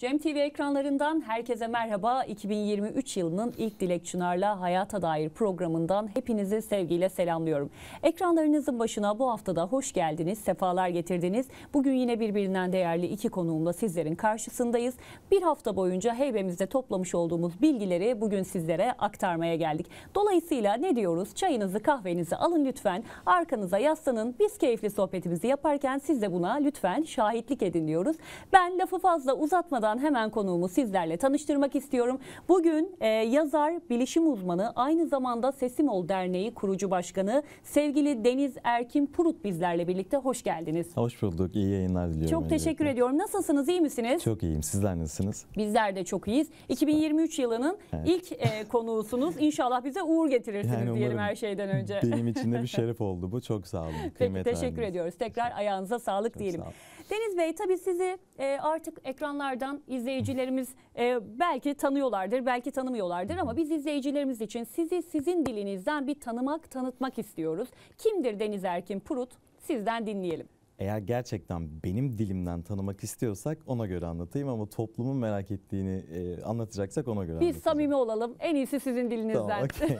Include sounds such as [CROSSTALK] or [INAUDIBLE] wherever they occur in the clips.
Cem TV ekranlarından herkese merhaba. 2023 yılının ilk Dilek Çınar'la Hayata Dair programından hepinizi sevgiyle selamlıyorum. Ekranlarınızın başına bu haftada hoş geldiniz, sefalar getirdiniz. Bugün yine birbirinden değerli iki konuğumla sizlerin karşısındayız. Bir hafta boyunca heybemizde toplamış olduğumuz bilgileri bugün sizlere aktarmaya geldik. Dolayısıyla ne diyoruz? Çayınızı, kahvenizi alın lütfen. Arkanıza yaslanın. Biz keyifli sohbetimizi yaparken siz de buna lütfen şahitlik edin diyoruz. Ben lafı fazla uzatmadan Radyo'dan hemen konuğumu sizlerle tanıştırmak istiyorum. Bugün e, yazar, bilişim uzmanı, aynı zamanda Sesimol Derneği kurucu başkanı sevgili Deniz Erkin Purut bizlerle birlikte. Hoş geldiniz. Hoş bulduk. İyi yayınlar diliyorum. Çok öncelikle. teşekkür ediyorum. Nasılsınız? İyi misiniz? Çok iyiyim. Sizler nasılsınız? Bizler de çok iyiyiz. 2023 yılının evet. ilk e, konuğusunuz. İnşallah bize uğur getirirsiniz yani diyelim her şeyden önce. Benim için de bir [LAUGHS] şeref oldu bu. Çok sağ olun. Peki, teşekkür ediyoruz. Tekrar ayağınıza sağlık çok diyelim. Sağ olun. Deniz Bey tabii sizi e, artık ekranlardan izleyicilerimiz e, belki tanıyorlardır, belki tanımıyorlardır ama biz izleyicilerimiz için sizi sizin dilinizden bir tanımak, tanıtmak istiyoruz. Kimdir Deniz Erkin Purut? Sizden dinleyelim. Eğer gerçekten benim dilimden tanımak istiyorsak ona göre anlatayım ama toplumun merak ettiğini e, anlatacaksak ona göre Biz samimi olalım. En iyisi sizin dilinizden. Tamam, okay.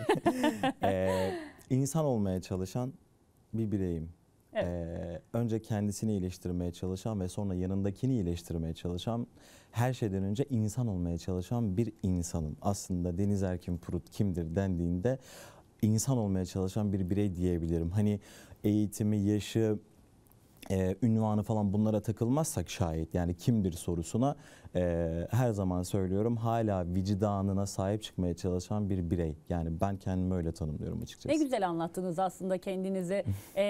[LAUGHS] ee, insan olmaya çalışan bir bireyim. Evet. Ee, önce kendisini iyileştirmeye çalışan ve sonra yanındakini iyileştirmeye çalışan, her şeyden önce insan olmaya çalışan bir insanım. Aslında Deniz Erkin Prut kimdir dendiğinde insan olmaya çalışan bir birey diyebilirim. Hani eğitimi, yaşı, e, ünvanı falan bunlara takılmazsak şayet yani kimdir sorusuna e, her zaman söylüyorum hala vicdanına sahip çıkmaya çalışan bir birey. Yani ben kendimi öyle tanımlıyorum açıkçası. Ne güzel anlattınız aslında kendinizi. [LAUGHS] e,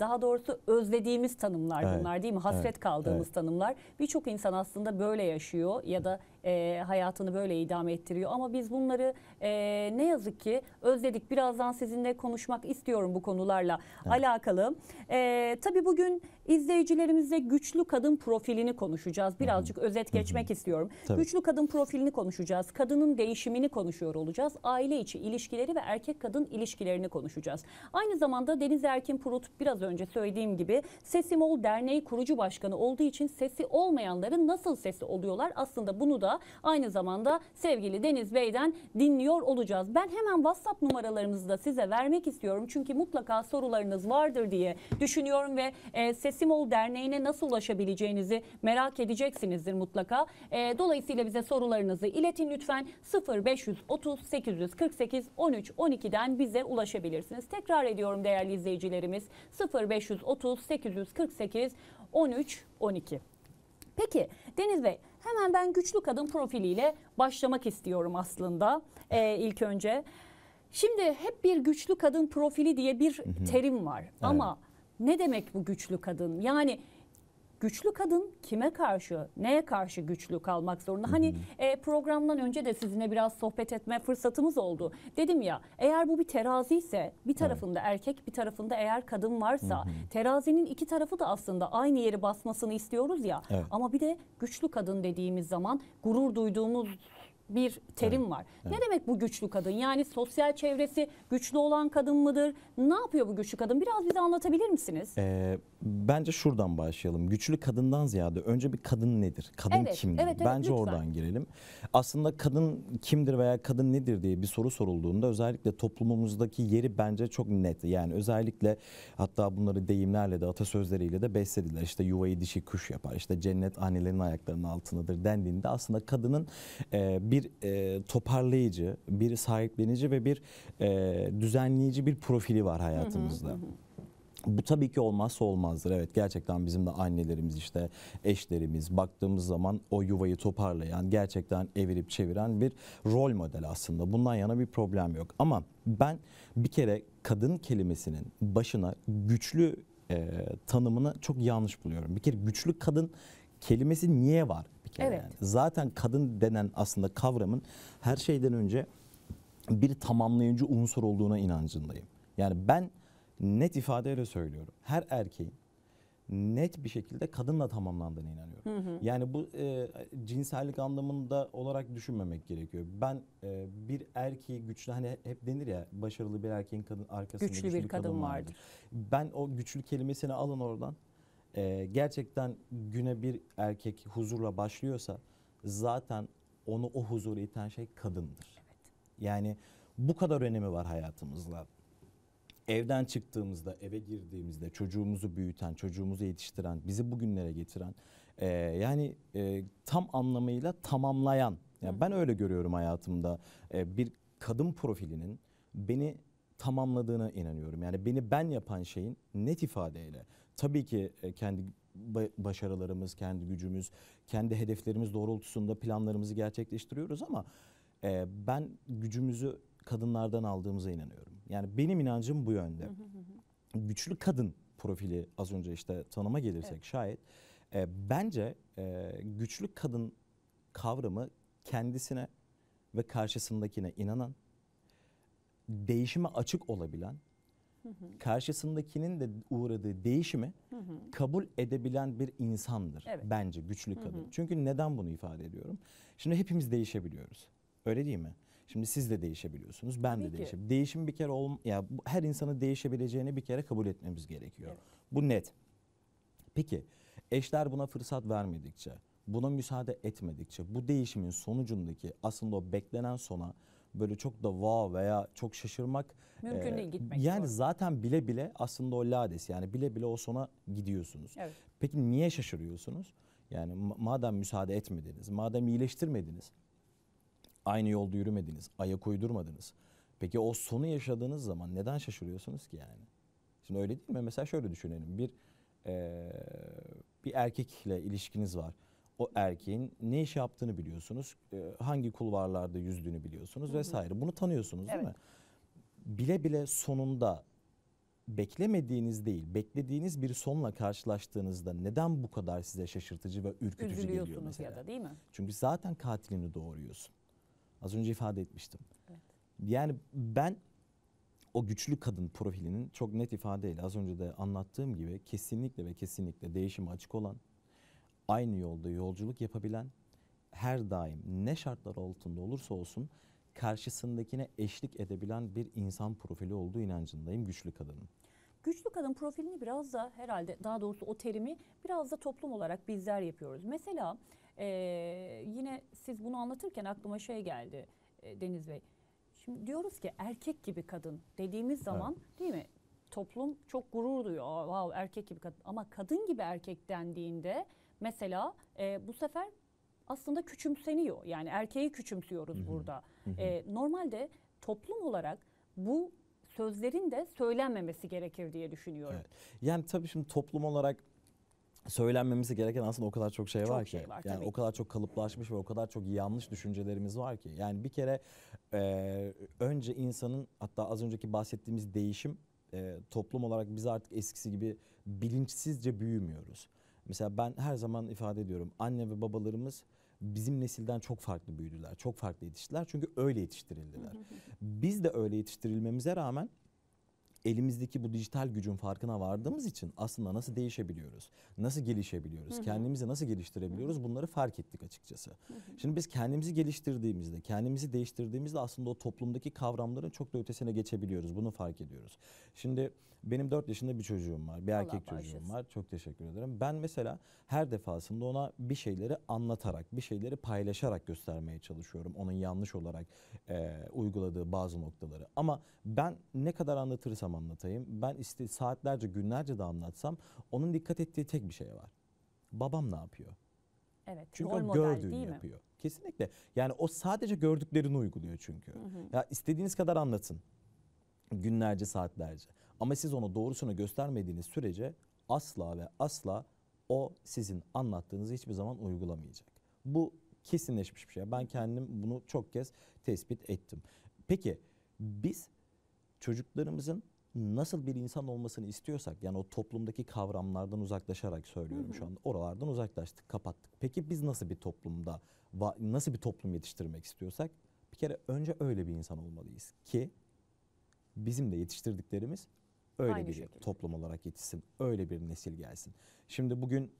daha doğrusu özlediğimiz tanımlar evet. bunlar değil mi? Hasret evet. kaldığımız evet. tanımlar. Birçok insan aslında böyle yaşıyor ya da e, hayatını böyle idame ettiriyor. Ama biz bunları e, ne yazık ki özledik. Birazdan sizinle konuşmak istiyorum bu konularla evet. alakalı. E, tabii bugün izleyicilerimizle güçlü kadın profilini konuşacağız. Birazcık özet geç geçmek istiyorum. Tabii. Güçlü kadın profilini konuşacağız. Kadının değişimini konuşuyor olacağız. Aile içi ilişkileri ve erkek kadın ilişkilerini konuşacağız. Aynı zamanda Deniz Erkin Prut, biraz önce söylediğim gibi Sesimol Derneği kurucu başkanı olduğu için sesi olmayanların nasıl sesi oluyorlar? Aslında bunu da aynı zamanda sevgili Deniz Bey'den dinliyor olacağız. Ben hemen WhatsApp numaralarımızı da size vermek istiyorum. Çünkü mutlaka sorularınız vardır diye düşünüyorum ve e, Sesimol Derneği'ne nasıl ulaşabileceğinizi merak edeceksinizdir mutlaka. E, dolayısıyla bize sorularınızı iletin lütfen 0530 848 13 12'den bize ulaşabilirsiniz. Tekrar ediyorum değerli izleyicilerimiz 0530 848 13 12. Peki Deniz Bey hemen ben güçlü kadın profiliyle başlamak istiyorum aslında e, ilk önce. Şimdi hep bir güçlü kadın profili diye bir terim var evet. ama ne demek bu güçlü kadın? Yani güçlü kadın kime karşı, neye karşı güçlü kalmak zorunda? Hani e, programdan önce de sizinle biraz sohbet etme fırsatımız oldu. Dedim ya eğer bu bir terazi ise bir tarafında evet. erkek bir tarafında eğer kadın varsa terazinin iki tarafı da aslında aynı yeri basmasını istiyoruz ya. Evet. Ama bir de güçlü kadın dediğimiz zaman gurur duyduğumuz bir terim evet. var. Evet. Ne demek bu güçlü kadın? Yani sosyal çevresi güçlü olan kadın mıdır? Ne yapıyor bu güçlü kadın? Biraz bize anlatabilir misiniz? Ee, bence şuradan başlayalım. Güçlü kadından ziyade önce bir kadın nedir? Kadın evet, kimdir? Evet, evet, bence lütfen. oradan girelim. Aslında kadın kimdir veya kadın nedir diye bir soru sorulduğunda özellikle toplumumuzdaki yeri bence çok net. Yani özellikle hatta bunları deyimlerle de atasözleriyle de beslediler. İşte yuvayı dişi kuş yapar. İşte cennet annelerin ayaklarının altındadır dendiğinde aslında kadının e, bir bir e, toparlayıcı, bir sahiplenici ve bir e, düzenleyici bir profili var hayatımızda. Bu tabii ki olmazsa olmazdır. Evet gerçekten bizim de annelerimiz işte eşlerimiz baktığımız zaman o yuvayı toparlayan, gerçekten evirip çeviren bir rol model aslında. Bundan yana bir problem yok. Ama ben bir kere kadın kelimesinin başına güçlü e, tanımını çok yanlış buluyorum. Bir kere güçlü kadın kelimesi niye var? erken. Evet. Yani. Zaten kadın denen aslında kavramın her şeyden önce bir tamamlayıcı unsur olduğuna inancındayım. Yani ben net ifadeyle söylüyorum. Her erkeğin net bir şekilde kadınla tamamlandığına inanıyorum. Hı hı. Yani bu e, cinsellik anlamında olarak düşünmemek gerekiyor. Ben e, bir erkeği güçlü hani hep denir ya başarılı bir erkeğin kadın arkasında güçlü, güçlü bir kadın, kadın vardır. vardır. Ben o güçlü kelimesini alın oradan e, gerçekten güne bir erkek huzurla başlıyorsa zaten onu o huzuru iten şey kadındır. Evet. Yani bu kadar önemi var hayatımızla. Evden çıktığımızda, eve girdiğimizde çocuğumuzu büyüten, çocuğumuzu yetiştiren, bizi bugünlere getiren, e, yani e, tam anlamıyla tamamlayan, yani ben öyle görüyorum hayatımda e, bir kadın profilinin beni tamamladığına inanıyorum. Yani beni ben yapan şeyin net ifadeyle tabii ki e, kendi başarılarımız, kendi gücümüz, kendi hedeflerimiz doğrultusunda planlarımızı gerçekleştiriyoruz ama e, ben gücümüzü kadınlardan aldığımıza inanıyorum. Yani benim inancım bu yönde. Güçlü kadın profili az önce işte tanıma gelirsek evet. şayet e, bence e, güçlü kadın kavramı kendisine ve karşısındakine inanan, değişime açık olabilen hı hı. karşısındakinin de uğradığı değişimi hı hı. kabul edebilen bir insandır evet. bence güçlü kadın. Hı hı. Çünkü neden bunu ifade ediyorum? Şimdi hepimiz değişebiliyoruz. Öyle değil mi? Şimdi siz de değişebiliyorsunuz, ben Tabii de değişebiliyorum. Değişim bir kere ol, ya her insanı değişebileceğini bir kere kabul etmemiz gerekiyor. Evet. Bu net. Peki eşler buna fırsat vermedikçe, buna müsaade etmedikçe bu değişimin sonucundaki aslında o beklenen sona böyle çok da wow veya çok şaşırmak mümkün e, değil gitmek. Yani zor. zaten bile bile aslında o lades yani bile bile o sona gidiyorsunuz. Evet. Peki niye şaşırıyorsunuz? Yani madem müsaade etmediniz, madem iyileştirmediniz, aynı yolda yürümediniz, ayak uydurmadınız. Peki o sonu yaşadığınız zaman neden şaşırıyorsunuz ki yani? Şimdi öyle değil mi? Mesela şöyle düşünelim. Bir e, bir erkekle ilişkiniz var o erkeğin ne iş yaptığını biliyorsunuz. E, hangi kulvarlarda yüzdüğünü biliyorsunuz hı hı. vesaire. Bunu tanıyorsunuz evet. değil mi? Bile bile sonunda beklemediğiniz değil, beklediğiniz bir sonla karşılaştığınızda neden bu kadar size şaşırtıcı ve ürkütücü geliyor mesela? ya da değil mi? Çünkü zaten katilini doğuruyorsun. Az önce ifade etmiştim. Evet. Yani ben o güçlü kadın profilinin çok net ifadeyle az önce de anlattığım gibi kesinlikle ve kesinlikle değişime açık olan, aynı yolda yolculuk yapabilen her daim ne şartlar altında olursa olsun karşısındakine eşlik edebilen bir insan profili olduğu inancındayım güçlü kadının. Güçlü kadın profilini biraz da herhalde daha doğrusu o terimi biraz da toplum olarak bizler yapıyoruz. Mesela e, yine siz bunu anlatırken aklıma şey geldi e, Deniz Bey. Şimdi diyoruz ki erkek gibi kadın dediğimiz zaman evet. değil mi? Toplum çok gurur duyuyor. Wow, erkek gibi kadın. Ama kadın gibi erkek dendiğinde mesela e, bu sefer aslında küçümseniyor. Yani erkeği küçümsüyoruz Hı-hı. burada. Hı hı. E, normalde toplum olarak bu sözlerin de söylenmemesi gerekir diye düşünüyorum. Evet. Yani tabii şimdi toplum olarak söylenmemesi gereken aslında o kadar çok şey çok var şey ki. Şey var, yani o kadar çok kalıplaşmış ve o kadar çok yanlış düşüncelerimiz var ki. Yani bir kere e, önce insanın hatta az önceki bahsettiğimiz değişim e, toplum olarak biz artık eskisi gibi bilinçsizce büyümüyoruz. Mesela ben her zaman ifade ediyorum. Anne ve babalarımız bizim nesilden çok farklı büyüdüler. Çok farklı yetiştiler. Çünkü öyle yetiştirildiler. Biz de öyle yetiştirilmemize rağmen elimizdeki bu dijital gücün farkına vardığımız için aslında nasıl değişebiliyoruz, nasıl gelişebiliyoruz, kendimizi nasıl geliştirebiliyoruz bunları fark ettik açıkçası. Şimdi biz kendimizi geliştirdiğimizde, kendimizi değiştirdiğimizde aslında o toplumdaki kavramların çok da ötesine geçebiliyoruz. Bunu fark ediyoruz. Şimdi benim 4 yaşında bir çocuğum var. Bir erkek bağışlasın. çocuğum var. Çok teşekkür ederim. Ben mesela her defasında ona bir şeyleri anlatarak, bir şeyleri paylaşarak göstermeye çalışıyorum. Onun yanlış olarak e, uyguladığı bazı noktaları. Ama ben ne kadar anlatırsam anlatayım, ben işte saatlerce, günlerce de anlatsam onun dikkat ettiği tek bir şey var. Babam ne yapıyor? Evet. Çünkü o gördüğünü değil mi? yapıyor. Kesinlikle. Yani o sadece gördüklerini uyguluyor çünkü. Hı hı. Ya istediğiniz kadar anlatın. Günlerce, saatlerce. Ama siz onu doğrusunu göstermediğiniz sürece asla ve asla o sizin anlattığınızı hiçbir zaman uygulamayacak. Bu kesinleşmiş bir şey. Ben kendim bunu çok kez tespit ettim. Peki biz çocuklarımızın nasıl bir insan olmasını istiyorsak yani o toplumdaki kavramlardan uzaklaşarak söylüyorum şu anda oralardan uzaklaştık kapattık. Peki biz nasıl bir toplumda nasıl bir toplum yetiştirmek istiyorsak bir kere önce öyle bir insan olmalıyız ki bizim de yetiştirdiklerimiz Öyle Aynı bir şekilde. toplum olarak yetişsin. Öyle bir nesil gelsin. Şimdi bugün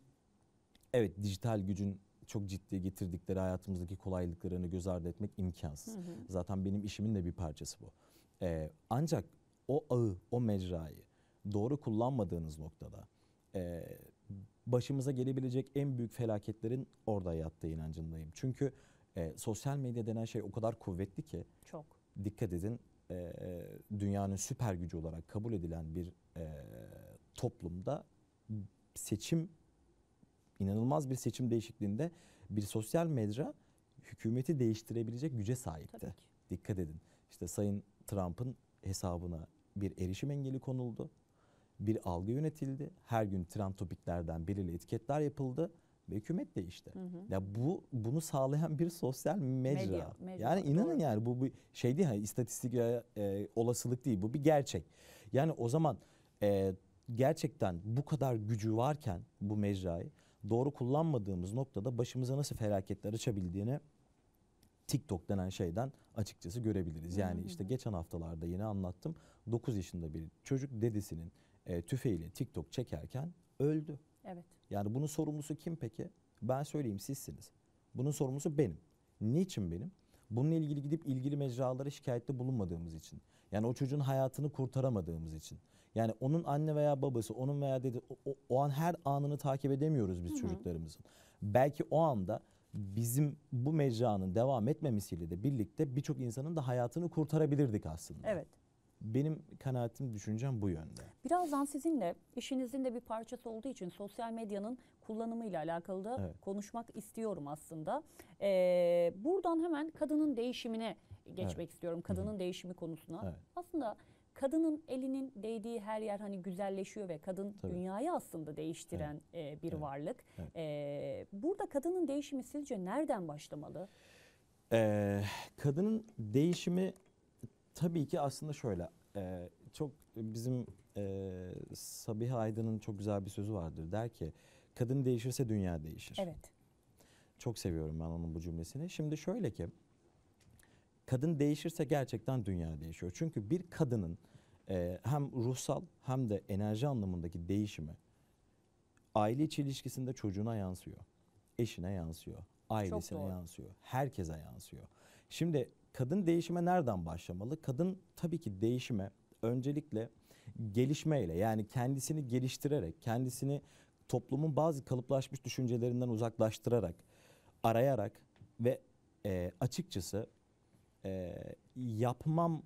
evet dijital gücün çok ciddi getirdikleri hayatımızdaki kolaylıklarını göz ardı etmek imkansız. Hı hı. Zaten benim işimin de bir parçası bu. Ee, ancak o ağı, o mecrayı doğru kullanmadığınız noktada e, başımıza gelebilecek en büyük felaketlerin orada yattığı inancındayım. Çünkü e, sosyal medya denen şey o kadar kuvvetli ki. Çok. Dikkat edin e, e, dünyanın süper gücü olarak kabul edilen bir e, toplumda seçim inanılmaz bir seçim değişikliğinde bir sosyal medya hükümeti değiştirebilecek güce sahipti. Dikkat edin. İşte Sayın Trump'ın hesabına bir erişim engeli konuldu. Bir algı yönetildi. Her gün trend topiklerden biriyle etiketler yapıldı ve hükümet de işte. Hı hı. Ya bu bunu sağlayan bir sosyal mecra. Medya, medya, yani inanın yani bu bir şey değil hani istatistik e, e, olasılık değil bu bir gerçek. Yani o zaman e, gerçekten bu kadar gücü varken bu mecrayı doğru kullanmadığımız noktada başımıza nasıl felaketler açabildiğini TikTok denen şeyden açıkçası görebiliriz. Yani hı hı. işte geçen haftalarda yine anlattım. 9 yaşında bir çocuk dedesinin e, tüfeğiyle TikTok çekerken öldü. Evet. Yani bunun sorumlusu kim peki? Ben söyleyeyim sizsiniz. Bunun sorumlusu benim. Niçin benim? Bununla ilgili gidip ilgili mecralara şikayette bulunmadığımız için. Yani o çocuğun hayatını kurtaramadığımız için. Yani onun anne veya babası, onun veya dedi o, o an her anını takip edemiyoruz biz Hı-hı. çocuklarımızın. Belki o anda bizim bu mecranın devam etmemesiyle de birlikte birçok insanın da hayatını kurtarabilirdik aslında. Evet. Benim kanaatim, düşüncem bu yönde. Birazdan sizinle işinizin de bir parçası olduğu için sosyal medyanın kullanımıyla alakalı da evet. konuşmak istiyorum aslında. Ee, buradan hemen kadının değişimine geçmek evet. istiyorum. Kadının Hı-hı. değişimi konusuna. Evet. Aslında kadının elinin değdiği her yer hani güzelleşiyor ve kadın Tabii. dünyayı aslında değiştiren evet. e, bir evet. varlık. Evet. E, burada kadının değişimi sizce nereden başlamalı? Ee, kadının değişimi Tabii ki aslında şöyle e, çok bizim e, Sabiha Aydın'ın çok güzel bir sözü vardır. Der ki kadın değişirse dünya değişir. Evet. Çok seviyorum ben onun bu cümlesini. Şimdi şöyle ki kadın değişirse gerçekten dünya değişiyor. Çünkü bir kadının e, hem ruhsal hem de enerji anlamındaki değişimi aile içi ilişkisinde çocuğuna yansıyor. Eşine yansıyor. Ailesine yansıyor. Herkese yansıyor. Şimdi kadın değişime nereden başlamalı? Kadın tabii ki değişime öncelikle gelişmeyle yani kendisini geliştirerek, kendisini toplumun bazı kalıplaşmış düşüncelerinden uzaklaştırarak, arayarak ve e, açıkçası e, yapmam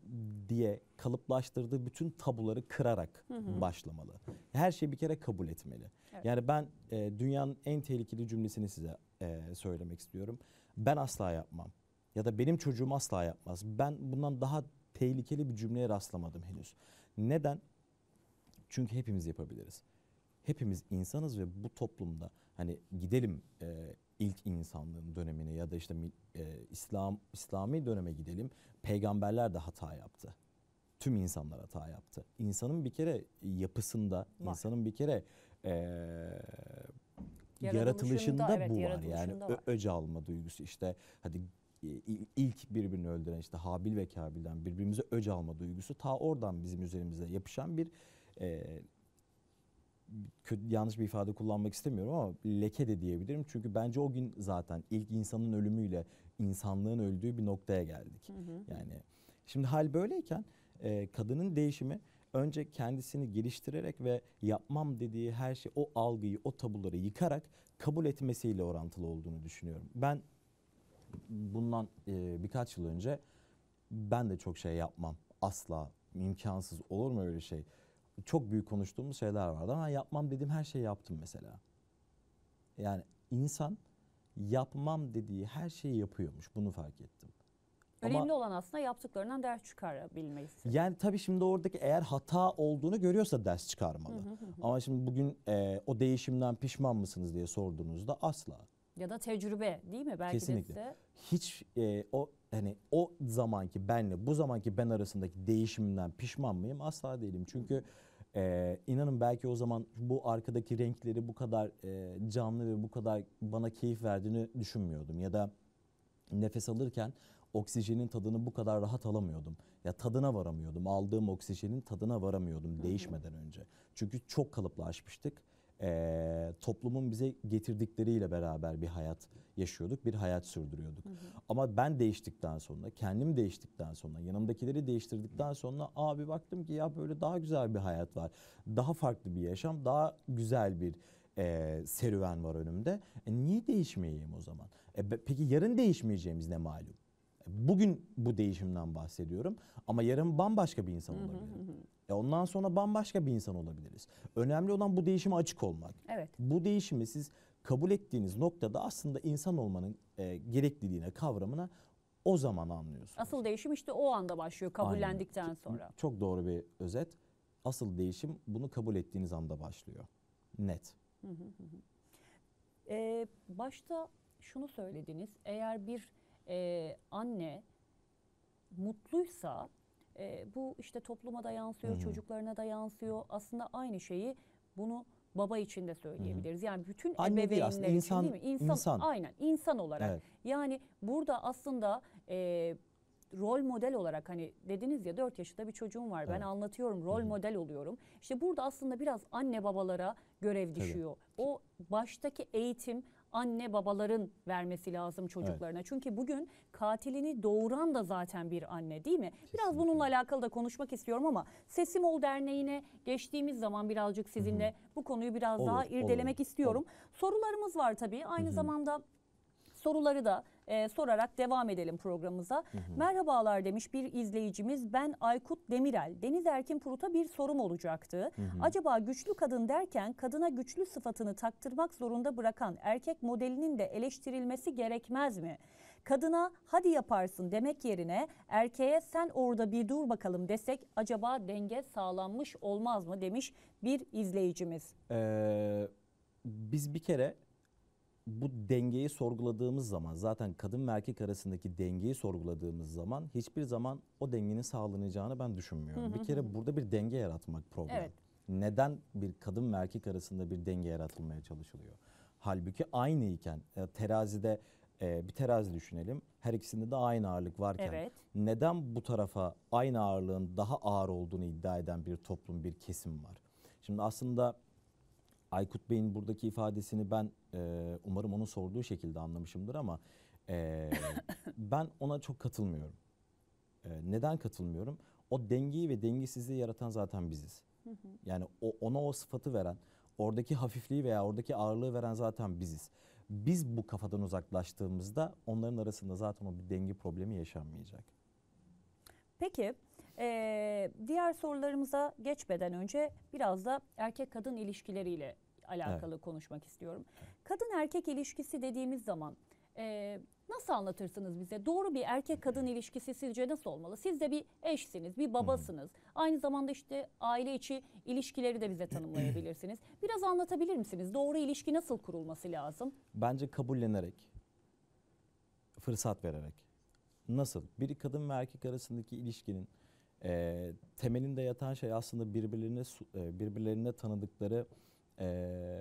diye kalıplaştırdığı bütün tabuları kırarak hı hı. başlamalı. Her şeyi bir kere kabul etmeli. Evet. Yani ben e, dünyanın en tehlikeli cümlesini size e, söylemek istiyorum. Ben asla yapmam ya da benim çocuğum asla yapmaz. Ben bundan daha tehlikeli bir cümleye rastlamadım henüz. Neden? Çünkü hepimiz yapabiliriz. Hepimiz insanız ve bu toplumda hani gidelim e, ilk insanlığın dönemine ya da işte e, İslam İslami döneme gidelim. Peygamberler de hata yaptı. Tüm insanlar hata yaptı. İnsanın bir kere yapısında, var. insanın bir kere e, yaratılışında, yaratılışında evet, bu var. Yani var. öc alma duygusu işte hadi ilk birbirini öldüren işte Habil ve Kabil'den birbirimize öc alma duygusu ta oradan bizim üzerimize yapışan bir e, kötü, yanlış bir ifade kullanmak istemiyorum ama leke de diyebilirim. Çünkü bence o gün zaten ilk insanın ölümüyle insanlığın öldüğü bir noktaya geldik. Hı hı. Yani şimdi hal böyleyken e, kadının değişimi önce kendisini geliştirerek ve yapmam dediği her şey o algıyı, o tabuları yıkarak kabul etmesiyle orantılı olduğunu düşünüyorum. Ben bundan e, birkaç yıl önce ben de çok şey yapmam. Asla imkansız olur mu öyle şey? Çok büyük konuştuğumuz şeyler vardı ama yapmam dediğim her şeyi yaptım mesela. Yani insan yapmam dediği her şeyi yapıyormuş. Bunu fark ettim. Önemli Ama, olan aslında yaptıklarından ders çıkarabilmesi. Yani tabii şimdi oradaki eğer hata olduğunu görüyorsa ders çıkarmalı. Ama şimdi bugün e, o değişimden pişman mısınız diye sorduğunuzda asla. Ya da tecrübe değil mi? Belki Kesinlikle. De Hiç e, o hani o zamanki benle bu zamanki ben arasındaki değişimden pişman mıyım? Asla değilim. Çünkü e, inanın belki o zaman bu arkadaki renkleri bu kadar e, canlı ve bu kadar bana keyif verdiğini düşünmüyordum. Ya da nefes alırken oksijenin tadını bu kadar rahat alamıyordum. Ya tadına varamıyordum. Aldığım oksijenin tadına varamıyordum değişmeden önce. Çünkü çok kalıplaşmıştık e, toplumun bize getirdikleriyle beraber bir hayat yaşıyorduk, bir hayat sürdürüyorduk. Hı hı. Ama ben değiştikten sonra, kendim değiştikten sonra, yanımdakileri değiştirdikten sonra abi baktım ki ya böyle daha güzel bir hayat var. Daha farklı bir yaşam, daha güzel bir e, serüven var önümde. E, niye değişmeyeyim o zaman? E, peki yarın değişmeyeceğimiz ne malum? E, bugün bu değişimden bahsediyorum ama yarın bambaşka bir insan olabilirim. Hı hı hı. E ondan sonra bambaşka bir insan olabiliriz. Önemli olan bu değişime açık olmak. Evet. Bu değişimi siz kabul ettiğiniz noktada aslında insan olmanın e, gerekliliğine, kavramına o zaman anlıyorsunuz. Asıl değişim işte o anda başlıyor kabullendikten Aynen. sonra. Çok doğru bir özet. Asıl değişim bunu kabul ettiğiniz anda başlıyor. Net. Hı hı hı. Ee, başta şunu söylediniz. Eğer bir e, anne mutluysa e, bu işte topluma da yansıyor, Hı-hı. çocuklarına da yansıyor. Aslında aynı şeyi bunu baba için de söyleyebiliriz. Yani bütün Anne ebeveynler için insan, değil mi? İnsan, insan. Aynen insan olarak. Evet. Yani burada aslında e, rol model olarak hani dediniz ya 4 yaşında bir çocuğum var ben anlatıyorum rol Hı-hı. model oluyorum. İşte burada aslında biraz anne babalara görev düşüyor. Tabii. O baştaki eğitim anne babaların vermesi lazım çocuklarına. Evet. Çünkü bugün katilini doğuran da zaten bir anne değil mi? Kesinlikle. Biraz bununla alakalı da konuşmak istiyorum ama Sesim Ol Derneği'ne geçtiğimiz zaman birazcık sizinle Hı-hı. bu konuyu biraz olur, daha irdelemek olur, istiyorum. Olur. Sorularımız var tabii. Aynı Hı-hı. zamanda soruları da e, sorarak devam edelim programımıza. Hı hı. Merhabalar demiş bir izleyicimiz ben Aykut Demirel. Deniz Erkin Pruta bir sorum olacaktı. Hı hı. Acaba güçlü kadın derken kadına güçlü sıfatını taktırmak zorunda bırakan erkek modelinin de eleştirilmesi gerekmez mi? Kadına hadi yaparsın demek yerine erkeğe sen orada bir dur bakalım desek acaba denge sağlanmış olmaz mı demiş bir izleyicimiz. Ee, biz bir kere bu dengeyi sorguladığımız zaman zaten kadın ve erkek arasındaki dengeyi sorguladığımız zaman hiçbir zaman o dengenin sağlanacağını ben düşünmüyorum. Hı hı. Bir kere burada bir denge yaratmak problem. Evet. Neden bir kadın ve erkek arasında bir denge yaratılmaya çalışılıyor? Halbuki aynı iken e, terazide e, bir terazi düşünelim. Her ikisinde de aynı ağırlık varken evet. neden bu tarafa aynı ağırlığın daha ağır olduğunu iddia eden bir toplum, bir kesim var? Şimdi aslında Aykut Bey'in buradaki ifadesini ben e, umarım onun sorduğu şekilde anlamışımdır ama e, [LAUGHS] ben ona çok katılmıyorum. E, neden katılmıyorum? O dengeyi ve dengesizliği yaratan zaten biziz. Yani o, ona o sıfatı veren, oradaki hafifliği veya oradaki ağırlığı veren zaten biziz. Biz bu kafadan uzaklaştığımızda onların arasında zaten o bir denge problemi yaşanmayacak. Peki e, diğer sorularımıza geçmeden önce biraz da erkek kadın ilişkileriyle alakalı evet. konuşmak istiyorum. Kadın erkek ilişkisi dediğimiz zaman e, nasıl anlatırsınız bize? Doğru bir erkek kadın ilişkisi sizce nasıl olmalı? Siz de bir eşsiniz, bir babasınız. Aynı zamanda işte aile içi ilişkileri de bize tanımlayabilirsiniz. [CLEARS THROAT] Biraz anlatabilir misiniz? Doğru ilişki nasıl kurulması lazım? Bence kabullenerek, fırsat vererek. Nasıl? Bir kadın ve erkek arasındaki ilişkinin e, temelinde yatan şey aslında birbirlerine e, birbirlerine tanıdıkları e,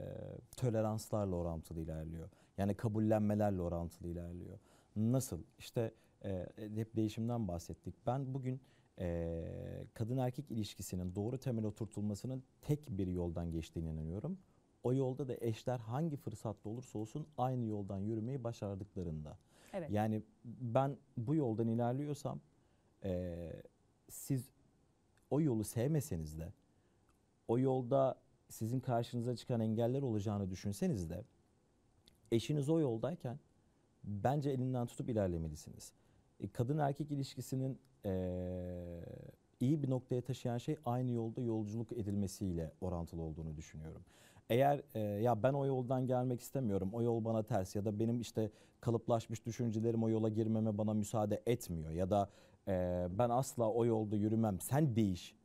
toleranslarla orantılı ilerliyor. Yani kabullenmelerle orantılı ilerliyor. Nasıl? İşte e, hep değişimden bahsettik. Ben bugün e, kadın erkek ilişkisinin doğru temel oturtulmasının tek bir yoldan geçtiğini inanıyorum. O yolda da eşler hangi fırsatta olursa olsun aynı yoldan yürümeyi başardıklarında. Evet. Yani ben bu yoldan ilerliyorsam e, siz o yolu sevmeseniz de o yolda sizin karşınıza çıkan engeller olacağını düşünseniz de eşiniz o yoldayken bence elinden tutup ilerlemelisiniz. E, kadın erkek ilişkisinin e, iyi bir noktaya taşıyan şey aynı yolda yolculuk edilmesiyle orantılı olduğunu düşünüyorum. Eğer e, ya ben o yoldan gelmek istemiyorum, o yol bana ters ya da benim işte kalıplaşmış düşüncelerim o yola girmeme bana müsaade etmiyor ya da e, ben asla o yolda yürümem, sen değiş,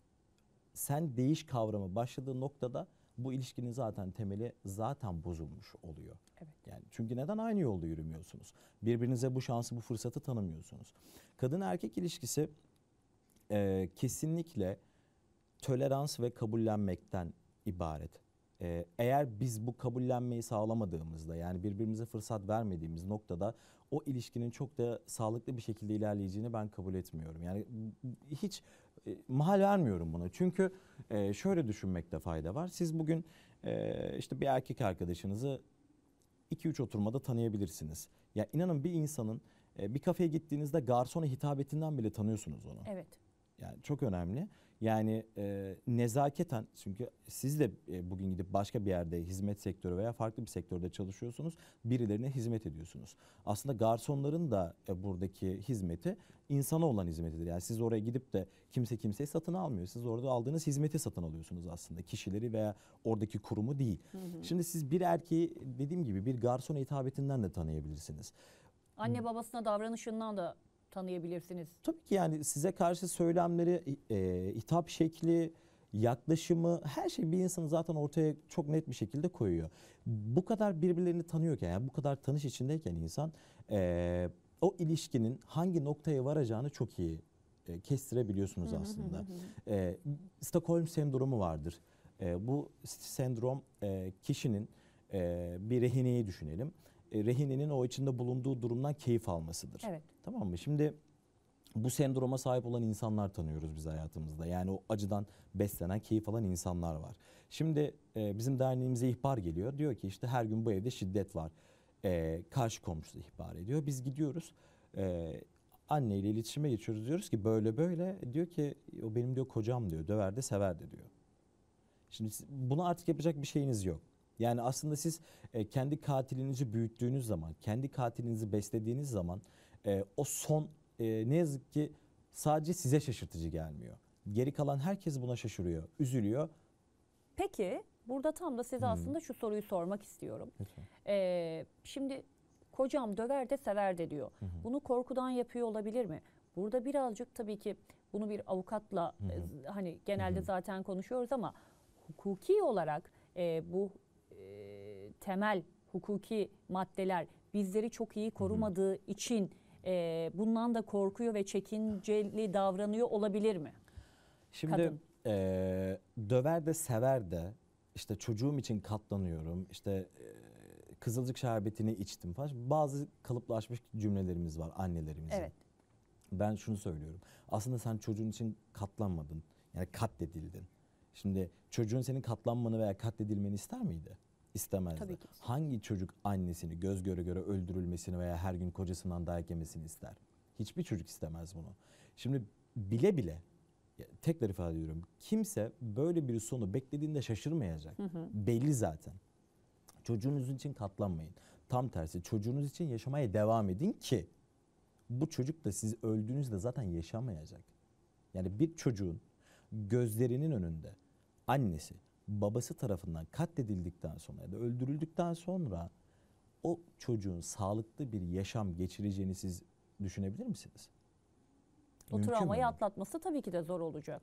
sen değiş kavramı başladığı noktada bu ilişkinin zaten temeli zaten bozulmuş oluyor. Evet. Yani çünkü neden aynı yolda yürümüyorsunuz? Birbirinize bu şansı, bu fırsatı tanımıyorsunuz. Kadın erkek ilişkisi e, kesinlikle tolerans ve kabullenmekten ibaret. E, eğer biz bu kabullenmeyi sağlamadığımızda yani birbirimize fırsat vermediğimiz noktada o ilişkinin çok da sağlıklı bir şekilde ilerleyeceğini ben kabul etmiyorum. Yani hiç e, mahal vermiyorum buna. Çünkü e, şöyle düşünmekte fayda var. Siz bugün e, işte bir erkek arkadaşınızı 2-3 oturmada tanıyabilirsiniz. Ya inanın bir insanın e, bir kafeye gittiğinizde garsona hitabetinden bile tanıyorsunuz onu. Evet. Yani çok önemli. Yani e, nezaketen çünkü siz de e, bugün gidip başka bir yerde hizmet sektörü veya farklı bir sektörde çalışıyorsunuz. Birilerine hizmet ediyorsunuz. Aslında garsonların da e, buradaki hizmeti insana olan hizmetidir. Yani siz oraya gidip de kimse kimseyi satın almıyor. Siz orada aldığınız hizmeti satın alıyorsunuz aslında. Kişileri veya oradaki kurumu değil. Hı hı. Şimdi siz bir erkeği dediğim gibi bir garson hitabetinden de tanıyabilirsiniz. Anne babasına davranışından da tanıyabilirsiniz? Tabii ki yani size karşı söylemleri, e, hitap şekli, yaklaşımı her şey bir insanı zaten ortaya çok net bir şekilde koyuyor. Bu kadar birbirlerini tanıyorken yani bu kadar tanış içindeyken insan e, o ilişkinin hangi noktaya varacağını çok iyi e, kestirebiliyorsunuz aslında. e, Stockholm sendromu vardır. E, bu sendrom e, kişinin e, bir rehineyi düşünelim. E, rehinenin o içinde bulunduğu durumdan keyif almasıdır. Evet. Tamam mı? Şimdi bu sendroma sahip olan insanlar tanıyoruz biz hayatımızda. Yani o acıdan beslenen, keyif alan insanlar var. Şimdi e, bizim derneğimize ihbar geliyor. Diyor ki işte her gün bu evde şiddet var. E, karşı komşusu ihbar ediyor. Biz gidiyoruz. E, anneyle iletişime geçiyoruz. Diyoruz ki böyle böyle. Diyor ki o benim diyor kocam diyor. Döver de sever de diyor. Şimdi buna artık yapacak bir şeyiniz yok. Yani aslında siz e, kendi katilinizi büyüttüğünüz zaman, kendi katilinizi beslediğiniz zaman e, o son e, ne yazık ki sadece size şaşırtıcı gelmiyor. Geri kalan herkes buna şaşırıyor, üzülüyor. Peki burada tam da size hmm. aslında şu soruyu sormak istiyorum. Ee, şimdi kocam döver de sever de diyor. Hmm. Bunu korkudan yapıyor olabilir mi? Burada birazcık tabii ki bunu bir avukatla hmm. hani genelde hmm. zaten konuşuyoruz ama hukuki olarak e, bu temel hukuki maddeler bizleri çok iyi korumadığı Hı-hı. için e, bundan da korkuyor ve çekinceli davranıyor olabilir mi? Şimdi e, döver de sever de işte çocuğum için katlanıyorum işte e, kızılcık şerbetini içtim falan bazı kalıplaşmış cümlelerimiz var annelerimizin. Evet. Ben şunu söylüyorum aslında sen çocuğun için katlanmadın yani katledildin. Şimdi çocuğun senin katlanmanı veya katledilmeni ister miydi? istemezdi. Tabii ki. Hangi çocuk annesini göz göre göre öldürülmesini veya her gün kocasından dayak yemesini ister? Hiçbir çocuk istemez bunu. Şimdi bile bile tekrar ifade ediyorum. Kimse böyle bir sonu beklediğinde şaşırmayacak. Hı hı. Belli zaten. Çocuğunuz için katlanmayın. Tam tersi çocuğunuz için yaşamaya devam edin ki bu çocuk da siz öldüğünüzde zaten yaşamayacak. Yani bir çocuğun gözlerinin önünde annesi babası tarafından katledildikten sonra ya da öldürüldükten sonra o çocuğun sağlıklı bir yaşam geçireceğini siz düşünebilir misiniz? O Mümkün travmayı mu? atlatması tabii ki de zor olacak.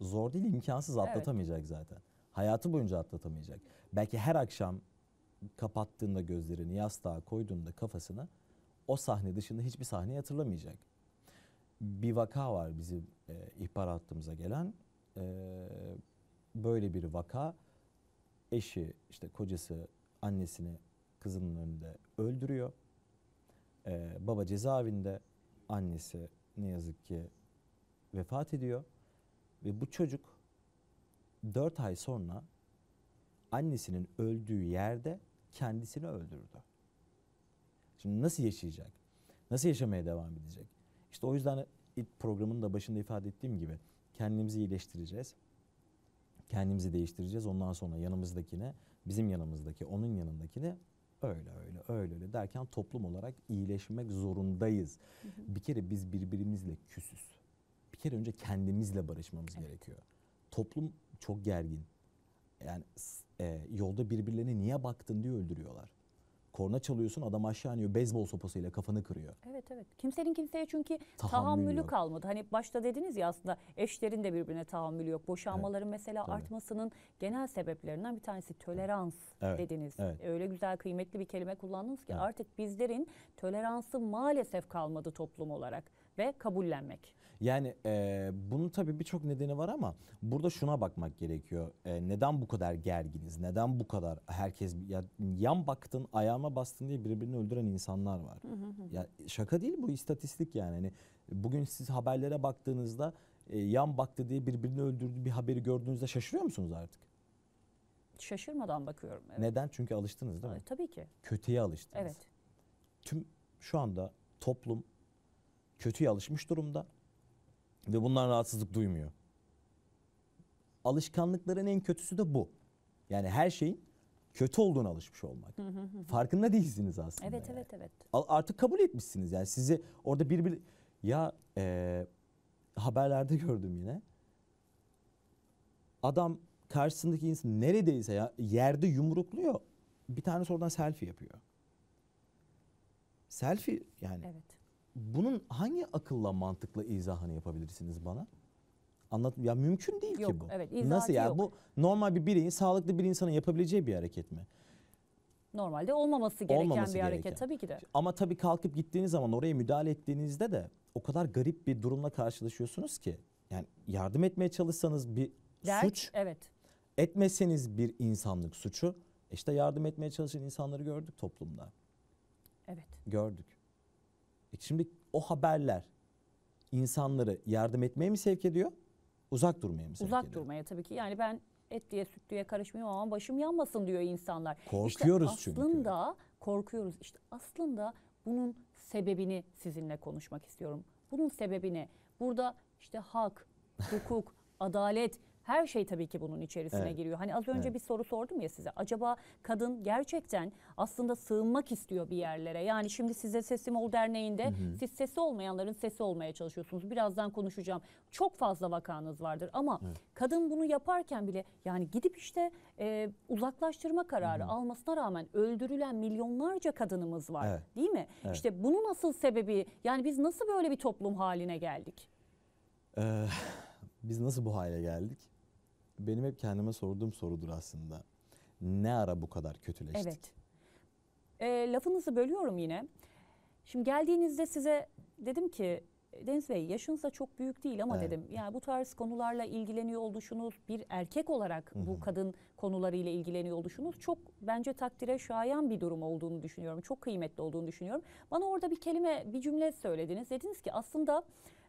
Zor değil, imkansız atlatamayacak evet. zaten. Hayatı boyunca atlatamayacak. Belki her akşam kapattığında gözlerini yastığa koyduğunda kafasını o sahne dışında hiçbir sahne hatırlamayacak. Bir vaka var bizim e, ihbar hattımıza gelen. E, böyle bir vaka eşi işte kocası annesini kızının önünde öldürüyor. Ee, baba cezaevinde annesi ne yazık ki vefat ediyor. Ve bu çocuk 4 ay sonra annesinin öldüğü yerde kendisini öldürdü. Şimdi nasıl yaşayacak? Nasıl yaşamaya devam edecek? İşte o yüzden ilk programın da başında ifade ettiğim gibi kendimizi iyileştireceğiz kendimizi değiştireceğiz. Ondan sonra yanımızdakine, bizim yanımızdaki, onun yanındakine öyle öyle öyle öyle derken toplum olarak iyileşmek zorundayız. Hı hı. Bir kere biz birbirimizle küsüz. Bir kere önce kendimizle barışmamız evet. gerekiyor. Toplum çok gergin. Yani e, yolda birbirlerine niye baktın diye öldürüyorlar. Korna çalıyorsun adam aşağı iniyor beyzbol sopasıyla kafanı kırıyor. Evet evet. Kimsenin kimseye çünkü tahammülü, yok. kalmadı. Hani başta dediniz ya aslında eşlerin de birbirine tahammülü yok. Boşanmaların evet. mesela Tabii. artmasının genel sebeplerinden bir tanesi tolerans evet. dediniz. Evet. Öyle güzel kıymetli bir kelime kullandınız ki evet. artık bizlerin toleransı maalesef kalmadı toplum olarak ve kabullenmek. Yani e, bunun tabii birçok nedeni var ama burada şuna bakmak gerekiyor. E, neden bu kadar gerginiz? Neden bu kadar herkes ya, yan baktın ayağıma bastın diye birbirini öldüren insanlar var. Ya şaka değil bu istatistik yani. Hani bugün siz haberlere baktığınızda e, yan baktı diye birbirini öldürdü bir haberi gördüğünüzde şaşırıyor musunuz artık? Şaşırmadan bakıyorum. Evet. Neden? Çünkü alıştınız değil mi? Tabii ki. Kötüye alıştınız. Evet. Tüm şu anda toplum kötüye alışmış durumda ve bundan rahatsızlık duymuyor. Alışkanlıkların en kötüsü de bu. Yani her şeyin kötü olduğunu alışmış olmak. Farkında değilsiniz aslında. Evet evet evet. Artık kabul etmişsiniz yani sizi orada bir bir ya e, haberlerde [LAUGHS] gördüm yine. Adam karşısındaki insan neredeyse ya yerde yumrukluyor. Bir tane oradan selfie yapıyor. Selfie yani. Evet bunun hangi akılla mantıkla izahını yapabilirsiniz bana? Anlat ya mümkün değil yok, ki bu. Evet, Nasıl ya yok. bu normal bir bireyin sağlıklı bir insanın yapabileceği bir hareket mi? Normalde olmaması gereken olmaması bir hareket gereken. tabii ki de. Ama tabii kalkıp gittiğiniz zaman oraya müdahale ettiğinizde de o kadar garip bir durumla karşılaşıyorsunuz ki. Yani yardım etmeye çalışsanız bir Dert, suç. Evet. Etmeseniz bir insanlık suçu. İşte yardım etmeye çalışan insanları gördük toplumda. Evet. Gördük. E şimdi o haberler insanları yardım etmeye mi sevk ediyor? Uzak durmaya mı sevk uzak ediyor? Uzak durmaya tabii ki. Yani ben et diye süt diye karışmıyorum ama başım yanmasın diyor insanlar. Korkuyoruz işte çünkü. Aslında korkuyoruz. İşte aslında bunun sebebini sizinle konuşmak istiyorum. Bunun sebebini burada işte hak, hukuk, [LAUGHS] adalet her şey tabii ki bunun içerisine evet. giriyor. Hani az önce evet. bir soru sordum ya size. Acaba kadın gerçekten aslında sığınmak istiyor bir yerlere. Yani şimdi size Sesim Ol Derneği'nde hı hı. siz sesi olmayanların sesi olmaya çalışıyorsunuz. Birazdan konuşacağım. Çok fazla vakanız vardır ama evet. kadın bunu yaparken bile yani gidip işte e, uzaklaştırma kararı hı hı. almasına rağmen öldürülen milyonlarca kadınımız var. Evet. Değil mi? Evet. İşte bunun asıl sebebi yani biz nasıl böyle bir toplum haline geldik? Ee, [LAUGHS] biz nasıl bu hale geldik? benim hep kendime sorduğum sorudur aslında. Ne ara bu kadar kötüleştik? Evet. E, lafınızı bölüyorum yine. Şimdi geldiğinizde size dedim ki Deniz Bey yaşınız da çok büyük değil ama evet. dedim yani bu tarz konularla ilgileniyor oluşunuz bir erkek olarak bu kadın konularıyla ilgileniyor oluşunuz çok bence takdire şayan bir durum olduğunu düşünüyorum. Çok kıymetli olduğunu düşünüyorum. Bana orada bir kelime bir cümle söylediniz. Dediniz ki aslında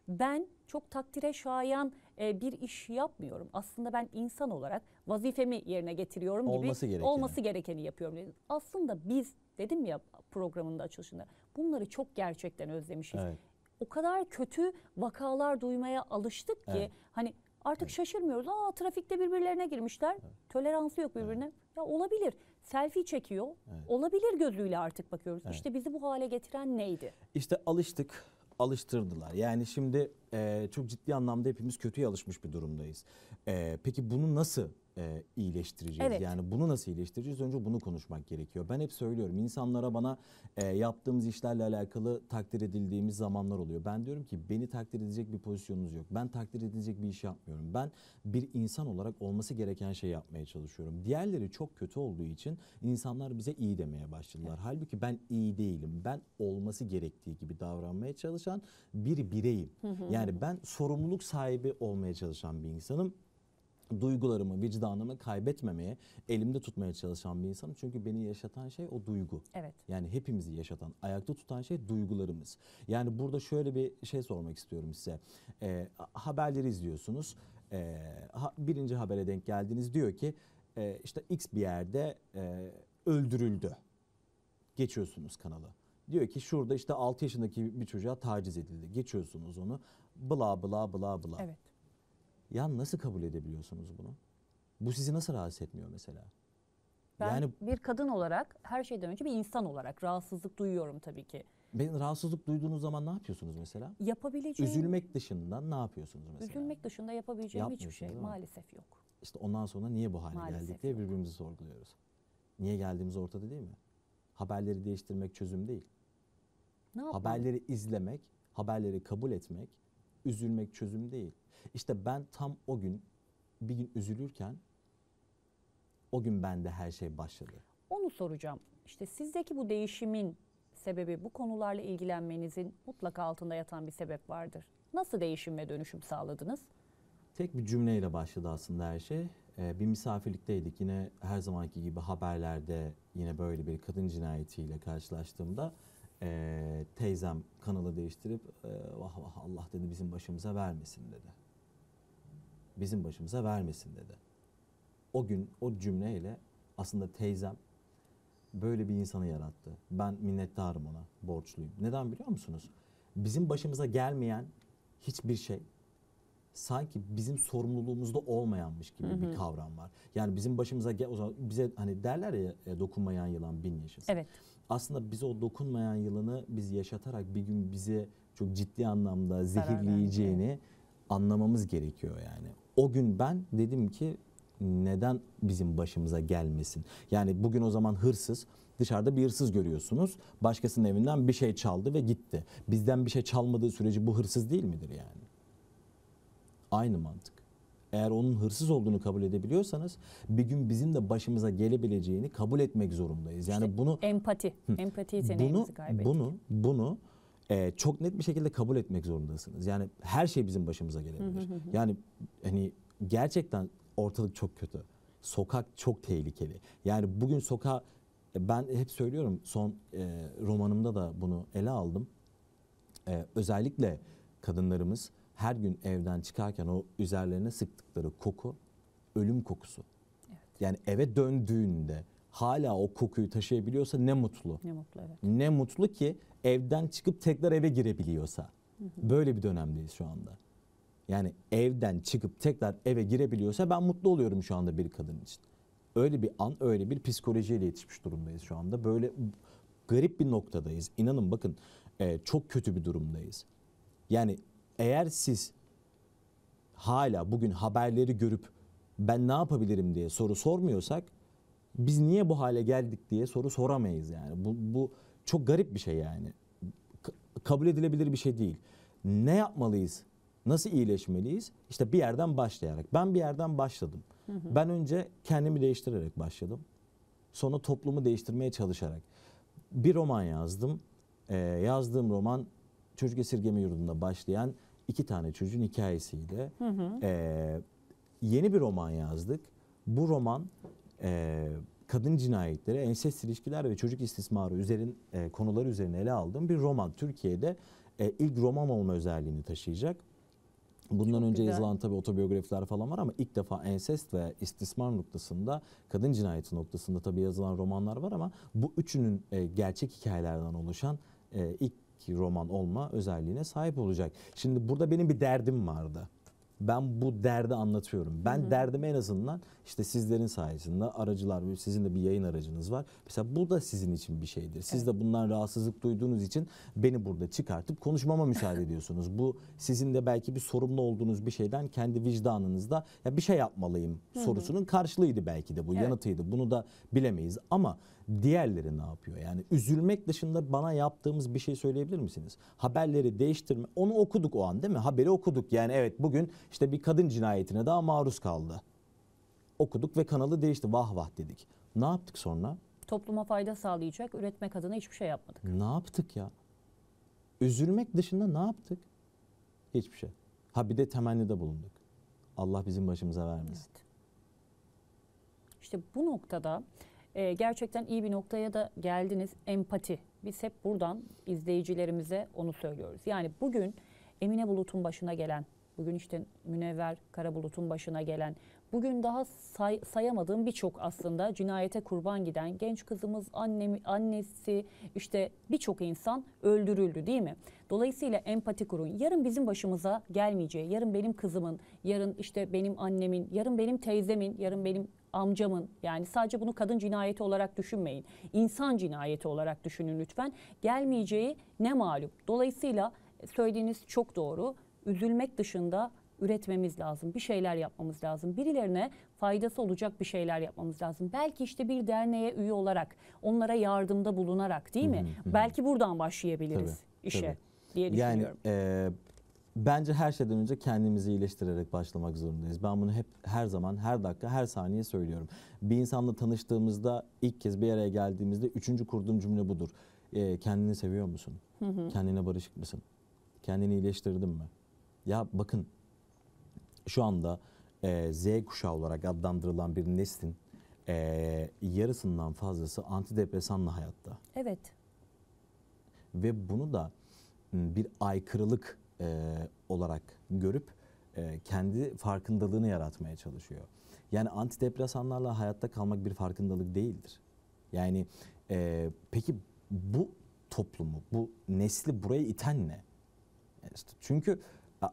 ben çok takdire şayan e, bir iş yapmıyorum. Aslında ben insan olarak vazifemi yerine getiriyorum olması gerekeni. olması gerekeni yapıyorum. Aslında biz dedim ya programında açılışında bunları çok gerçekten özlemişiz. Evet. O kadar kötü vakalar duymaya alıştık ki evet. hani artık evet. şaşırmıyoruz. Aa trafikte birbirlerine girmişler. Evet. Toleransı yok birbirine. Evet. Ya olabilir. Selfie çekiyor. Evet. Olabilir gözüyle artık bakıyoruz. Evet. İşte bizi bu hale getiren neydi? İşte alıştık alıştırdılar. Yani şimdi e, çok ciddi anlamda hepimiz kötüye alışmış bir durumdayız. E, peki bunu nasıl e, iyileştireceğiz? Evet. Yani bunu nasıl iyileştireceğiz? Önce bunu konuşmak gerekiyor. Ben hep söylüyorum insanlara bana e, yaptığımız işlerle alakalı takdir edildiğimiz zamanlar oluyor. Ben diyorum ki beni takdir edecek bir pozisyonunuz yok. Ben takdir edilecek bir iş yapmıyorum. Ben bir insan olarak olması gereken şeyi yapmaya çalışıyorum. Diğerleri çok kötü olduğu için insanlar bize iyi demeye başladılar. Evet. Halbuki ben iyi değilim. Ben olması gerektiği gibi davranmaya çalışan bir bireyim. yani ben sorumluluk sahibi olmaya çalışan bir insanım duygularımı, vicdanımı kaybetmemeye, elimde tutmaya çalışan bir insanım. Çünkü beni yaşatan şey o duygu. Evet. Yani hepimizi yaşatan, ayakta tutan şey duygularımız. Yani burada şöyle bir şey sormak istiyorum size. E, haberleri izliyorsunuz. E, ha, birinci habere denk geldiniz. Diyor ki e, işte X bir yerde e, öldürüldü. Geçiyorsunuz kanalı. Diyor ki şurada işte 6 yaşındaki bir çocuğa taciz edildi. Geçiyorsunuz onu. Bla bla bla bla. Evet. Ya nasıl kabul edebiliyorsunuz bunu? Bu sizi nasıl rahatsız etmiyor mesela? Ben yani, bir kadın olarak her şeyden önce bir insan olarak rahatsızlık duyuyorum tabii ki. Ben rahatsızlık duyduğunuz zaman ne yapıyorsunuz mesela? Yapabileceğim. Üzülmek dışında ne yapıyorsunuz mesela? Üzülmek dışında yapabileceğim hiçbir şey maalesef yok. İşte ondan sonra niye bu hale maalesef geldik diye yok. birbirimizi sorguluyoruz. Niye geldiğimiz ortada değil mi? Haberleri değiştirmek çözüm değil. Ne yapalım? Haberleri izlemek, haberleri kabul etmek, üzülmek çözüm değil. İşte ben tam o gün bir gün üzülürken o gün bende her şey başladı. Onu soracağım. İşte sizdeki bu değişimin sebebi bu konularla ilgilenmenizin mutlaka altında yatan bir sebep vardır. Nasıl değişim ve dönüşüm sağladınız? Tek bir cümleyle başladı aslında her şey. Ee, bir misafirlikteydik yine her zamanki gibi haberlerde yine böyle bir kadın cinayetiyle karşılaştığımda e, teyzem kanalı değiştirip e, vah vah Allah dedi bizim başımıza vermesin dedi bizim başımıza vermesin dedi. O gün o cümleyle aslında teyzem böyle bir insanı yarattı. Ben minnettarım ona, borçluyum. Neden biliyor musunuz? Bizim başımıza gelmeyen hiçbir şey sanki bizim sorumluluğumuzda olmayanmış gibi hı hı. bir kavram var. Yani bizim başımıza gel o zaman bize hani derler ya e, dokunmayan yılan bin yaşasın. Evet. Aslında bize o dokunmayan yılanı biz yaşatarak bir gün bize çok ciddi anlamda zehirleyeceğini anlamamız gerekiyor yani o gün ben dedim ki neden bizim başımıza gelmesin? Yani bugün o zaman hırsız dışarıda bir hırsız görüyorsunuz. Başkasının evinden bir şey çaldı ve gitti. Bizden bir şey çalmadığı sürece bu hırsız değil midir yani? Aynı mantık. Eğer onun hırsız olduğunu kabul edebiliyorsanız bir gün bizim de başımıza gelebileceğini kabul etmek zorundayız. Yani işte bunu empati, Hı, empati yeteneğimizi bunu, Bunu bunu e, çok net bir şekilde kabul etmek zorundasınız. Yani her şey bizim başımıza gelebilir. yani hani gerçekten ortalık çok kötü. Sokak çok tehlikeli. Yani bugün sokağa e, ben hep söylüyorum son e, romanımda da bunu ele aldım. E, özellikle kadınlarımız her gün evden çıkarken o üzerlerine sıktıkları koku ölüm kokusu. Evet. Yani eve döndüğünde hala o kokuyu taşıyabiliyorsa ne mutlu. Ne mutlu evet. Ne mutlu ki evden çıkıp tekrar eve girebiliyorsa. Hı hı. Böyle bir dönemdeyiz şu anda. Yani evden çıkıp tekrar eve girebiliyorsa ben mutlu oluyorum şu anda bir kadın için. Öyle bir an, öyle bir psikolojiyle yetişmiş durumdayız şu anda. Böyle garip bir noktadayız. İnanın bakın e, çok kötü bir durumdayız. Yani eğer siz hala bugün haberleri görüp ben ne yapabilirim diye soru sormuyorsak biz niye bu hale geldik diye soru soramayız yani. Bu, bu çok garip bir şey yani. K- kabul edilebilir bir şey değil. Ne yapmalıyız? Nasıl iyileşmeliyiz? İşte bir yerden başlayarak. Ben bir yerden başladım. Hı hı. Ben önce kendimi değiştirerek başladım. Sonra toplumu değiştirmeye çalışarak. Bir roman yazdım. Ee, yazdığım roman Çocuk Esirgeme Yurdu'nda başlayan iki tane çocuğun hikayesiydi. Hı hı. Ee, yeni bir roman yazdık. Bu roman e, kadın cinayetleri, ensest ilişkiler ve çocuk istismarı üzerin e, konuları üzerine ele aldığım bir roman. Türkiye'de e, ilk roman olma özelliğini taşıyacak. Bundan Çok önce güzel. yazılan tabii otobiyografiler falan var ama ilk defa ensest ve istismar noktasında, kadın cinayeti noktasında tabii yazılan romanlar var ama bu üçünün e, gerçek hikayelerden oluşan e, ilk roman olma özelliğine sahip olacak. Şimdi burada benim bir derdim vardı ben bu derdi anlatıyorum. Ben Hı-hı. derdimi en azından işte sizlerin sayesinde aracılar, sizin de bir yayın aracınız var. Mesela bu da sizin için bir şeydir. Siz evet. de bundan rahatsızlık duyduğunuz için beni burada çıkartıp konuşmama müsaade ediyorsunuz. Bu sizin de belki bir sorumlu olduğunuz bir şeyden kendi vicdanınızda ya bir şey yapmalıyım sorusunun Hı-hı. karşılığıydı belki de bu, evet. yanıtıydı. Bunu da bilemeyiz ama Diğerleri ne yapıyor? Yani üzülmek dışında bana yaptığımız bir şey söyleyebilir misiniz? Haberleri değiştirme. Onu okuduk o an değil mi? Haberi okuduk. Yani evet bugün işte bir kadın cinayetine daha maruz kaldı. Okuduk ve kanalı değişti. Vah vah dedik. Ne yaptık sonra? Topluma fayda sağlayacak üretmek adına hiçbir şey yapmadık. Ne yaptık ya? Üzülmek dışında ne yaptık? Hiçbir şey. Ha bir de temennide bulunduk. Allah bizim başımıza vermesin. Evet. İşte bu noktada e, gerçekten iyi bir noktaya da geldiniz. Empati. Biz hep buradan izleyicilerimize onu söylüyoruz. Yani bugün Emine Bulut'un başına gelen, bugün işte Münevver Karabulut'un başına gelen, bugün daha say, sayamadığım birçok aslında cinayete kurban giden genç kızımız, annem, annesi, işte birçok insan öldürüldü değil mi? Dolayısıyla empati kurun. Yarın bizim başımıza gelmeyeceği, yarın benim kızımın, yarın işte benim annemin, yarın benim teyzemin, yarın benim amcamın yani sadece bunu kadın cinayeti olarak düşünmeyin. İnsan cinayeti olarak düşünün lütfen. Gelmeyeceği ne malum. Dolayısıyla e, söylediğiniz çok doğru. Üzülmek dışında üretmemiz lazım. Bir şeyler yapmamız lazım. Birilerine faydası olacak bir şeyler yapmamız lazım. Belki işte bir derneğe üye olarak onlara yardımda bulunarak değil mi? Hı hı Belki buradan başlayabiliriz tabii, işe tabii. diye düşünüyorum. Yani e, bence her şeyden önce kendimizi iyileştirerek başlamak zorundayız. Ben bunu hep her zaman, her dakika, her saniye söylüyorum. Bir insanla tanıştığımızda, ilk kez bir araya geldiğimizde üçüncü kurduğum cümle budur. E, kendini seviyor musun? Hı hı. Kendine barışık mısın? Kendini iyileştirdin mi? Ya bakın şu anda e, Z kuşağı olarak adlandırılan bir neslin e, yarısından fazlası antidepresanla hayatta. Evet. Ve bunu da ıı, bir aykırılık e, olarak görüp e, kendi farkındalığını yaratmaya çalışıyor. Yani antidepresanlarla hayatta kalmak bir farkındalık değildir. Yani e, peki bu toplumu, bu nesli buraya iten ne? E, çünkü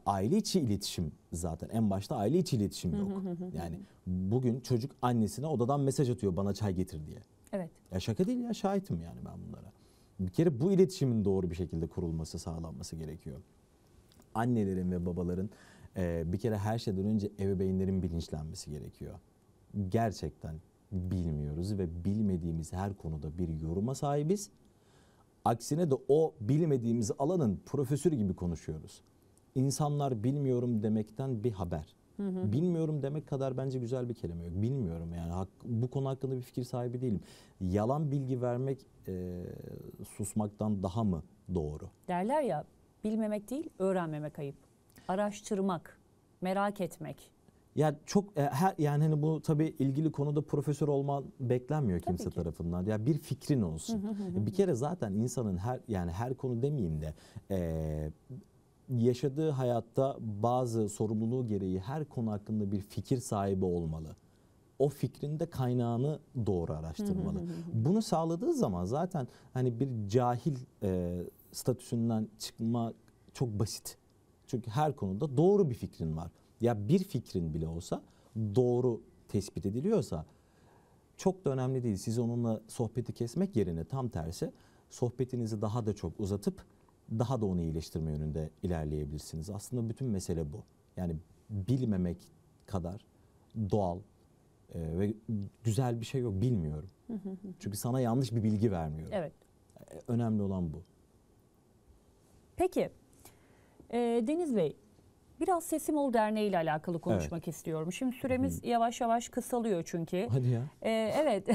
aile içi iletişim zaten en başta aile içi iletişim yok. [LAUGHS] yani bugün çocuk annesine odadan mesaj atıyor bana çay getir diye. Evet. Ya şaka değil ya şahitim yani ben bunlara. Bir kere bu iletişimin doğru bir şekilde kurulması, sağlanması gerekiyor annelerin ve babaların e, bir kere her şeyden önce ebeveynlerin bilinçlenmesi gerekiyor. Gerçekten bilmiyoruz ve bilmediğimiz her konuda bir yoruma sahibiz. Aksine de o bilmediğimiz alanın profesör gibi konuşuyoruz. İnsanlar bilmiyorum demekten bir haber. Hı hı. Bilmiyorum demek kadar bence güzel bir kelime yok. Bilmiyorum yani bu konu hakkında bir fikir sahibi değilim. Yalan bilgi vermek e, susmaktan daha mı doğru? Derler ya Bilmemek değil, öğrenmemek ayıp. Araştırmak, merak etmek. Yani çok e, her yani hani bu tabii ilgili konuda profesör olman beklenmiyor tabii kimse ki. tarafından. Ya bir fikrin olsun. E, bir kere zaten insanın her yani her konu demeyeyim de e, yaşadığı hayatta bazı sorumluluğu gereği her konu hakkında bir fikir sahibi olmalı o fikrin de kaynağını doğru araştırmalı. Bunu sağladığı zaman zaten hani bir cahil e, statüsünden çıkma çok basit. Çünkü her konuda doğru bir fikrin var. Ya bir fikrin bile olsa doğru tespit ediliyorsa çok da önemli değil. Siz onunla sohbeti kesmek yerine tam tersi sohbetinizi daha da çok uzatıp daha da onu iyileştirme yönünde ilerleyebilirsiniz. Aslında bütün mesele bu. Yani bilmemek kadar doğal e, ve güzel bir şey yok bilmiyorum. Çünkü sana yanlış bir bilgi vermiyorum. Evet. E, önemli olan bu. Peki e, Deniz Bey biraz Sesim Ol Derneği ile alakalı konuşmak istiyorum. Şimdi süremiz yavaş yavaş kısalıyor çünkü. Hadi ya. E, evet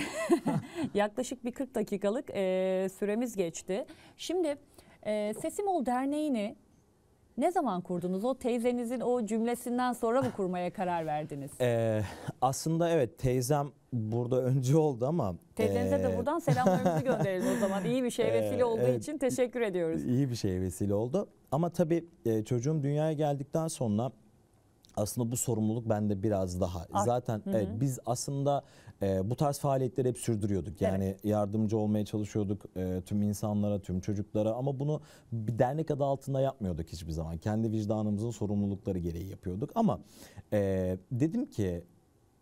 [LAUGHS] yaklaşık bir 40 dakikalık e, süremiz geçti. Şimdi e, Sesim Ol Derneği'ni ne zaman kurdunuz? O teyzenizin o cümlesinden sonra mı kurmaya karar verdiniz? Ee, aslında evet teyzem burada önce oldu ama. Teyzenize e, de buradan selamlarımızı [LAUGHS] gönderelim o zaman. İyi bir şey vesile olduğu e, için teşekkür ediyoruz. İyi bir şey vesile oldu. Ama tabii e, çocuğum dünyaya geldikten sonra aslında bu sorumluluk bende biraz daha. Art. Zaten hı hı. Evet, biz aslında e, bu tarz faaliyetleri hep sürdürüyorduk. Yani evet. yardımcı olmaya çalışıyorduk e, tüm insanlara, tüm çocuklara ama bunu bir dernek adı altında yapmıyorduk hiçbir zaman. Kendi vicdanımızın sorumlulukları gereği yapıyorduk ama e, dedim ki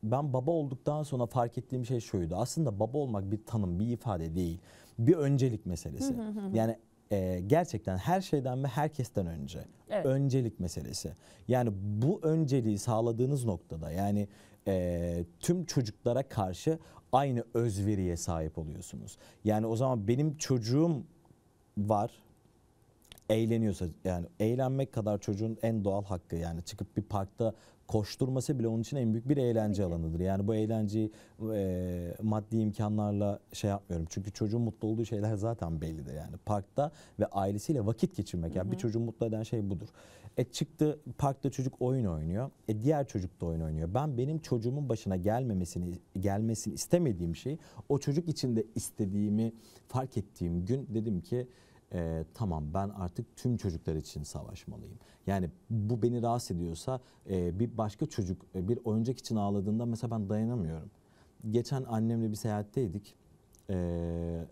ben baba olduktan sonra fark ettiğim şey şuydu. Aslında baba olmak bir tanım, bir ifade değil. Bir öncelik meselesi. yani e, gerçekten her şeyden ve herkesten önce. Evet. Öncelik meselesi. Yani bu önceliği sağladığınız noktada yani e, tüm çocuklara karşı aynı özveriye sahip oluyorsunuz. Yani o zaman benim çocuğum var eğleniyorsa yani eğlenmek kadar çocuğun en doğal hakkı yani çıkıp bir parkta koşturması bile onun için en büyük bir eğlence Peki. alanıdır. Yani bu eğlenceyi e, maddi imkanlarla şey yapmıyorum. Çünkü çocuğun mutlu olduğu şeyler zaten bellidir. Yani parkta ve ailesiyle vakit geçirmek. Yani Hı -hı. bir çocuğun mutlu eden şey budur. E çıktı parkta çocuk oyun oynuyor. E diğer çocuk da oyun oynuyor. Ben benim çocuğumun başına gelmemesini gelmesini istemediğim şey o çocuk için de istediğimi fark ettiğim gün dedim ki e, tamam ben artık tüm çocuklar için savaşmalıyım. Yani bu beni rahatsız ediyorsa e, bir başka çocuk e, bir oyuncak için ağladığında mesela ben dayanamıyorum. Geçen annemle bir seyahatteydik. E,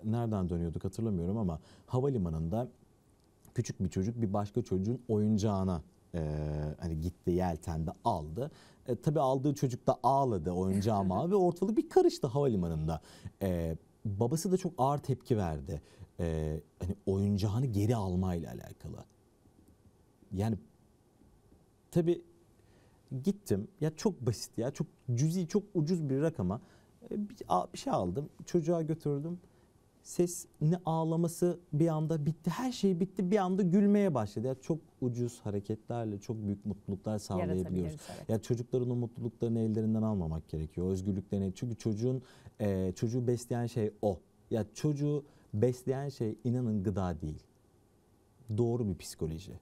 nereden dönüyorduk hatırlamıyorum ama havalimanında küçük bir çocuk bir başka çocuğun oyuncağına e, hani gitti yeltendi aldı. E, tabii aldığı çocuk da ağladı oyuncağıma [LAUGHS] ve ortalık bir karıştı havalimanında. E, babası da çok ağır tepki verdi e, hani oyuncağını geri alma ile alakalı. Yani tabi gittim ya çok basit ya çok cüzi çok ucuz bir rakama e, bir, bir şey aldım çocuğa götürdüm ses ne ağlaması bir anda bitti her şey bitti bir anda gülmeye başladı ya çok ucuz hareketlerle çok büyük mutluluklar sağlayabiliyoruz ya çocukların o mutluluklarını ellerinden almamak gerekiyor özgürlüklerini çünkü çocuğun e, çocuğu besleyen şey o ya çocuğu besleyen şey inanın gıda değil. Doğru bir psikoloji.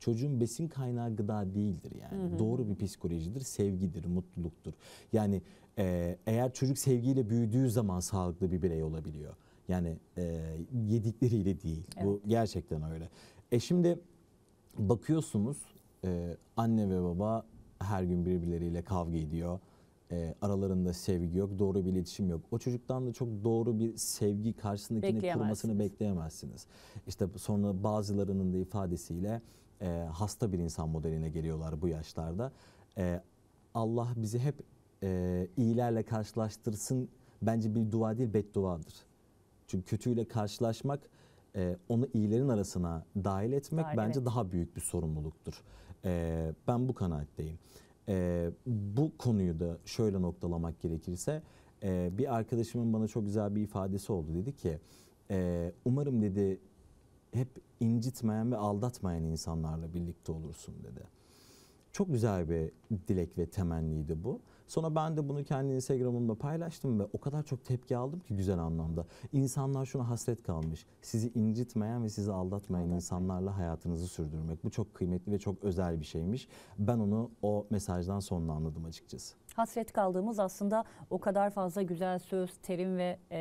Çocuğun besin kaynağı gıda değildir yani. Hı hı. Doğru bir psikolojidir, sevgidir, mutluluktur. Yani e, eğer çocuk sevgiyle büyüdüğü zaman sağlıklı bir birey olabiliyor. Yani e, yedikleriyle değil. Evet. Bu gerçekten öyle. E şimdi bakıyorsunuz e, anne ve baba her gün birbirleriyle kavga ediyor e, aralarında sevgi yok, doğru bir iletişim yok. O çocuktan da çok doğru bir sevgi karşısındakini kurmasını bekleyemezsiniz. İşte sonra bazılarının da ifadesiyle e, hasta bir insan modeline geliyorlar bu yaşlarda. E, Allah bizi hep e, iyilerle karşılaştırsın bence bir dua değil bedduadır. Çünkü kötüyle karşılaşmak e, onu iyilerin arasına dahil etmek dahil bence et. daha büyük bir sorumluluktur. E, ben bu kanaatteyim. E, bu konuyu da şöyle noktalamak gerekirse e, bir arkadaşımın bana çok güzel bir ifadesi oldu. Dedi ki e, umarım dedi hep incitmeyen ve aldatmayan insanlarla birlikte olursun dedi. Çok güzel bir dilek ve temenniydi bu. Sonra ben de bunu kendi Instagram'ımda paylaştım ve o kadar çok tepki aldım ki güzel anlamda. İnsanlar şuna hasret kalmış. Sizi incitmeyen ve sizi aldatmayan Aldatmayın. insanlarla hayatınızı sürdürmek. Bu çok kıymetli ve çok özel bir şeymiş. Ben onu o mesajdan sonra anladım açıkçası hasret kaldığımız aslında o kadar fazla güzel söz, terim ve e,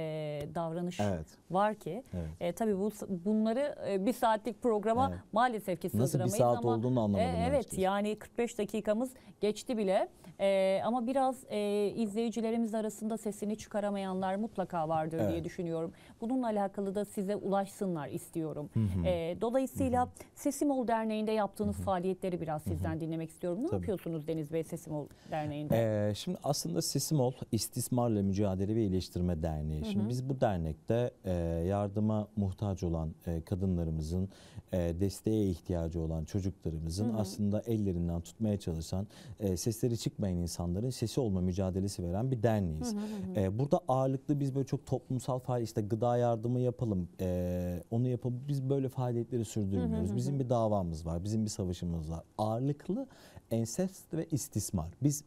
davranış evet. var ki. Evet. E, tabii bu bunları e, bir saatlik programa evet. maalesef ki sığdıramayız. Nasıl bir saat ama, olduğunu anlamadım. E, evet yani 45 dakikamız geçti bile. E, ama biraz e, izleyicilerimiz arasında sesini çıkaramayanlar mutlaka vardır evet. diye düşünüyorum. Bununla alakalı da size ulaşsınlar istiyorum. E, dolayısıyla hı hı. E, Sesimol Derneği'nde yaptığınız faaliyetleri biraz sizden dinlemek istiyorum. Ne Tabii. yapıyorsunuz Deniz Bey Sesimol Derneği'nde? Ee, ee, şimdi aslında Sesimol İstismarla Mücadele ve İyileştirme Derneği. Hı hı. Şimdi biz bu dernekte e, yardıma muhtaç olan e, kadınlarımızın, e, desteğe ihtiyacı olan çocuklarımızın hı hı. aslında ellerinden tutmaya çalışan, e, sesleri çıkmayan insanların sesi olma mücadelesi veren bir derneğiz. Hı hı hı. E, burada ağırlıklı biz böyle çok toplumsal faaliyet, işte gıda yardımı yapalım, e, onu yapalım. Biz böyle faaliyetleri sürdürmüyoruz. Hı hı hı. Bizim bir davamız var, bizim bir savaşımız var. Ağırlıklı ensest ve istismar. Biz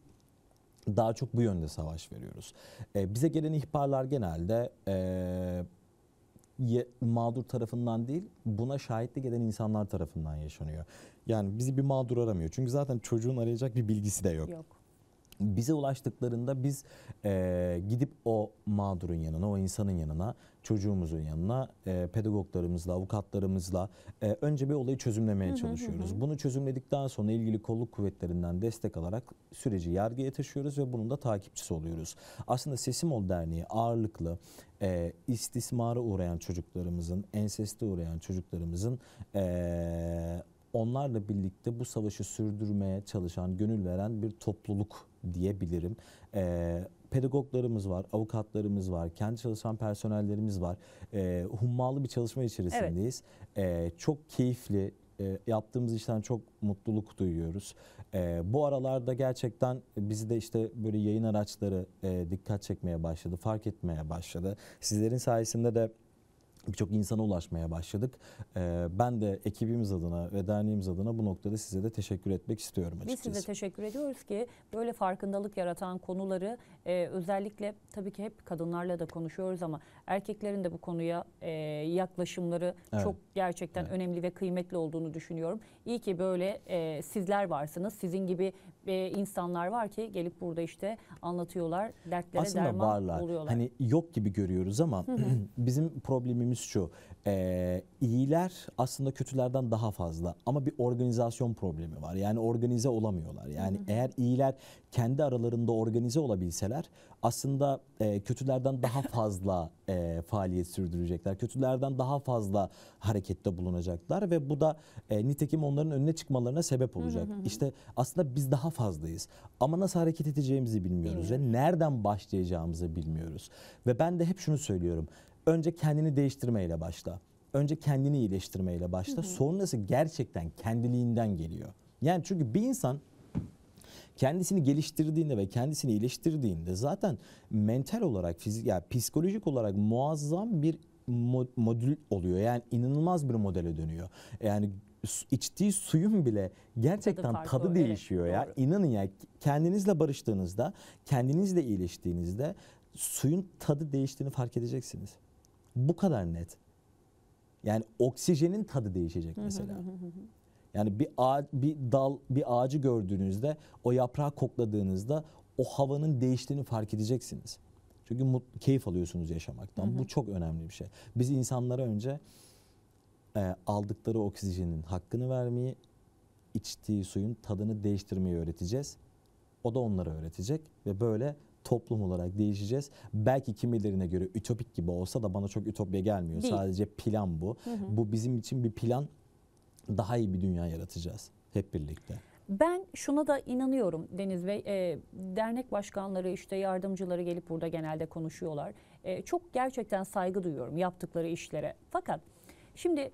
daha çok bu yönde savaş veriyoruz. E, bize gelen ihbarlar genelde e, mağdur tarafından değil, buna şahitlik eden insanlar tarafından yaşanıyor. Yani bizi bir mağdur aramıyor. Çünkü zaten çocuğun arayacak bir bilgisi de yok. Yok bize ulaştıklarında biz e, gidip o mağdurun yanına, o insanın yanına, çocuğumuzun yanına, e, pedagoglarımızla, avukatlarımızla e, önce bir olayı çözümlemeye hı hı çalışıyoruz. Hı Bunu çözümledikten sonra ilgili kolluk kuvvetlerinden destek alarak süreci yargıya taşıyoruz ve bunun da takipçisi oluyoruz. Aslında Sesimol Derneği ağırlıklı e, istismara uğrayan çocuklarımızın, enseste uğrayan çocuklarımızın e, onlarla birlikte bu savaşı sürdürmeye çalışan, gönül veren bir topluluk diyebilirim. E, pedagoglarımız var, avukatlarımız var, kendi çalışan personellerimiz var. E, hummalı bir çalışma içerisindeyiz. Evet. E, çok keyifli, e, yaptığımız işten çok mutluluk duyuyoruz. E, bu aralarda gerçekten bizi de işte böyle yayın araçları e, dikkat çekmeye başladı, fark etmeye başladı. Sizlerin sayesinde de birçok insana ulaşmaya başladık. Ee, ben de ekibimiz adına ve derneğimiz adına bu noktada size de teşekkür etmek istiyorum açıkçası. Biz size teşekkür ediyoruz ki böyle farkındalık yaratan konuları e, özellikle tabii ki hep kadınlarla da konuşuyoruz ama erkeklerin de bu konuya e, yaklaşımları evet. çok gerçekten evet. önemli ve kıymetli olduğunu düşünüyorum. İyi ki böyle e, sizler varsınız. Sizin gibi e, insanlar var ki gelip burada işte anlatıyorlar. Dertlere Aslında derman varlar. oluyorlar. Hani yok gibi görüyoruz ama [CLEARS THROAT] bizim problemimiz şu e, iyiler aslında kötülerden daha fazla ama bir organizasyon problemi var. Yani organize olamıyorlar. Yani hı hı. eğer iyiler kendi aralarında organize olabilseler aslında e, kötülerden daha [LAUGHS] fazla e, faaliyet sürdürecekler. Kötülerden daha fazla harekette bulunacaklar ve bu da e, nitekim onların önüne çıkmalarına sebep olacak. Hı hı hı. İşte aslında biz daha fazlayız ama nasıl hareket edeceğimizi bilmiyoruz Bilmiyorum. ve nereden başlayacağımızı bilmiyoruz. Ve ben de hep şunu söylüyorum önce kendini değiştirmeyle başla. Önce kendini iyileştirmeyle başla. Hı hı. Sonrası gerçekten kendiliğinden geliyor. Yani çünkü bir insan kendisini geliştirdiğinde ve kendisini iyileştirdiğinde zaten mental olarak, fizik, yani psikolojik olarak muazzam bir modül oluyor. Yani inanılmaz bir modele dönüyor. Yani içtiği suyun bile gerçekten tadı, tadı değişiyor evet, ya. Doğru. İnanın ya kendinizle barıştığınızda, kendinizle iyileştiğinizde suyun tadı değiştiğini fark edeceksiniz. Bu kadar net. Yani oksijenin tadı değişecek mesela. Yani bir ağaç, bir dal, bir ağacı gördüğünüzde, o yaprağı kokladığınızda o havanın değiştiğini fark edeceksiniz. Çünkü mut, keyif alıyorsunuz yaşamaktan. Bu çok önemli bir şey. Biz insanlara önce e, aldıkları oksijenin hakkını vermeyi, içtiği suyun tadını değiştirmeyi öğreteceğiz. O da onlara öğretecek ve böyle toplum olarak değişeceğiz. Belki kimilerine göre ütopik gibi olsa da bana çok ütopya gelmiyor. Değil. Sadece plan bu. Hı hı. Bu bizim için bir plan. Daha iyi bir dünya yaratacağız hep birlikte. Ben şuna da inanıyorum Deniz Bey. E, dernek başkanları işte yardımcıları gelip burada genelde konuşuyorlar. E, çok gerçekten saygı duyuyorum yaptıkları işlere. Fakat şimdi e,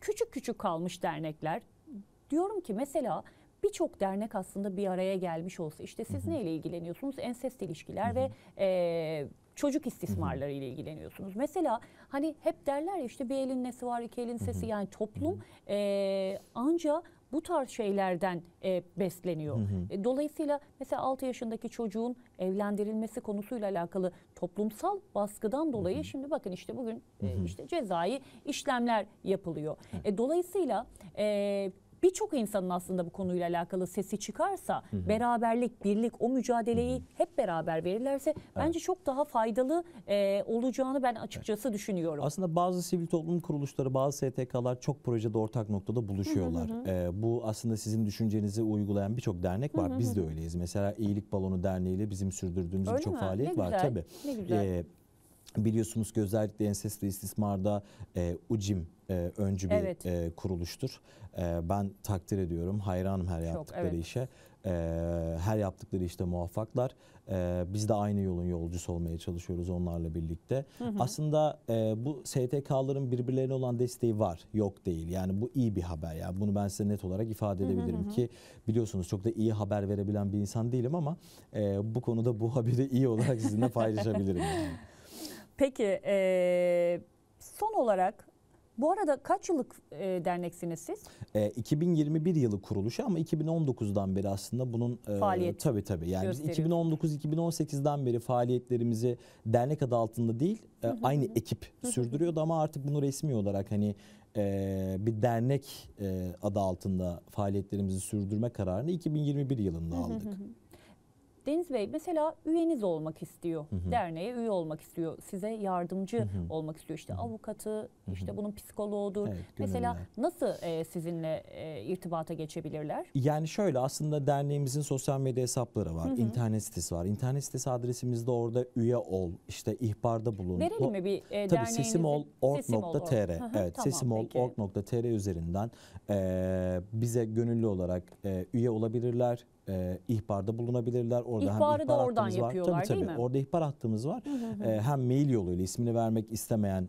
küçük küçük kalmış dernekler. Diyorum ki mesela birçok dernek aslında bir araya gelmiş olsa işte siz neyle ilgileniyorsunuz? Ensest ilişkiler ve e, çocuk istismarları ile ilgileniyorsunuz. Mesela hani hep derler ya işte bir elin nesi var iki elin sesi yani toplum e, anca bu tarz şeylerden e, besleniyor. E, dolayısıyla mesela 6 yaşındaki çocuğun evlendirilmesi konusuyla alakalı toplumsal baskıdan dolayı şimdi bakın işte bugün E, işte cezai işlemler yapılıyor. E, dolayısıyla e, birçok insanın aslında bu konuyla alakalı sesi çıkarsa hı hı. beraberlik, birlik, o mücadeleyi hı hı. hep beraber verirlerse evet. bence çok daha faydalı e, olacağını ben açıkçası evet. düşünüyorum. Aslında bazı sivil toplum kuruluşları, bazı STK'lar çok projede ortak noktada buluşuyorlar. Hı hı hı. E, bu aslında sizin düşüncenizi uygulayan birçok dernek var. Hı hı hı. Biz de öyleyiz. Mesela İyilik Balonu Derneği ile bizim sürdürdüğümüz birçok faaliyet ne var güzel. tabii. Ne güzel. E, Biliyorsunuz ki özellikle ensest istismarda e, UCİM e, öncü bir evet. e, kuruluştur. E, ben takdir ediyorum, hayranım her Çok, yaptıkları evet. işe. E, her yaptıkları işte muvaffaklar. E, biz de aynı yolun yolcusu olmaya çalışıyoruz onlarla birlikte. Hı hı. Aslında e, bu STK'ların birbirlerine olan desteği var, yok değil. Yani bu iyi bir haber. Yani bunu ben size net olarak ifade edebilirim hı hı hı. ki biliyorsunuz çok da iyi haber verebilen bir insan değilim ama e, bu konuda bu haberi iyi olarak sizinle paylaşabilirim. Yani. [LAUGHS] Peki e, son olarak bu arada kaç yıllık e, derneksiniz siz? E, 2021 yılı kuruluşu ama 2019'dan beri aslında bunun e, Faaliyet tabi tabi yani biz 2019-2018'den beri faaliyetlerimizi dernek adı altında değil e, aynı ekip sürdürüyordu ama artık bunu resmi olarak hani e, bir dernek e, adı altında faaliyetlerimizi sürdürme kararını 2021 yılında aldık. Deniz Bey mesela üyeniz olmak istiyor. Hı hı. Derneğe üye olmak istiyor. Size yardımcı hı hı. olmak istiyor. İşte hı hı. avukatı, hı hı. işte bunun psikoloğudur. Evet, mesela nasıl e, sizinle e, irtibata geçebilirler? Yani şöyle aslında derneğimizin sosyal medya hesapları var. Hı hı. İnternet sitesi var. İnternet sitesi adresimizde orada üye ol, işte ihbarda bulun. Verelim mi bir e, Tabii sesimol.org.tr. Evet tamam, sesimol.org.tr üzerinden e, bize gönüllü olarak e, üye olabilirler e, ihbarda bulunabilirler. Orada İhbarı hem ihbar da oradan hattımız yapıyorlar var. Tabii, değil mi? Orada ihbar hattımız var. Hı hı. E, hem mail yoluyla ismini vermek istemeyen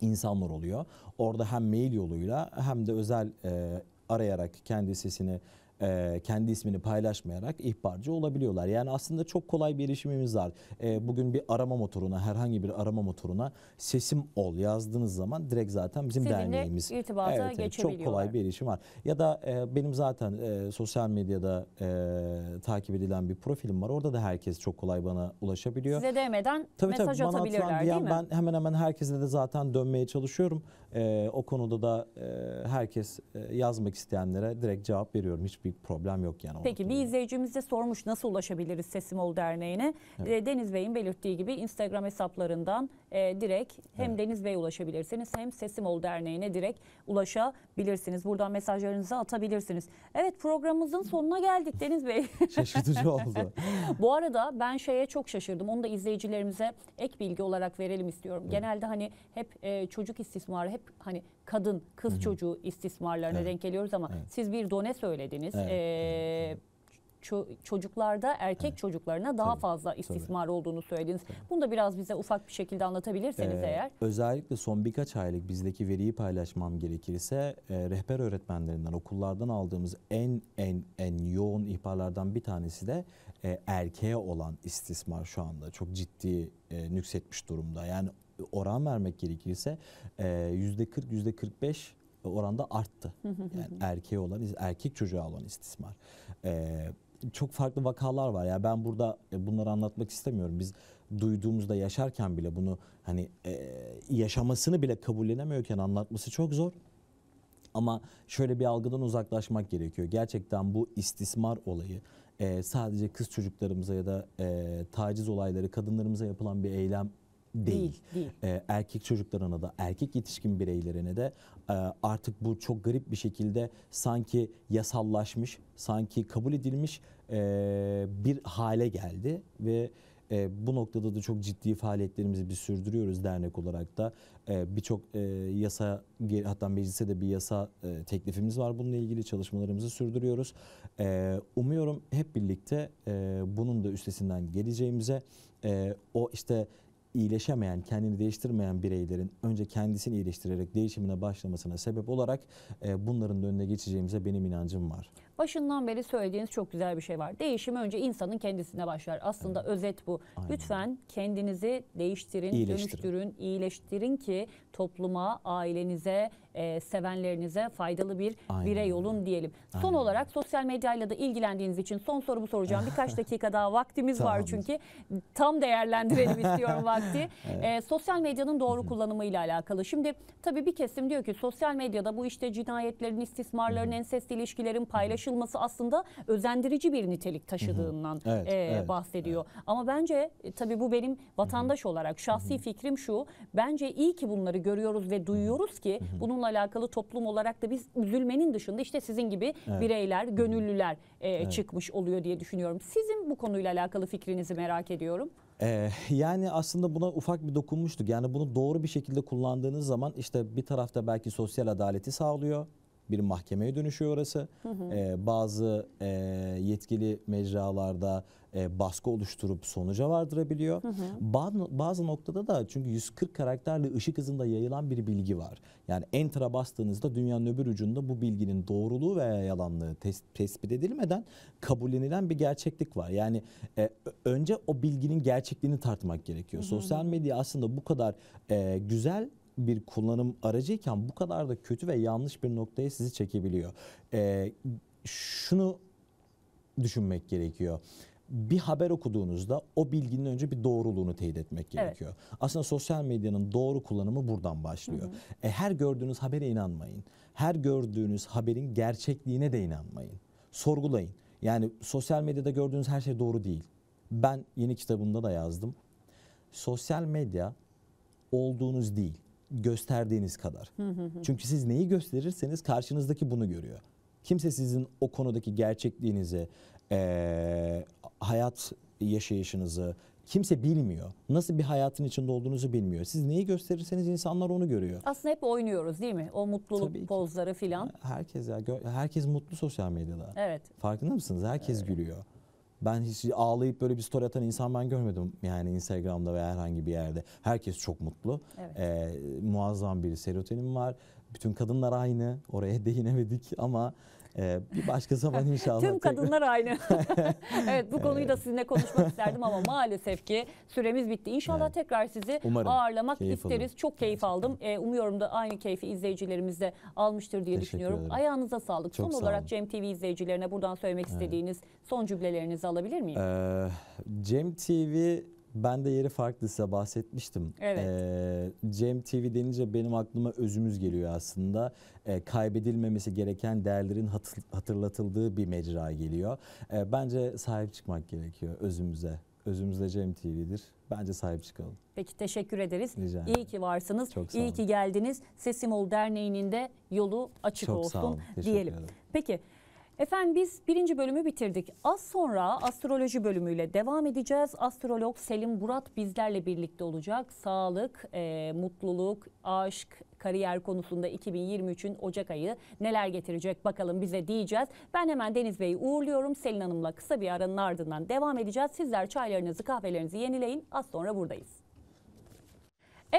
insanlar oluyor. Orada hem mail yoluyla hem de özel e, arayarak kendi sesini e, kendi ismini paylaşmayarak ihbarcı olabiliyorlar. Yani aslında çok kolay bir erişimimiz var. E, bugün bir arama motoruna, herhangi bir arama motoruna sesim ol yazdığınız zaman direkt zaten bizim Sizinle derneğimiz. irtibata evet, evet, Çok kolay bir erişim var. Ya da e, benim zaten e, sosyal medyada e, takip edilen bir profilim var. Orada da herkes çok kolay bana ulaşabiliyor. Size demeden mesaj tabii, atabilirler değil mi? Ben hemen hemen herkese de zaten dönmeye çalışıyorum. E, o konuda da e, herkes e, yazmak isteyenlere direkt cevap veriyorum. Hiçbir problem yok yani. Peki bir izleyicimiz de sormuş nasıl ulaşabiliriz Sesimol Derneği'ne? Evet. Ee, Deniz Bey'in belirttiği gibi Instagram hesaplarından e, direkt hem evet. Deniz Bey'e ulaşabilirsiniz hem Sesimol Derneği'ne direkt ulaşabilirsiniz. Buradan mesajlarınızı atabilirsiniz. Evet programımızın sonuna geldik Deniz Bey. [LAUGHS] Şaşırtıcı oldu. [LAUGHS] Bu arada ben şeye çok şaşırdım. Onu da izleyicilerimize ek bilgi olarak verelim istiyorum. Evet. Genelde hani hep e, çocuk istismarı hep hani kadın, kız Hı-hı. çocuğu istismarlarına evet. denk geliyoruz ama evet. siz bir done söylediniz. Evet. Ee, çocuklarda erkek evet. çocuklarına daha Tabii. fazla istismar Tabii. olduğunu söylediniz. Tabii. Bunu da biraz bize ufak bir şekilde anlatabilirseniz ee, eğer. Özellikle son birkaç aylık bizdeki veriyi paylaşmam gerekirse e, rehber öğretmenlerinden okullardan aldığımız en en en yoğun ihbarlardan bir tanesi de e, erkeğe olan istismar şu anda çok ciddi e, nüksetmiş durumda. Yani oran vermek gerekirse e, yüzde %40 yüzde %45 oranda arttı. Yani erkeğe olan, erkek çocuğa olan istismar. E, çok farklı vakalar var. Ya yani ben burada e, bunları anlatmak istemiyorum. Biz duyduğumuzda yaşarken bile bunu hani yaşamasını bile kabullenemiyorken anlatması çok zor. Ama şöyle bir algıdan uzaklaşmak gerekiyor. Gerçekten bu istismar olayı e, sadece kız çocuklarımıza ya da e, taciz olayları kadınlarımıza yapılan bir eylem değil. değil, değil. E, erkek çocuklarına da erkek yetişkin bireylerine de e, artık bu çok garip bir şekilde sanki yasallaşmış, sanki kabul edilmiş e, bir hale geldi ve e, bu noktada da çok ciddi faaliyetlerimizi bir sürdürüyoruz dernek olarak da. E, Birçok e, yasa hatta meclise de bir yasa e, teklifimiz var bununla ilgili çalışmalarımızı sürdürüyoruz. E, umuyorum hep birlikte e, bunun da üstesinden geleceğimize e, o işte iyileşemeyen, kendini değiştirmeyen bireylerin önce kendisini iyileştirerek değişimine başlamasına sebep olarak e, bunların önüne geçeceğimize benim inancım var. Başından beri söylediğiniz çok güzel bir şey var. Değişim önce insanın kendisine başlar. Aslında evet. özet bu. Aynen. Lütfen kendinizi değiştirin, dönüştürün, iyileştirin ki topluma, ailenize, e, sevenlerinize faydalı bir Aynen. birey olun diyelim. Aynen. Son olarak sosyal medyayla da ilgilendiğiniz için son sorumu soracağım. [LAUGHS] Birkaç dakika daha vaktimiz tamam. var çünkü. Tam değerlendirelim istiyorum [LAUGHS] vakti. Evet. E, sosyal medyanın doğru kullanımıyla alakalı. Şimdi tabii bir kesim diyor ki sosyal medyada bu işte cinayetlerin, istismarların, ensest ilişkilerin paylaşımı konuşulması aslında özendirici bir nitelik taşıdığından hı hı. Evet, e, evet, bahsediyor. Evet. Ama bence e, tabii bu benim vatandaş olarak şahsi hı hı. fikrim şu. Bence iyi ki bunları görüyoruz ve duyuyoruz ki hı hı. bununla alakalı toplum olarak da biz üzülmenin dışında işte sizin gibi evet. bireyler, gönüllüler e, evet. çıkmış oluyor diye düşünüyorum. Sizin bu konuyla alakalı fikrinizi merak ediyorum. Ee, yani aslında buna ufak bir dokunmuştuk. Yani bunu doğru bir şekilde kullandığınız zaman işte bir tarafta belki sosyal adaleti sağlıyor bir mahkemeye dönüşüyor orası. Hı hı. E, bazı e, yetkili mecralarda e, baskı oluşturup sonuca vardırabiliyor. Hı hı. Bazı, bazı noktada da çünkü 140 karakterli ışık hızında yayılan bir bilgi var. Yani enter'a bastığınızda dünyanın öbür ucunda bu bilginin doğruluğu veya yalanlığı tes tespit edilmeden kabullenilen bir gerçeklik var. Yani e, önce o bilginin gerçekliğini tartmak gerekiyor. Hı hı. Sosyal medya aslında bu kadar e, güzel bir kullanım aracıyken bu kadar da kötü ve yanlış bir noktaya sizi çekebiliyor. E, şunu düşünmek gerekiyor bir haber okuduğunuzda o bilginin önce bir doğruluğunu teyit etmek gerekiyor. Evet. Aslında sosyal medyanın doğru kullanımı buradan başlıyor. Hı hı. E, her gördüğünüz habere inanmayın. Her gördüğünüz haberin gerçekliğine de inanmayın. Sorgulayın. Yani sosyal medyada gördüğünüz her şey doğru değil. Ben yeni kitabımda da yazdım. Sosyal medya olduğunuz değil gösterdiğiniz kadar. Çünkü siz neyi gösterirseniz karşınızdaki bunu görüyor. Kimse sizin o konudaki gerçekliğinizi, e, hayat yaşayışınızı kimse bilmiyor. Nasıl bir hayatın içinde olduğunuzu bilmiyor. Siz neyi gösterirseniz insanlar onu görüyor. Aslında hep oynuyoruz değil mi? O mutluluk Tabii ki. pozları filan. Herkes ya herkes mutlu sosyal medyada. Evet. Farkında mısınız? Herkes evet. gülüyor. Ben hiç ağlayıp böyle bir story atan insan ben görmedim yani Instagram'da veya herhangi bir yerde. Herkes çok mutlu. Evet. Ee, muazzam bir serotonin var. Bütün kadınlar aynı. Oraya [LAUGHS] değinemedik ama ee, bir başka zaman [LAUGHS] inşallah. Tüm kadınlar aynı. [LAUGHS] evet bu konuyu da sizinle konuşmak isterdim ama [LAUGHS] maalesef ki süremiz bitti. İnşallah evet. tekrar sizi Umarım. ağırlamak keyif isteriz. Olur. Çok keyif aldım. Ee, umuyorum da aynı keyfi izleyicilerimiz de almıştır diye Teşekkür düşünüyorum. Ederim. Ayağınıza sağlık. Çok son sağ olarak Cem TV izleyicilerine buradan söylemek evet. istediğiniz son cümlelerinizi alabilir miyim? Ee, Cem TV ben de yeri farklı size bahsetmiştim. Evet. Ee, Cem TV denince benim aklıma özümüz geliyor aslında. Ee, kaybedilmemesi gereken değerlerin hatırlatıldığı bir mecra geliyor. Ee, bence sahip çıkmak gerekiyor özümüze. Özümüzde Cem TV'dir. Bence sahip çıkalım. Peki teşekkür ederiz. Rica ederim. İyi ki varsınız. Çok sağ olun. İyi ki geldiniz. Sesimol Derneği'nin de yolu açık Çok olsun sağ olun. diyelim. Ederim. Peki Efendim biz birinci bölümü bitirdik. Az sonra astroloji bölümüyle devam edeceğiz. Astrolog Selim Burat bizlerle birlikte olacak. Sağlık, e, mutluluk, aşk, kariyer konusunda 2023'ün Ocak ayı neler getirecek bakalım bize diyeceğiz. Ben hemen Deniz Bey'i uğurluyorum. Selin Hanım'la kısa bir aranın ardından devam edeceğiz. Sizler çaylarınızı kahvelerinizi yenileyin. Az sonra buradayız.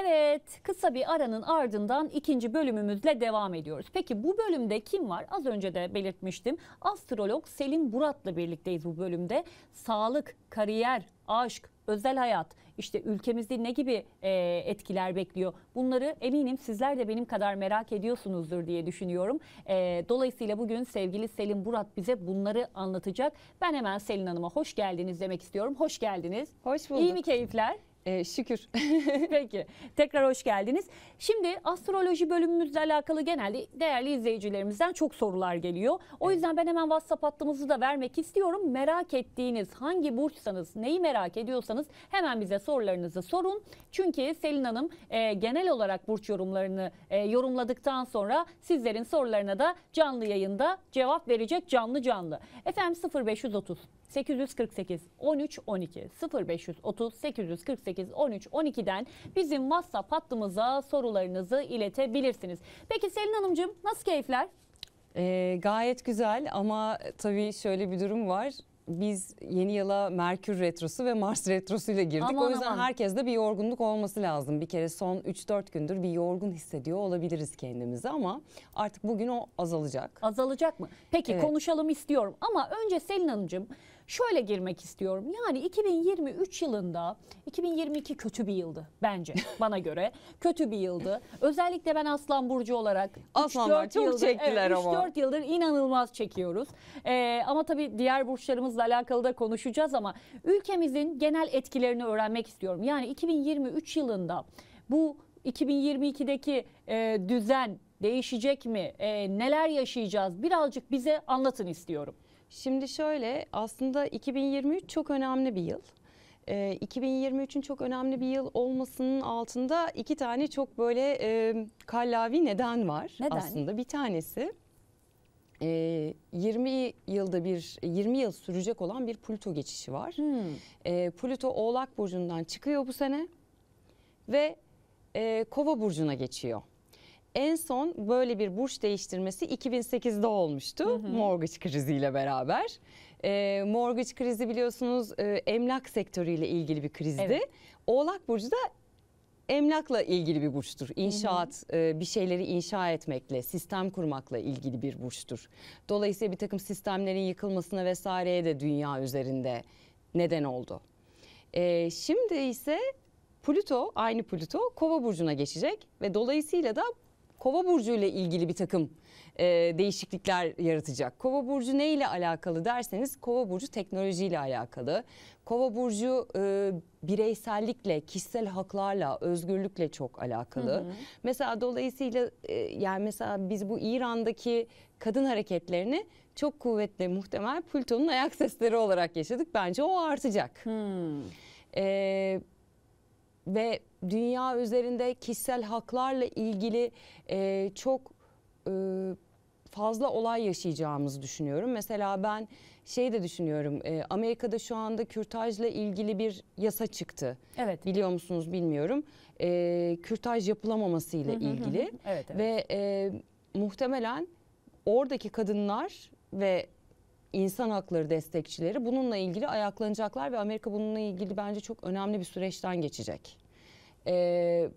Evet kısa bir aranın ardından ikinci bölümümüzle devam ediyoruz. Peki bu bölümde kim var? Az önce de belirtmiştim. Astrolog Selin Burat'la birlikteyiz bu bölümde. Sağlık, kariyer, aşk, özel hayat, işte ülkemizde ne gibi e, etkiler bekliyor? Bunları eminim sizler de benim kadar merak ediyorsunuzdur diye düşünüyorum. E, dolayısıyla bugün sevgili Selin Burat bize bunları anlatacak. Ben hemen Selin Hanım'a hoş geldiniz demek istiyorum. Hoş geldiniz. Hoş bulduk. İyi mi keyifler? E, şükür. [LAUGHS] Peki. Tekrar hoş geldiniz. Şimdi astroloji bölümümüzle alakalı genelde değerli izleyicilerimizden çok sorular geliyor. O yüzden ben hemen WhatsApp hattımızı da vermek istiyorum. Merak ettiğiniz hangi burçsanız, neyi merak ediyorsanız hemen bize sorularınızı sorun. Çünkü Selin Hanım e, genel olarak burç yorumlarını e, yorumladıktan sonra sizlerin sorularına da canlı yayında cevap verecek canlı canlı. Efendim 0530 848 13 12 0530 848 13 12'den bizim WhatsApp hattımıza sorularınızı iletebilirsiniz. Peki Selin Hanımcığım nasıl keyifler? Ee, gayet güzel ama tabii şöyle bir durum var biz yeni yıla Merkür Retrosu ve Mars Retrosu ile girdik. Aman o yüzden herkes de bir yorgunluk olması lazım. Bir kere son 3-4 gündür bir yorgun hissediyor olabiliriz kendimizi ama artık bugün o azalacak. Azalacak mı? Peki evet. konuşalım istiyorum ama önce Selin Hanımcığım Şöyle girmek istiyorum. Yani 2023 yılında 2022 kötü bir yıldı bence [LAUGHS] bana göre. kötü bir yıldı. Özellikle ben Aslan Burcu olarak Aslanlar çok yıldır, çektiler evet, ama. 3-4 yıldır inanılmaz çekiyoruz. Ee, ama tabii diğer burçlarımızla alakalı da konuşacağız ama ülkemizin genel etkilerini öğrenmek istiyorum. Yani 2023 yılında bu 2022'deki e, düzen değişecek mi? E, neler yaşayacağız? Birazcık bize anlatın istiyorum. Şimdi şöyle aslında 2023 çok önemli bir yıl. 2023'ün ee, çok önemli bir yıl olmasının altında iki tane çok böyle e, kallavi neden var neden? aslında. Bir tanesi e, 20 yılda bir 20 yıl sürecek olan bir Pluto geçişi var. Hmm. E, Plüto Oğlak burcundan çıkıyor bu sene ve e, Kova burcuna geçiyor. En son böyle bir burç değiştirmesi 2008'de olmuştu hı hı. mortgage kriziyle beraber. E, mortgage krizi biliyorsunuz e, emlak sektörüyle ilgili bir krizdi. Evet. Oğlak Burcu da emlakla ilgili bir burçtur. İnşaat, hı hı. E, bir şeyleri inşa etmekle, sistem kurmakla ilgili bir burçtur. Dolayısıyla bir takım sistemlerin yıkılmasına vesaireye de dünya üzerinde neden oldu. E, şimdi ise Plüto, aynı Plüto Kova burcuna geçecek ve dolayısıyla da Kova burcu ile ilgili bir takım e, değişiklikler yaratacak. Kova burcu ne ile alakalı derseniz Kova burcu teknoloji ile alakalı. Kova burcu e, bireysellikle, kişisel haklarla, özgürlükle çok alakalı. Hı hı. Mesela dolayısıyla e, yani mesela biz bu İran'daki kadın hareketlerini çok kuvvetli muhtemel Plüton'un ayak sesleri olarak yaşadık. Bence o artacak. Hmm. Ee, ve dünya üzerinde kişisel haklarla ilgili e, çok e, fazla olay yaşayacağımızı düşünüyorum. Mesela ben şey de düşünüyorum. E, Amerika'da şu anda kürtajla ilgili bir yasa çıktı. Evet. Biliyor musunuz bilmiyorum. E, kürtaj yapılamaması ile ilgili. evet, evet. Ve e, muhtemelen oradaki kadınlar ve insan hakları destekçileri bununla ilgili ayaklanacaklar ve Amerika bununla ilgili bence çok önemli bir süreçten geçecek. Ee,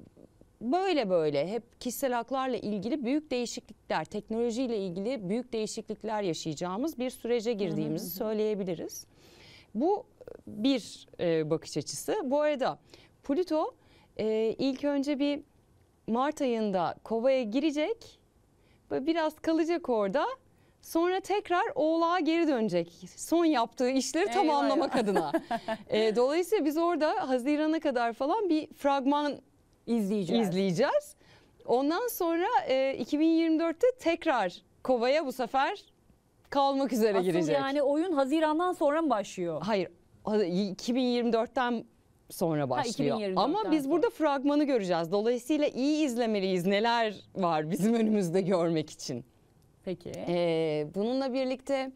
böyle böyle hep kişisel haklarla ilgili büyük değişiklikler, teknolojiyle ilgili büyük değişiklikler yaşayacağımız bir sürece girdiğimizi söyleyebiliriz. Bu bir e, bakış açısı. Bu arada Pluto e, ilk önce bir Mart ayında kovaya girecek. biraz kalacak orada. Sonra tekrar oğlağa geri dönecek. Son yaptığı işleri Eyvah tamamlamak ya. adına. [LAUGHS] e, dolayısıyla biz orada Haziran'a kadar falan bir fragman izleyeceğiz. izleyeceğiz. Ondan sonra e, 2024'te tekrar Kova'ya bu sefer kalmak üzere Asıl girecek. yani oyun Haziran'dan sonra mı başlıyor? Hayır 2024'ten sonra başlıyor. 2024'ten Ama biz sonra. burada fragmanı göreceğiz. Dolayısıyla iyi izlemeliyiz neler var bizim önümüzde görmek için. Peki. Ee, bununla birlikte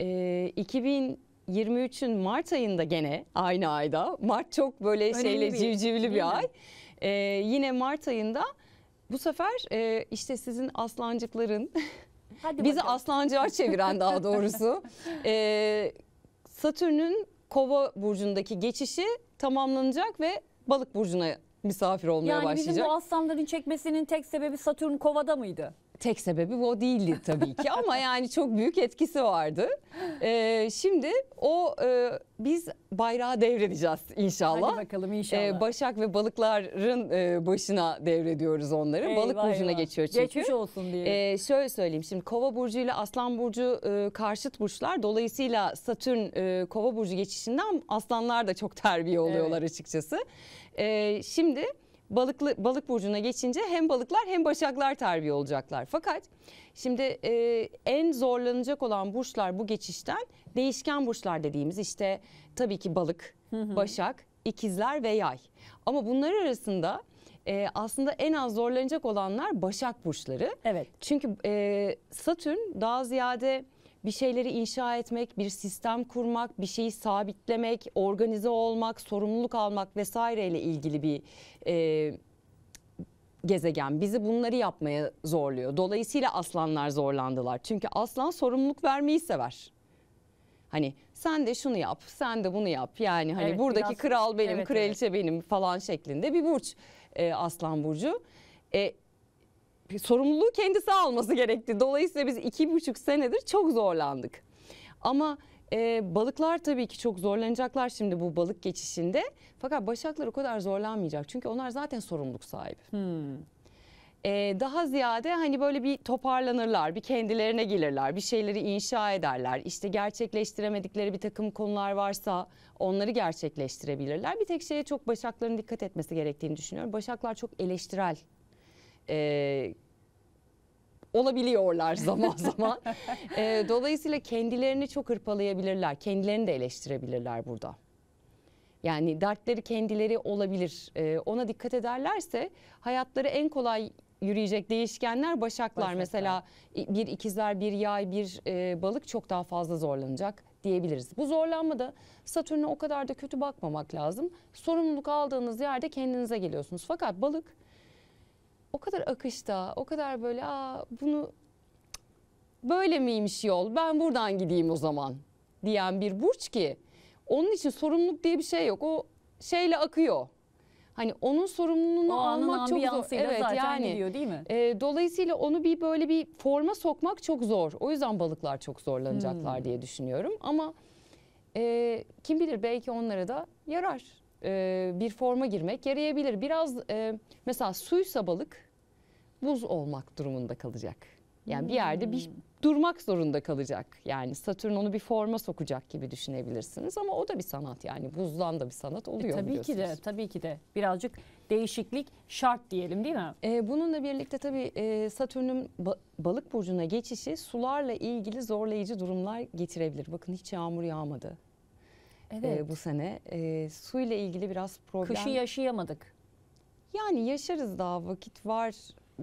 e, 2000 23'ün Mart ayında gene aynı ayda. Mart çok böyle Önemli şeyle bir, civcivli bir ay. Ee, yine Mart ayında bu sefer e, işte sizin aslancıkların Hadi [LAUGHS] bizi bakalım. aslancığa çeviren daha [LAUGHS] doğrusu e, Satürn'ün Kova burcundaki geçişi tamamlanacak ve Balık burcuna misafir olmaya yani başlayacak. Yani bizim bu aslanların çekmesinin tek sebebi Satürn Kova'da mıydı? tek sebebi o değildi tabii ki ama [LAUGHS] yani çok büyük etkisi vardı. Ee, şimdi o e, biz bayrağı devredeceğiz inşallah. Hadi bakalım inşallah. Ee, Başak ve balıkların e, başına devrediyoruz onları. Eyvah Balık burcuna geçiyor çünkü. Geçmiş olsun diye. Ee, şöyle söyleyeyim şimdi Kova burcu ile Aslan burcu e, karşıt burçlar. Dolayısıyla Satürn e, Kova burcu geçişinden aslanlar da çok terbiye oluyorlar evet. açıkçası. E, şimdi balıklı, balık burcuna geçince hem balıklar hem başaklar terbiye olacaklar. Fakat şimdi e, en zorlanacak olan burçlar bu geçişten değişken burçlar dediğimiz işte tabii ki balık, başak, ikizler ve yay. Ama bunlar arasında e, aslında en az zorlanacak olanlar başak burçları. Evet. Çünkü e, Satürn daha ziyade bir şeyleri inşa etmek, bir sistem kurmak, bir şeyi sabitlemek, organize olmak, sorumluluk almak vesaireyle ilgili bir e, gezegen bizi bunları yapmaya zorluyor. Dolayısıyla aslanlar zorlandılar. Çünkü aslan sorumluluk vermeyi sever. Hani sen de şunu yap, sen de bunu yap. Yani hani evet, buradaki biraz, kral benim, evet, kraliçe evet. benim falan şeklinde bir burç e, aslan burcu. E, sorumluluğu kendisi alması gerekti. Dolayısıyla biz iki buçuk senedir çok zorlandık. Ama e, balıklar tabii ki çok zorlanacaklar şimdi bu balık geçişinde. Fakat başaklar o kadar zorlanmayacak. Çünkü onlar zaten sorumluluk sahibi. Hmm. E, daha ziyade hani böyle bir toparlanırlar, bir kendilerine gelirler, bir şeyleri inşa ederler. İşte gerçekleştiremedikleri bir takım konular varsa onları gerçekleştirebilirler. Bir tek şeye çok başakların dikkat etmesi gerektiğini düşünüyorum. Başaklar çok eleştirel e, olabiliyorlar [LAUGHS] zaman zaman. e, dolayısıyla kendilerini çok hırpalayabilirler. Kendilerini de eleştirebilirler burada. Yani dertleri kendileri olabilir. E, ona dikkat ederlerse hayatları en kolay yürüyecek değişkenler başaklar. başaklar. Mesela bir ikizler, bir yay, bir e, balık çok daha fazla zorlanacak diyebiliriz. Bu zorlanma da Satürn'e o kadar da kötü bakmamak lazım. Sorumluluk aldığınız yerde kendinize geliyorsunuz. Fakat balık o kadar akışta, o kadar böyle aa bunu böyle miymiş yol ben buradan gideyim o zaman diyen bir burç ki onun için sorumluluk diye bir şey yok. O şeyle akıyor. Hani onun sorumluluğunu o almak çok zor. Evet zaten yani gidiyor değil mi? E, dolayısıyla onu bir böyle bir forma sokmak çok zor. O yüzden balıklar çok zorlanacaklar hmm. diye düşünüyorum ama e, kim bilir belki onlara da yarar e, bir forma girmek yarayabilir. Biraz e, mesela suysa balık buz olmak durumunda kalacak. Yani bir yerde bir hmm. durmak zorunda kalacak. Yani Satürn onu bir forma sokacak gibi düşünebilirsiniz ama o da bir sanat yani buzdan da bir sanat e, oluyor. E, tabii ki de tabii ki de birazcık değişiklik şart diyelim değil mi? E, bununla birlikte tabii e, Satürn'ün ba balık burcuna geçişi sularla ilgili zorlayıcı durumlar getirebilir. Bakın hiç yağmur yağmadı Evet. E, bu sene. E, su ile ilgili biraz problem. Kışı yaşayamadık. Yani yaşarız daha vakit var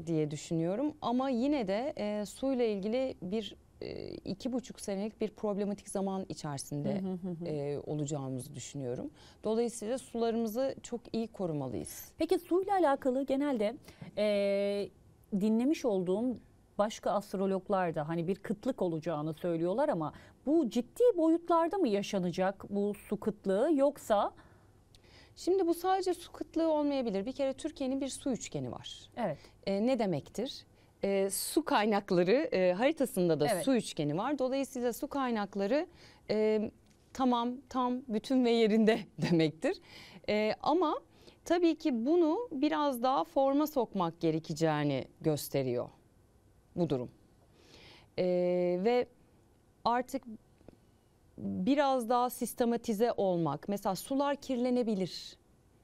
diye düşünüyorum ama yine de e, ile ilgili bir e, iki buçuk senelik bir problematik zaman içerisinde e, olacağımızı düşünüyorum. Dolayısıyla sularımızı çok iyi korumalıyız. Peki su ile alakalı genelde e, dinlemiş olduğum başka astrologlar da hani bir kıtlık olacağını söylüyorlar ama bu ciddi boyutlarda mı yaşanacak bu su kıtlığı yoksa Şimdi bu sadece su kıtlığı olmayabilir. Bir kere Türkiye'nin bir su üçgeni var. Evet. E, ne demektir? E, su kaynakları e, haritasında da evet. su üçgeni var. Dolayısıyla su kaynakları e, tamam, tam, bütün ve yerinde [LAUGHS] demektir. E, ama tabii ki bunu biraz daha forma sokmak gerekeceğini gösteriyor bu durum. E, ve artık biraz daha sistematize olmak. Mesela sular kirlenebilir.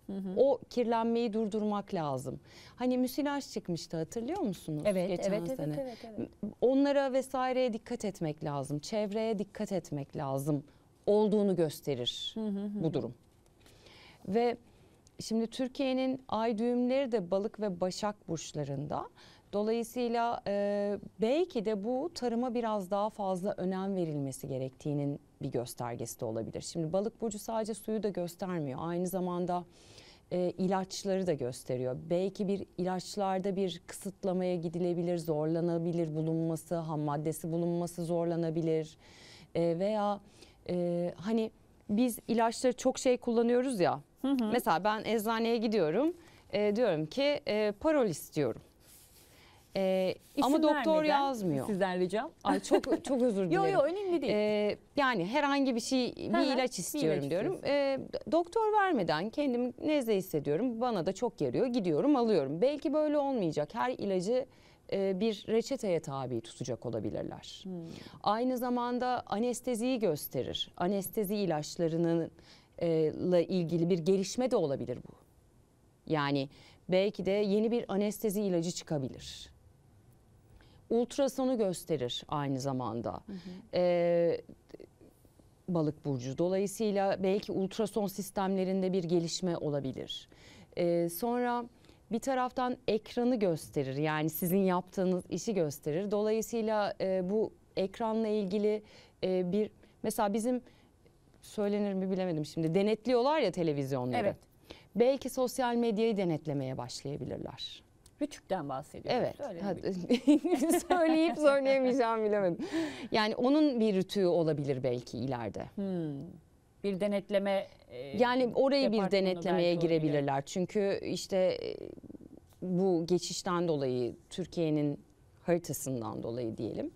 Hı hı. O kirlenmeyi durdurmak lazım. Hani müsilaj çıkmıştı hatırlıyor musunuz? Evet, geçen evet, sene. evet, evet, evet. Onlara vesaireye dikkat etmek lazım. Çevreye dikkat etmek lazım. Olduğunu gösterir hı hı hı. bu durum. Ve şimdi Türkiye'nin ay düğümleri de balık ve başak burçlarında Dolayısıyla e, belki de bu tarıma biraz daha fazla önem verilmesi gerektiğinin bir göstergesi de olabilir. Şimdi balık burcu sadece suyu da göstermiyor. Aynı zamanda e, ilaçları da gösteriyor. Belki bir ilaçlarda bir kısıtlamaya gidilebilir, zorlanabilir bulunması, ham maddesi bulunması zorlanabilir e, veya e, hani biz ilaçları çok şey kullanıyoruz ya. Hı hı. Mesela ben eczaneye gidiyorum, e, diyorum ki e, parol istiyorum. E, ama doktor vermeden, yazmıyor. Sizden ricam. Ay çok çok özür [LAUGHS] dilerim. Yok yok önemli değil. E, yani herhangi bir şey bir ilaç istiyorum bir ilaç diyorum. E, doktor vermeden kendim nezle hissediyorum. Bana da çok yarıyor. Gidiyorum alıyorum. Belki böyle olmayacak. Her ilacı e, bir reçeteye tabi tutacak olabilirler. Hmm. Aynı zamanda anesteziyi gösterir. Anestezi ilaçlarınınla e, ile ilgili bir gelişme de olabilir bu. Yani belki de yeni bir anestezi ilacı çıkabilir ultrasonu gösterir aynı zamanda. Hı ee, balık burcu. Dolayısıyla belki ultrason sistemlerinde bir gelişme olabilir. E, sonra bir taraftan ekranı gösterir. Yani sizin yaptığınız işi gösterir. Dolayısıyla e, bu ekranla ilgili e, bir mesela bizim söylenir mi bilemedim şimdi denetliyorlar ya televizyonları. Evet. Belki sosyal medyayı denetlemeye başlayabilirler. Küçükten bahsediyoruz. Evet. Öyle [LAUGHS] Söyleyip söyleyemayacağım bilemedim. Yani onun bir rütüğü olabilir belki ileride. Hmm. Bir denetleme e, Yani orayı bir denetlemeye girebilirler. Çünkü işte e, bu geçişten dolayı Türkiye'nin haritasından dolayı diyelim.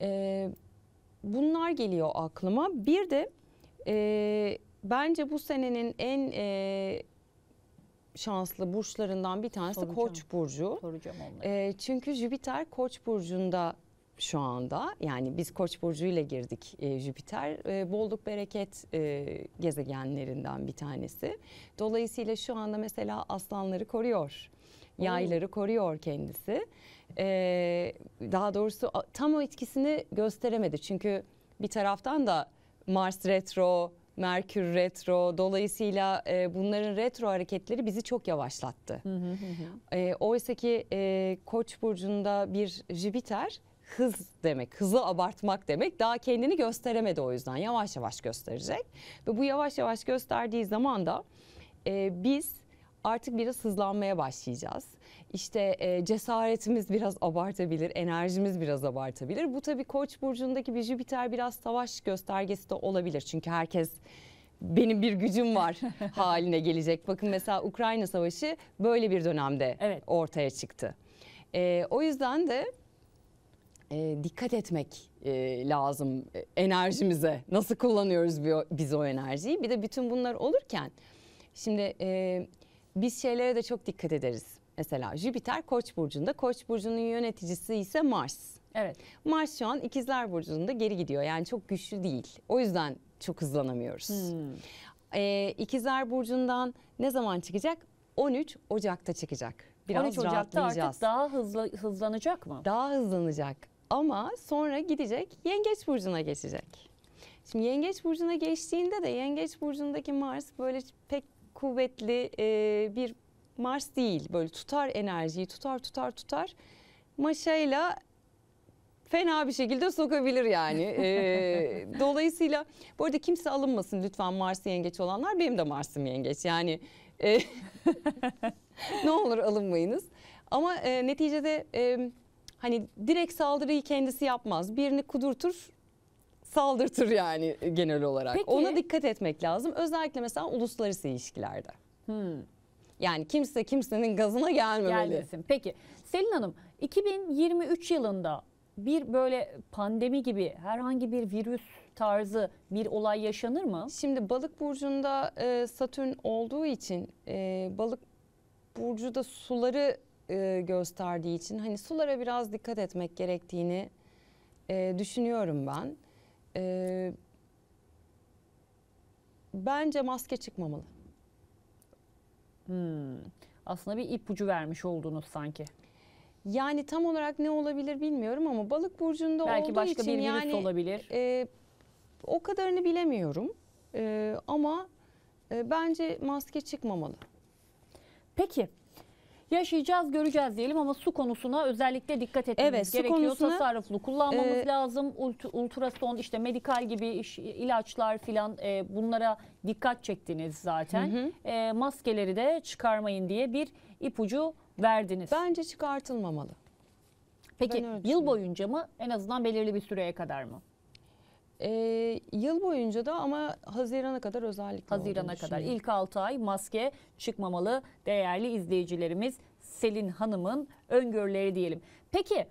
E, bunlar geliyor aklıma. Bir de e, bence bu senenin en e, şanslı burçlarından bir tanesi soracağım. Koç burcu. Soracağım onları. E, çünkü Jüpiter Koç burcunda şu anda. Yani biz Koç burcu ile girdik e, Jüpiter. E, bolluk bereket e, gezegenlerinden bir tanesi. Dolayısıyla şu anda mesela aslanları koruyor. Yayları koruyor kendisi. E, daha doğrusu tam o etkisini gösteremedi. Çünkü bir taraftan da Mars retro, Merkür retro. Dolayısıyla e, bunların retro hareketleri bizi çok yavaşlattı. Hı hı E, Oysa ki e, Koç burcunda bir Jüpiter hız demek, hızı abartmak demek. Daha kendini gösteremedi o yüzden. Yavaş yavaş gösterecek. Ve bu yavaş yavaş gösterdiği zaman da e, biz artık biraz hızlanmaya başlayacağız işte e, cesaretimiz biraz abartabilir, enerjimiz biraz abartabilir. Bu tabii Koç burcundaki bir Jüpiter biraz savaş göstergesi de olabilir. Çünkü herkes benim bir gücüm var [LAUGHS] haline gelecek. Bakın mesela Ukrayna Savaşı böyle bir dönemde evet. ortaya çıktı. E, o yüzden de e, dikkat etmek e, lazım e, enerjimize. Nasıl kullanıyoruz biz o enerjiyi? Bir de bütün bunlar olurken şimdi e, biz şeylere de çok dikkat ederiz. Mesela Jüpiter Koç burcunda, Koç burcunun yöneticisi ise Mars. Evet. Mars şu an İkizler burcunda geri gidiyor. Yani çok güçlü değil. O yüzden çok hızlanamıyoruz. Hmm. Ee, İkizler burcundan ne zaman çıkacak? 13 Ocak'ta çıkacak. Biraz 13 Ocak'ta artık daha hızlı hızlanacak mı? Daha hızlanacak. Ama sonra gidecek Yengeç burcuna geçecek. Şimdi Yengeç burcuna geçtiğinde de Yengeç burcundaki Mars böyle pek kuvvetli e, bir Mars değil böyle tutar enerjiyi tutar tutar tutar maşayla fena bir şekilde sokabilir yani. [LAUGHS] E, dolayısıyla bu arada kimse alınmasın lütfen Mars yengeç olanlar benim de Mars'ım yengeç yani e, [LAUGHS] ne olur alınmayınız. Ama e, neticede e, hani direkt saldırıyı kendisi yapmaz birini kudurtur saldırtır yani genel olarak. Peki. Ona dikkat etmek lazım özellikle mesela uluslararası ilişkilerde. Hmm. Yani kimse kimsenin gazına gelmemeli. Gelmesin. Peki Selin Hanım 2023 yılında bir böyle pandemi gibi herhangi bir virüs tarzı bir olay yaşanır mı? Şimdi balık burcunda e, satürn olduğu için e, balık burcu da suları e, gösterdiği için hani sulara biraz dikkat etmek gerektiğini e, düşünüyorum ben. E, bence maske çıkmamalı. Hmm. Aslında bir ipucu vermiş oldunuz sanki. Yani tam olarak ne olabilir bilmiyorum ama balık burcunda Belki olduğu başka için bir virüs yani olabilir. E, o kadarını bilemiyorum. E, ama e, bence maske çıkmamalı. Peki yaşayacağız göreceğiz diyelim ama su konusuna özellikle dikkat etmemiz evet, gerekiyor. Konusuna, Tasarruflu kullanmamız e, lazım. Ult, ultrason işte medikal gibi iş, ilaçlar filan e, bunlara dikkat çektiniz zaten. Hı E, maskeleri de çıkarmayın diye bir ipucu verdiniz. Bence çıkartılmamalı. Peki yıl boyunca mı en azından belirli bir süreye kadar mı? Ee, yıl boyunca da ama Haziran'a kadar özellikle. Hazirana kadar ilk 6 ay maske çıkmamalı değerli izleyicilerimiz. Selin Hanım'ın öngörüleri diyelim. Peki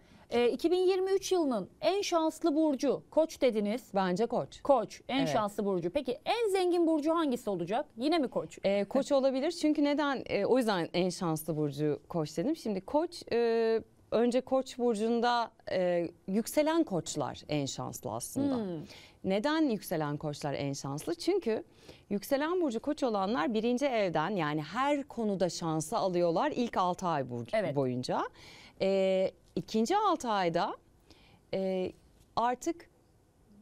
2023 e, yılının en şanslı burcu koç dediniz. Bence koç. Koç en Evet. şanslı burcu. Peki en zengin burcu hangisi olacak? Yine mi koç? Ee, koç olabilir çünkü neden? Ee, o yüzden en şanslı burcu koç dedim. Şimdi koç e, önce Koç burcunda e, yükselen koçlar en şanslı aslında. Hmm. Neden yükselen koçlar en şanslı? Çünkü yükselen burcu koç olanlar birinci evden yani her konuda şansı alıyorlar ilk 6 ay burcu evet. boyunca. E, ikinci 6 ayda e, artık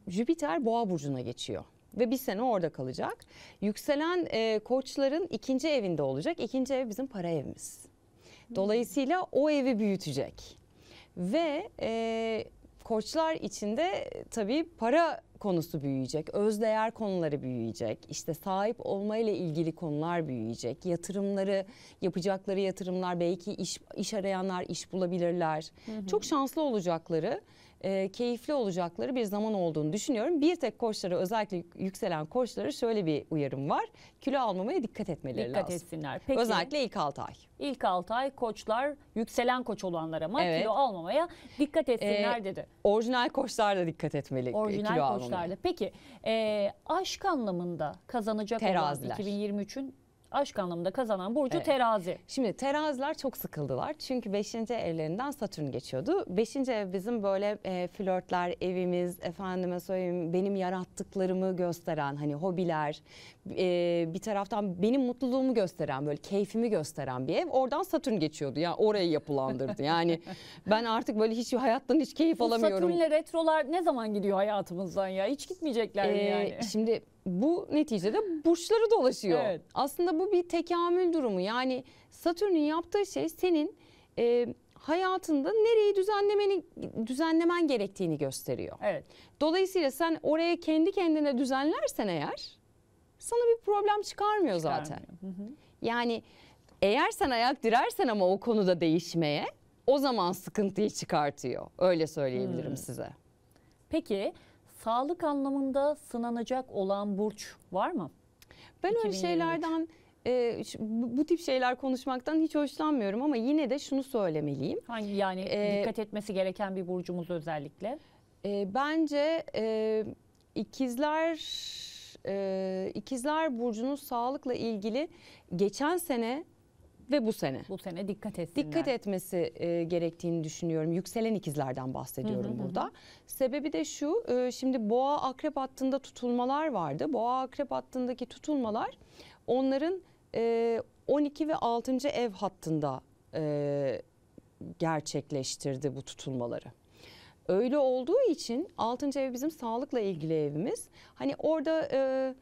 Jüpiter boğa burcuna geçiyor ve bir sene orada kalacak. Yükselen e, koçların ikinci evinde olacak. İkinci ev bizim para evimiz. Dolayısıyla o evi büyütecek. Ve e, koçlar içinde tabii para konusu büyüyecek, özdeğer konuları büyüyecek, işte sahip olma ile ilgili konular büyüyecek, yatırımları yapacakları yatırımlar belki iş, iş arayanlar iş bulabilirler. Hı hı. Çok şanslı olacakları, e, keyifli olacakları bir zaman olduğunu düşünüyorum. Bir tek koçlara özellikle yükselen koçlara şöyle bir uyarım var. Kilo almamaya dikkat etmeleri dikkat lazım. Dikkat etsinler. Peki, özellikle ilk 6 ay. İlk 6 ay koçlar yükselen koç olanlara ama evet. kilo almamaya dikkat etsinler ee, dedi. Orijinal koçlar da dikkat etmeli orijinal kilo koçlar sonuçlarda. Peki e, aşk anlamında kazanacak Teraziler. olan 2023'ün Aşk anlamında kazanan burcu evet. terazi. Şimdi teraziler çok sıkıldılar. Çünkü 5. evlerinden Satürn geçiyordu. 5. ev bizim böyle e, flörtler, evimiz, efendime söyleyeyim benim yarattıklarımı gösteren hani hobiler, e, bir taraftan benim mutluluğumu gösteren böyle keyfimi gösteren bir ev. Oradan Satürn geçiyordu. Yani orayı yapılandırdı. Yani [LAUGHS] ben artık böyle hiç hayattan hiç keyif Bu alamıyorum. Satürn'le retrolar ne zaman gidiyor hayatımızdan ya? Hiç gitmeyecekler ee, mi e, yani? Şimdi bu neticede burçları dolaşıyor. Evet. Aslında bu bir tekamül durumu. Yani Satürn'ün yaptığı şey senin e, hayatında nereyi düzenlemeni düzenlemen gerektiğini gösteriyor. Evet. Dolayısıyla sen oraya kendi kendine düzenlersen eğer sana bir problem çıkarmıyor, çıkarmıyor. zaten. Hı hı. Yani eğer sen ayak dirersen ama o konuda değişmeye o zaman sıkıntıyı çıkartıyor. Öyle söyleyebilirim hmm. size. Peki Sağlık anlamında sınanacak olan burç var mı? Ben 2023. öyle şeylerden e, bu tip şeyler konuşmaktan hiç hoşlanmıyorum ama yine de şunu söylemeliyim. Hangi yani ee, dikkat etmesi gereken bir burcumuz özellikle? E, bence e, ikizler e, ikizler burcunun sağlıkla ilgili geçen sene ve bu sene. Bu sene dikkat etsinler. Dikkat etmesi e, gerektiğini düşünüyorum. Yükselen ikizlerden bahsediyorum hı hı burada. Hı. Sebebi de şu e, şimdi boğa akrep hattında tutulmalar vardı. Boğa akrep hattındaki tutulmalar onların e, 12 ve 6. ev hattında e, gerçekleştirdi bu tutulmaları. Öyle olduğu için 6. ev bizim sağlıkla ilgili evimiz. Hani orada... E,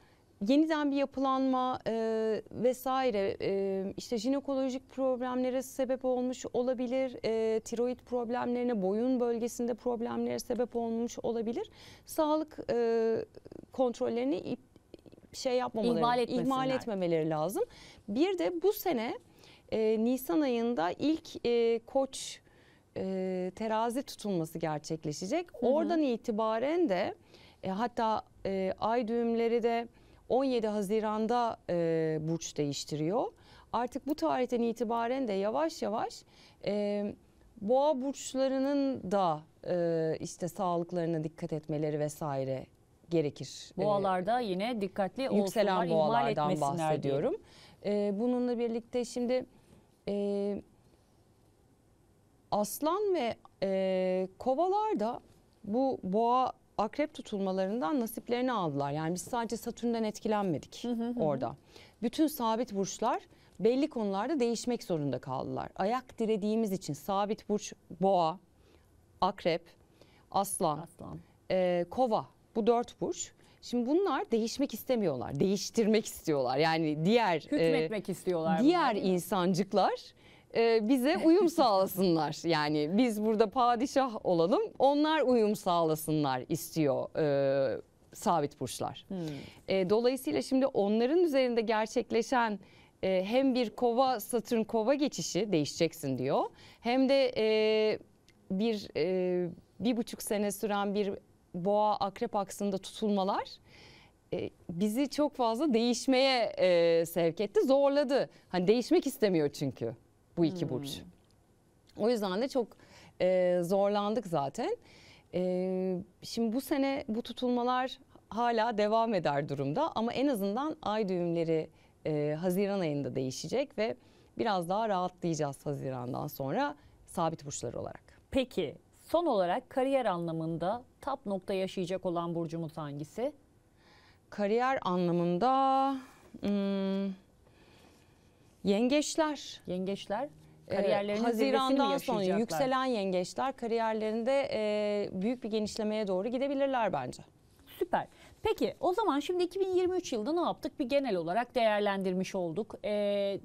yeniden bir yapılanma e, vesaire e, işte jinekolojik problemlere sebep olmuş olabilir, e, tiroid problemlerine, boyun bölgesinde problemlere sebep olmuş olabilir. Sağlık e, kontrollerini ip, şey yapmamaları, ihmal, ihmal etmemeleri lazım. Bir de bu sene e, Nisan ayında ilk e, koç e, terazi tutulması gerçekleşecek. Hı hı. Oradan itibaren de e, hatta e, ay düğümleri de 17 Haziran'da e, burç değiştiriyor. Artık bu tarihten itibaren de yavaş yavaş e, boğa burçlarının da e, işte sağlıklarına dikkat etmeleri vesaire gerekir. Boğalarda ee, yine dikkatli yükselen olsunlar, Yükselen boğalardan bahsediyorum. Diye. Ee, bununla birlikte şimdi e, aslan ve e, kovalarda bu boğa akrep tutulmalarından nasiplerini aldılar. Yani biz sadece Satürn'den etkilenmedik hı hı orada. Bütün sabit burçlar belli konularda değişmek zorunda kaldılar. Ayak dirediğimiz için sabit burç boğa, akrep, aslan, aslan. E, kova bu dört burç. Şimdi bunlar değişmek istemiyorlar. Değiştirmek istiyorlar. Yani diğer e, hükmetmek e, istiyorlar. Diğer bunlar, insancıklar e, bize uyum sağlasınlar. [LAUGHS] Yani biz burada padişah olalım onlar uyum sağlasınlar istiyor e, sabit burçlar. Hmm. E, dolayısıyla şimdi onların üzerinde gerçekleşen e, hem bir kova satürn kova geçişi değişeceksin diyor. Hem de e, bir e, bir buçuk sene süren bir boğa akrep aksında tutulmalar e, bizi çok fazla değişmeye e, sevk etti zorladı. Hani değişmek istemiyor çünkü bu iki hmm. burç. O yüzden de çok e, zorlandık zaten. E, şimdi bu sene bu tutulmalar hala devam eder durumda ama en azından ay düğümleri e, Haziran ayında değişecek ve biraz daha rahatlayacağız Haziran'dan sonra sabit burçlar olarak. Peki son olarak kariyer anlamında tap nokta yaşayacak olan burcumuz hangisi? Kariyer anlamında... Hmm, Yengeçler. Yengeçler ee, kariyerlerinin e, Haziran'dan sonra yükselen yengeçler kariyerlerinde e, büyük bir genişlemeye doğru gidebilirler bence. Süper. Peki o zaman şimdi 2023 yılında ne yaptık? Bir genel olarak değerlendirmiş olduk. E,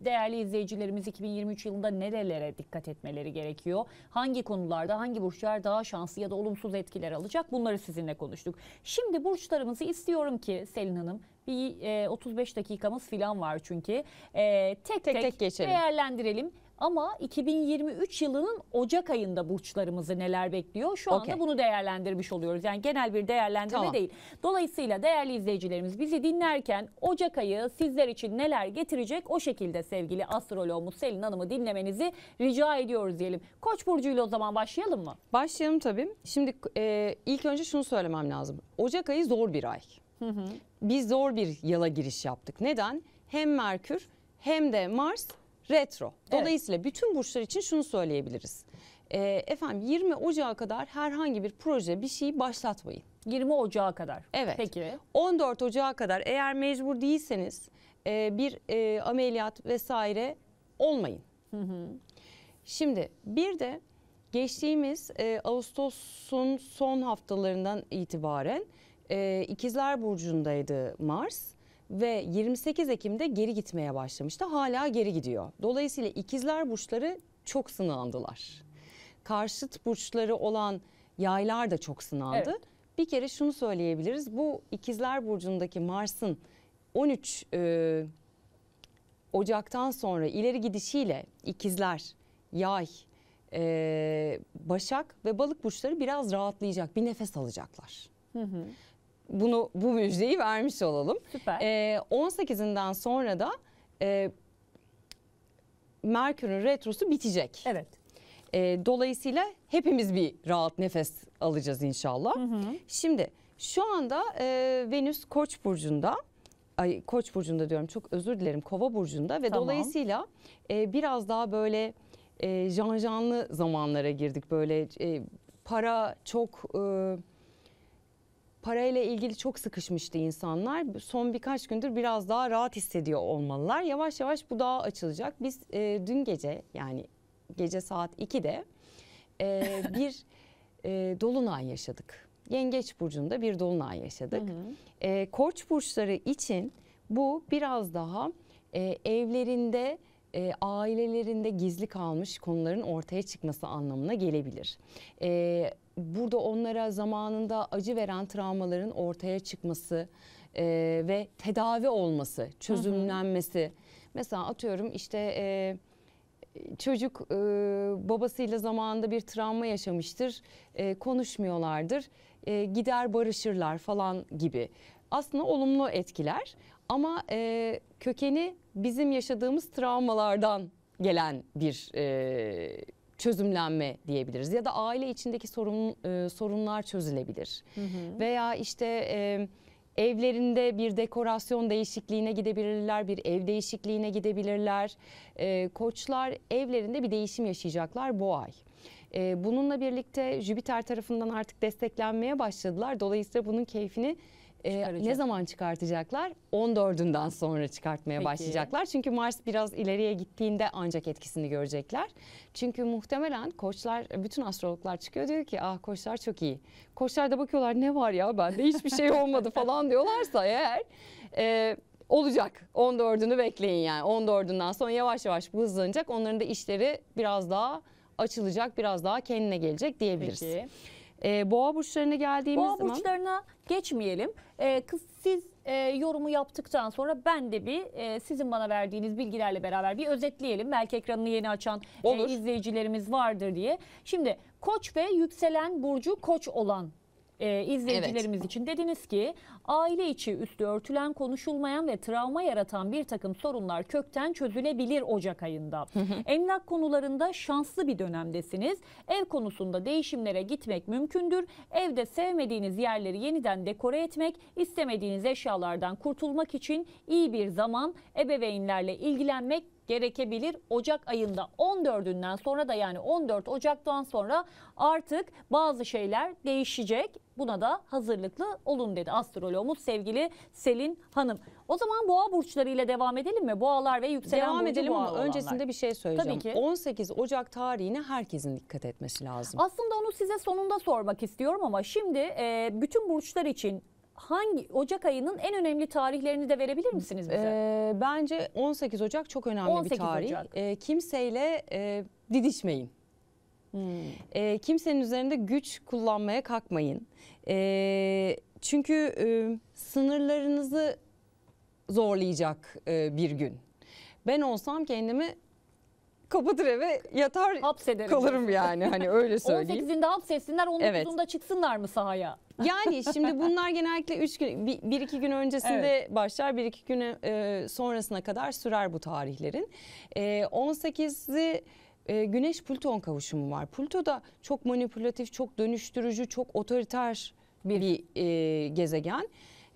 değerli izleyicilerimiz 2023 yılında nerelere dikkat etmeleri gerekiyor? Hangi konularda hangi burçlar daha şanslı ya da olumsuz etkiler alacak? Bunları sizinle konuştuk. Şimdi burçlarımızı istiyorum ki Selin Hanım bir e, 35 dakikamız filan var çünkü. E, tek, tek tek, tek geçelim. değerlendirelim. Ama 2023 yılının Ocak ayında burçlarımızı neler bekliyor? Şu anda bunu değerlendirmiş oluyoruz. Yani genel bir değerlendirme tamam. değil. Dolayısıyla değerli izleyicilerimiz bizi dinlerken Ocak ayı sizler için neler getirecek o şekilde sevgili astroloğumuz Selin Hanım'ı dinlemenizi rica ediyoruz diyelim. Koç burcuyla o zaman başlayalım mı? Başlayalım tabii. Şimdi e, ilk önce şunu söylemem lazım. Ocak ayı zor bir ay. Hı Biz zor bir yıla giriş yaptık. Neden? Hem Merkür hem de Mars retro. Dolayısıyla evet. bütün burçlar için şunu söyleyebiliriz. E, efendim 20 Ocağı kadar herhangi bir proje bir şeyi başlatmayın. 20 Ocağı kadar. Evet. Peki. 14 Ocağı kadar eğer mecbur değilseniz e, bir e, ameliyat vesaire olmayın. Hı hı. Şimdi bir de geçtiğimiz e, Ağustos'un son haftalarından itibaren e, İkizler Burcu'ndaydı Mars ve 28 Ekim'de geri gitmeye başlamıştı. Hala geri gidiyor. Dolayısıyla ikizler burçları çok sınandılar. Karşıt burçları olan yaylar da çok sınandı. Evet. Bir kere şunu söyleyebiliriz. Bu ikizler burcundaki Mars'ın 13 e, Ocak'tan sonra ileri gidişiyle ikizler, yay, e, başak ve balık burçları biraz rahatlayacak, bir nefes alacaklar. Hı hı bunu bu müjdeyi vermiş olalım. Süper. E, ee, 18'inden sonra da e, Merkür'ün retrosu bitecek. Evet. E, dolayısıyla hepimiz bir rahat nefes alacağız inşallah. Hı hı. Şimdi şu anda e, Venüs Koç burcunda. Ay Koç burcunda diyorum çok özür dilerim. Kova burcunda ve tamam. dolayısıyla e, biraz daha böyle e, janjanlı zamanlara girdik. Böyle e, para çok e, parayla ilgili çok sıkışmıştı insanlar. Son birkaç gündür biraz daha rahat hissediyor olmalılar. Yavaş yavaş bu daha açılacak. Biz e, dün gece yani gece saat 2'de e, [LAUGHS] bir e, dolunay yaşadık. Yengeç burcunda bir dolunay yaşadık. Hı hı. E, koç burçları için bu biraz daha e, evlerinde e, ailelerinde gizli kalmış konuların ortaya çıkması anlamına gelebilir. E, burada onlara zamanında acı veren travmaların ortaya çıkması e, ve tedavi olması, çözümlenmesi. Hı hı. Mesela atıyorum işte e, çocuk e, babasıyla zamanında bir travma yaşamıştır, e, konuşmuyorlardır, e, gider barışırlar falan gibi. Aslında olumlu etkiler ama e, kökeni bizim yaşadığımız travmalardan gelen bir e, çözümlenme diyebiliriz ya da aile içindeki sorun e, sorunlar çözülebilir. Hı hı. Veya işte e, evlerinde bir dekorasyon değişikliğine gidebilirler, bir ev değişikliğine gidebilirler. E, koçlar evlerinde bir değişim yaşayacaklar bu ay. E, bununla birlikte Jüpiter tarafından artık desteklenmeye başladılar. Dolayısıyla bunun keyfini e, ne zaman çıkartacaklar? 14'ünden sonra çıkartmaya Peki. başlayacaklar. Çünkü Mars biraz ileriye gittiğinde ancak etkisini görecekler. Çünkü muhtemelen koçlar, bütün astrologlar çıkıyor diyor ki ah koçlar çok iyi. Koçlar da bakıyorlar ne var ya bende hiçbir şey olmadı [LAUGHS] falan diyorlarsa eğer... E, olacak. 14'ünü bekleyin yani. 14'ünden sonra yavaş yavaş hızlanacak. Onların da işleri biraz daha açılacak, biraz daha kendine gelecek diyebiliriz. Peki. E, boğa burçlarına geldiğimiz boğa zaman. Boğa burçlarına geçmeyelim. E, kız siz e, yorumu yaptıktan sonra ben de bir e, sizin bana verdiğiniz bilgilerle beraber bir özetleyelim. Belki ekranını yeni açan e, Olur. e, izleyicilerimiz vardır diye. Şimdi koç ve yükselen burcu koç olan e, izleyicilerimiz evet. için dediniz ki aile içi üstü örtülen konuşulmayan ve travma yaratan bir takım sorunlar kökten çözülebilir Ocak ayında. Emlak konularında şanslı bir dönemdesiniz. Ev konusunda değişimlere gitmek mümkündür. Evde sevmediğiniz yerleri yeniden dekore etmek, istemediğiniz eşyalardan kurtulmak için iyi bir zaman ebeveynlerle ilgilenmek gerekebilir. Ocak ayında 14'ünden sonra da yani 14 Ocak'tan sonra artık bazı şeyler değişecek. Buna da hazırlıklı olun dedi astrologumuz sevgili Selin Hanım. O zaman boğa burçları ile devam edelim mi? Boğalar ve yükselen devam burcu edelim boğa ama olanlar. öncesinde bir şey söyleyeceğim. Tabii ki. 18 Ocak tarihine herkesin dikkat etmesi lazım. Aslında onu size sonunda sormak istiyorum ama şimdi e, bütün burçlar için hangi Ocak ayının en önemli tarihlerini de verebilir misiniz bize? Ee, bence 18 Ocak çok önemli bir tarih. Ocak. Ee, kimseyle e, didişmeyin. Hmm. E, kimsenin üzerinde güç kullanmaya kalkmayın. E, çünkü e, sınırlarınızı zorlayacak e, bir gün. Ben olsam kendimi kapatır eve yatar Hapsederim. kalırım yani hani [LAUGHS] öyle söyleyeyim. 18'inde hapsetsinler 19'unda evet. çıksınlar mı sahaya? Yani şimdi bunlar genellikle üç gün, bir iki gün öncesinde evet. başlar, bir iki gün e, sonrasına kadar sürer bu tarihlerin. E, 18'i e, Güneş Plüton kavuşumu var. Plüto da çok manipülatif, çok dönüştürücü, çok otoriter bir, bir e, gezegen.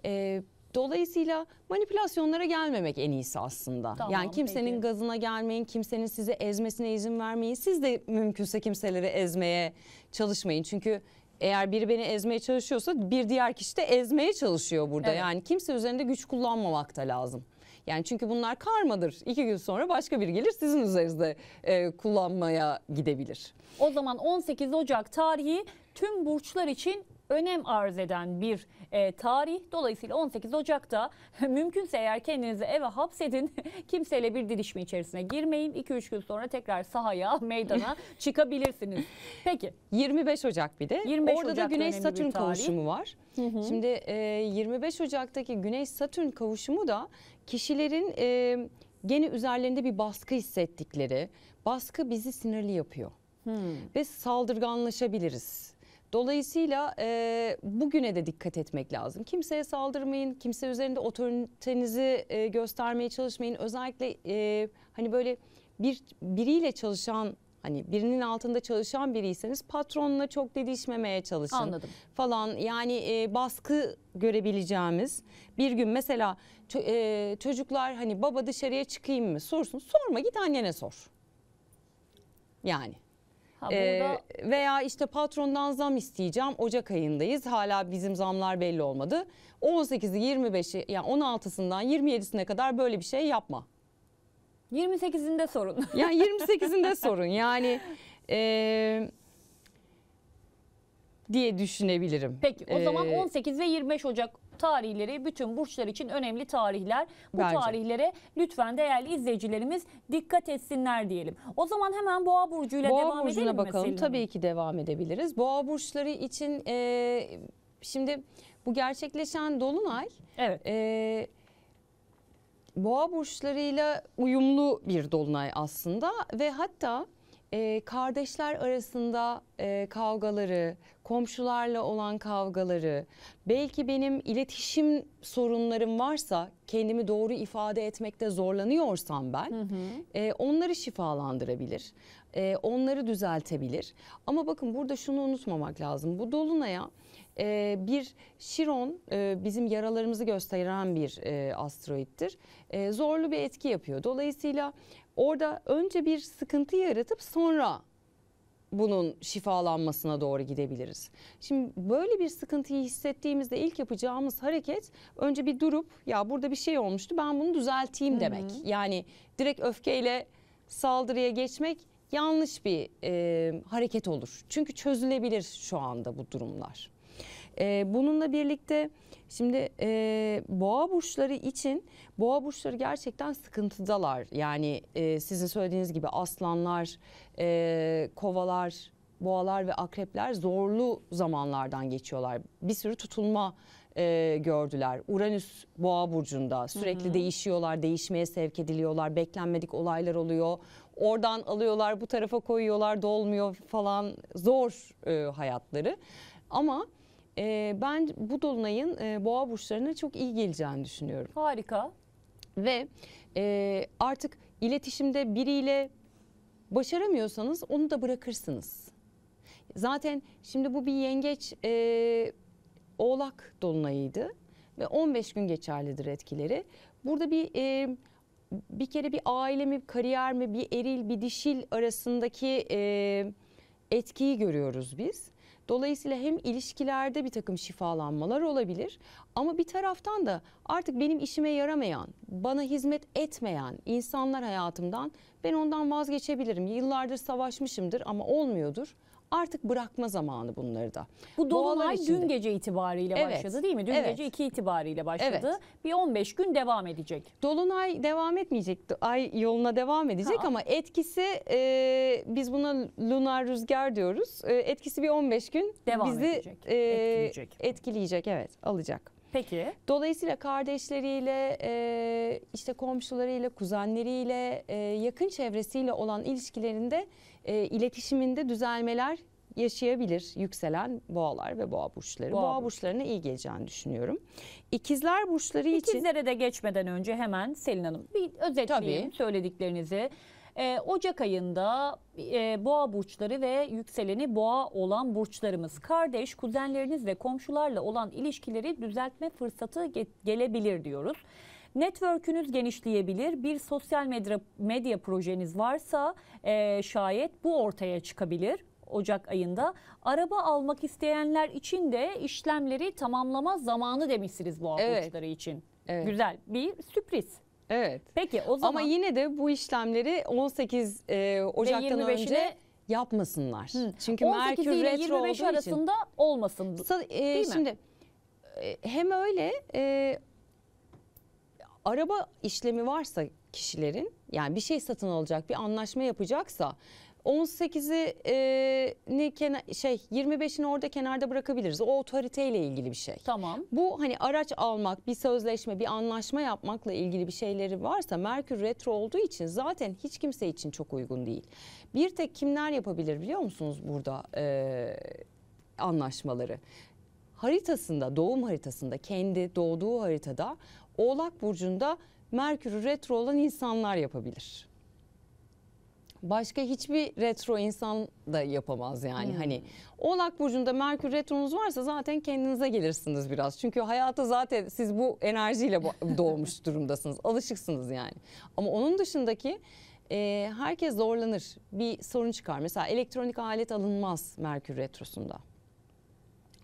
E, Dolayısıyla manipülasyonlara gelmemek en iyisi aslında. Tamam, yani kimsenin peki. gazına gelmeyin, kimsenin size ezmesine izin vermeyin. Siz de mümkünse kimseleri ezmeye çalışmayın. Çünkü eğer biri beni ezmeye çalışıyorsa bir diğer kişi de ezmeye çalışıyor burada. Evet. Yani kimse üzerinde güç kullanmamak da lazım. Yani çünkü bunlar karmadır. İki gün sonra başka bir gelir sizin üzerinizde e, kullanmaya gidebilir. O zaman 18 Ocak tarihi tüm burçlar için önem arz eden bir e, tarih. Dolayısıyla 18 Ocak'ta [LAUGHS] mümkünse eğer kendinizi eve hapsedin. [LAUGHS] Kimseyle bir didişme içerisine girmeyin. 2-3 gün sonra tekrar sahaya, [LAUGHS] meydana çıkabilirsiniz. Peki. 25 Ocak bir de. 25 Orada Ocak da Güneş Satürn kavuşumu var. Hı hı. Şimdi e, 25 Ocak'taki Güneş Satürn kavuşumu da kişilerin e, gene üzerlerinde bir baskı hissettikleri, baskı bizi sinirli yapıyor. Hmm. Ve saldırganlaşabiliriz Dolayısıyla e, bugüne de dikkat etmek lazım. Kimseye saldırmayın, kimse üzerinde otoritenizi e, göstermeye çalışmayın. Özellikle e, hani böyle bir biriyle çalışan Hani birinin altında çalışan biriyseniz patronla çok didişmemeye çalışın. Anladım. Falan yani e, baskı görebileceğimiz bir gün mesela e, çocuklar hani baba dışarıya çıkayım mı sorsun. Sorma git annene sor. Yani burada... ee, veya işte patrondan zam isteyeceğim. Ocak ayındayız. Hala bizim zamlar belli olmadı. 18'i 25'i yani 16'sından 27'sine kadar böyle bir şey yapma. 28'inde [LAUGHS] sorun. Yani 28'inde sorun. Yani e, diye düşünebilirim. Peki o zaman 18 ve 25 Ocak tarihleri bütün burçlar için önemli tarihler. Bu Bence. tarihlere lütfen değerli izleyicilerimiz dikkat etsinler diyelim. O zaman hemen Boğa burcuyla Boğa devam burcuna edelim bakalım. Mesela. Tabii ki devam edebiliriz. Boğa burçları için e, şimdi bu gerçekleşen dolunay Evet. E, boğa burçlarıyla uyumlu bir dolunay aslında ve hatta e, kardeşler arasında e, kavgaları, komşularla olan kavgaları, belki benim iletişim sorunlarım varsa kendimi doğru ifade etmekte zorlanıyorsam ben hı hı. E, onları şifalandırabilir. E, onları düzeltebilir. Ama bakın burada şunu unutmamak lazım. Bu dolunaya e, bir Şiron e, bizim yaralarımızı gösteren bir e, asteroittir. E, zorlu bir etki yapıyor. Dolayısıyla orada önce bir sıkıntı yaratıp sonra bunun şifalanmasına doğru gidebiliriz. Şimdi böyle bir sıkıntıyı hissettiğimizde ilk yapacağımız hareket önce bir durup ya burada bir şey olmuştu ben bunu düzelteyim Hı-hı. demek. Yani direkt öfkeyle saldırıya geçmek yanlış bir e, hareket olur. Çünkü çözülebilir şu anda bu durumlar. E, bununla birlikte şimdi e, boğa burçları için boğa burçları gerçekten sıkıntıdalar. Yani e, sizin söylediğiniz gibi aslanlar, e, kovalar, boğalar ve akrepler zorlu zamanlardan geçiyorlar. Bir sürü tutulma e, gördüler. Uranüs boğa burcunda sürekli Hı -hı. değişiyorlar, değişmeye sevk ediliyorlar. Beklenmedik olaylar oluyor. Oradan alıyorlar, bu tarafa koyuyorlar, dolmuyor falan. Zor e, hayatları. Ama e, ben bu dolunayın e, boğa burçlarına çok iyi geleceğini düşünüyorum. Harika. Ve e, artık iletişimde biriyle başaramıyorsanız onu da bırakırsınız. Zaten şimdi bu bir yengeç e, oğlak dolunayıydı ve 15 gün geçerlidir etkileri. Burada bir e, bir kere bir aile mi, kariyer mi, bir eril, bir dişil arasındaki e, etkiyi görüyoruz biz. Dolayısıyla hem ilişkilerde bir takım şifalanmalar olabilir ama bir taraftan da artık benim işime yaramayan, bana hizmet etmeyen insanlar hayatımdan ben ondan vazgeçebilirim. Yıllardır savaşmışımdır ama olmuyordur. Artık bırakma zamanı bunları da. Bu dolunay dün gece itibariyle evet. başladı değil mi? Dün evet. gece 2 itibariyle başladı. Evet. Bir 15 gün devam edecek. Dolunay devam etmeyecek. Ay yoluna devam edecek ha. ama etkisi e, biz buna lunar rüzgar diyoruz. E, etkisi bir 15 gün devam bizi edecek. E, etkileyecek. Etkileyecek evet alacak. Peki. Dolayısıyla kardeşleriyle, e, işte komşularıyla, kuzenleriyle, e, yakın çevresiyle olan ilişkilerinde e, iletişiminde düzelmeler yaşayabilir yükselen boğalar ve boğa burçları. Boğa, boğa burçlarına iyi geleceğini düşünüyorum. İkizler burçları İkizlere için... İkizlere de geçmeden önce hemen Selin Hanım bir özetleyeyim Tabii. söylediklerinizi. E, Ocak ayında e, boğa burçları ve yükseleni boğa olan burçlarımız kardeş, kuzenleriniz ve komşularla olan ilişkileri düzeltme fırsatı ge gelebilir diyoruz. Network'ünüz genişleyebilir. Bir sosyal medya, medya projeniz varsa e, şayet bu ortaya çıkabilir. Ocak ayında. Araba almak isteyenler için de işlemleri tamamlama zamanı demişsiniz bu evet. için. Evet. Güzel bir sürpriz. Evet. Peki o zaman. Ama yine de bu işlemleri 18 e, Ocak'tan önce yapmasınlar. Hı. Çünkü Merkür retro olduğu için. arasında olmasın. Sa- e, mi? Şimdi e, hem öyle e, araba işlemi varsa kişilerin yani bir şey satın alacak bir anlaşma yapacaksa 18'i e, ni kenar, şey 25'ini orada kenarda bırakabiliriz. O otoriteyle ilgili bir şey. Tamam. Bu hani araç almak, bir sözleşme, bir anlaşma yapmakla ilgili bir şeyleri varsa Merkür retro olduğu için zaten hiç kimse için çok uygun değil. Bir tek kimler yapabilir biliyor musunuz burada e, anlaşmaları? haritasında, doğum haritasında, kendi doğduğu haritada Oğlak Burcu'nda Merkür'ü retro olan insanlar yapabilir. Başka hiçbir retro insan da yapamaz yani hmm. hani Oğlak burcunda Merkür retronuz varsa zaten kendinize gelirsiniz biraz. Çünkü hayata zaten siz bu enerjiyle [LAUGHS] doğmuş durumdasınız. Alışıksınız yani. Ama onun dışındaki e, herkes zorlanır. Bir sorun çıkar. Mesela elektronik alet alınmaz Merkür retrosunda.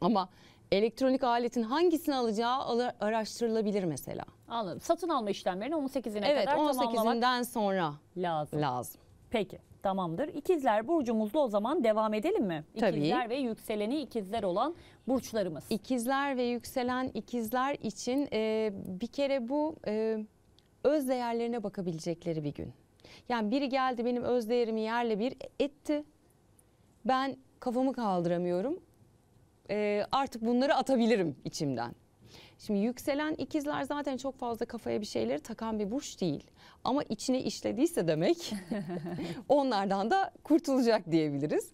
Ama elektronik aletin hangisini alacağı araştırılabilir mesela. Anladım. Satın alma işlemlerini 18'ine evet, kadar 18 tamamlamak. Evet 18'inden sonra lazım. lazım. Peki tamamdır. İkizler burcumuzda o zaman devam edelim mi? İkizler Tabii. ve yükseleni ikizler olan burçlarımız. İkizler ve yükselen ikizler için e, bir kere bu e, öz değerlerine bakabilecekleri bir gün. Yani biri geldi benim öz değerimi yerle bir etti. Ben kafamı kaldıramıyorum e, artık bunları atabilirim içimden. Şimdi yükselen ikizler zaten çok fazla kafaya bir şeyleri takan bir burç değil. Ama içine işlediyse demek [LAUGHS] onlardan da kurtulacak diyebiliriz.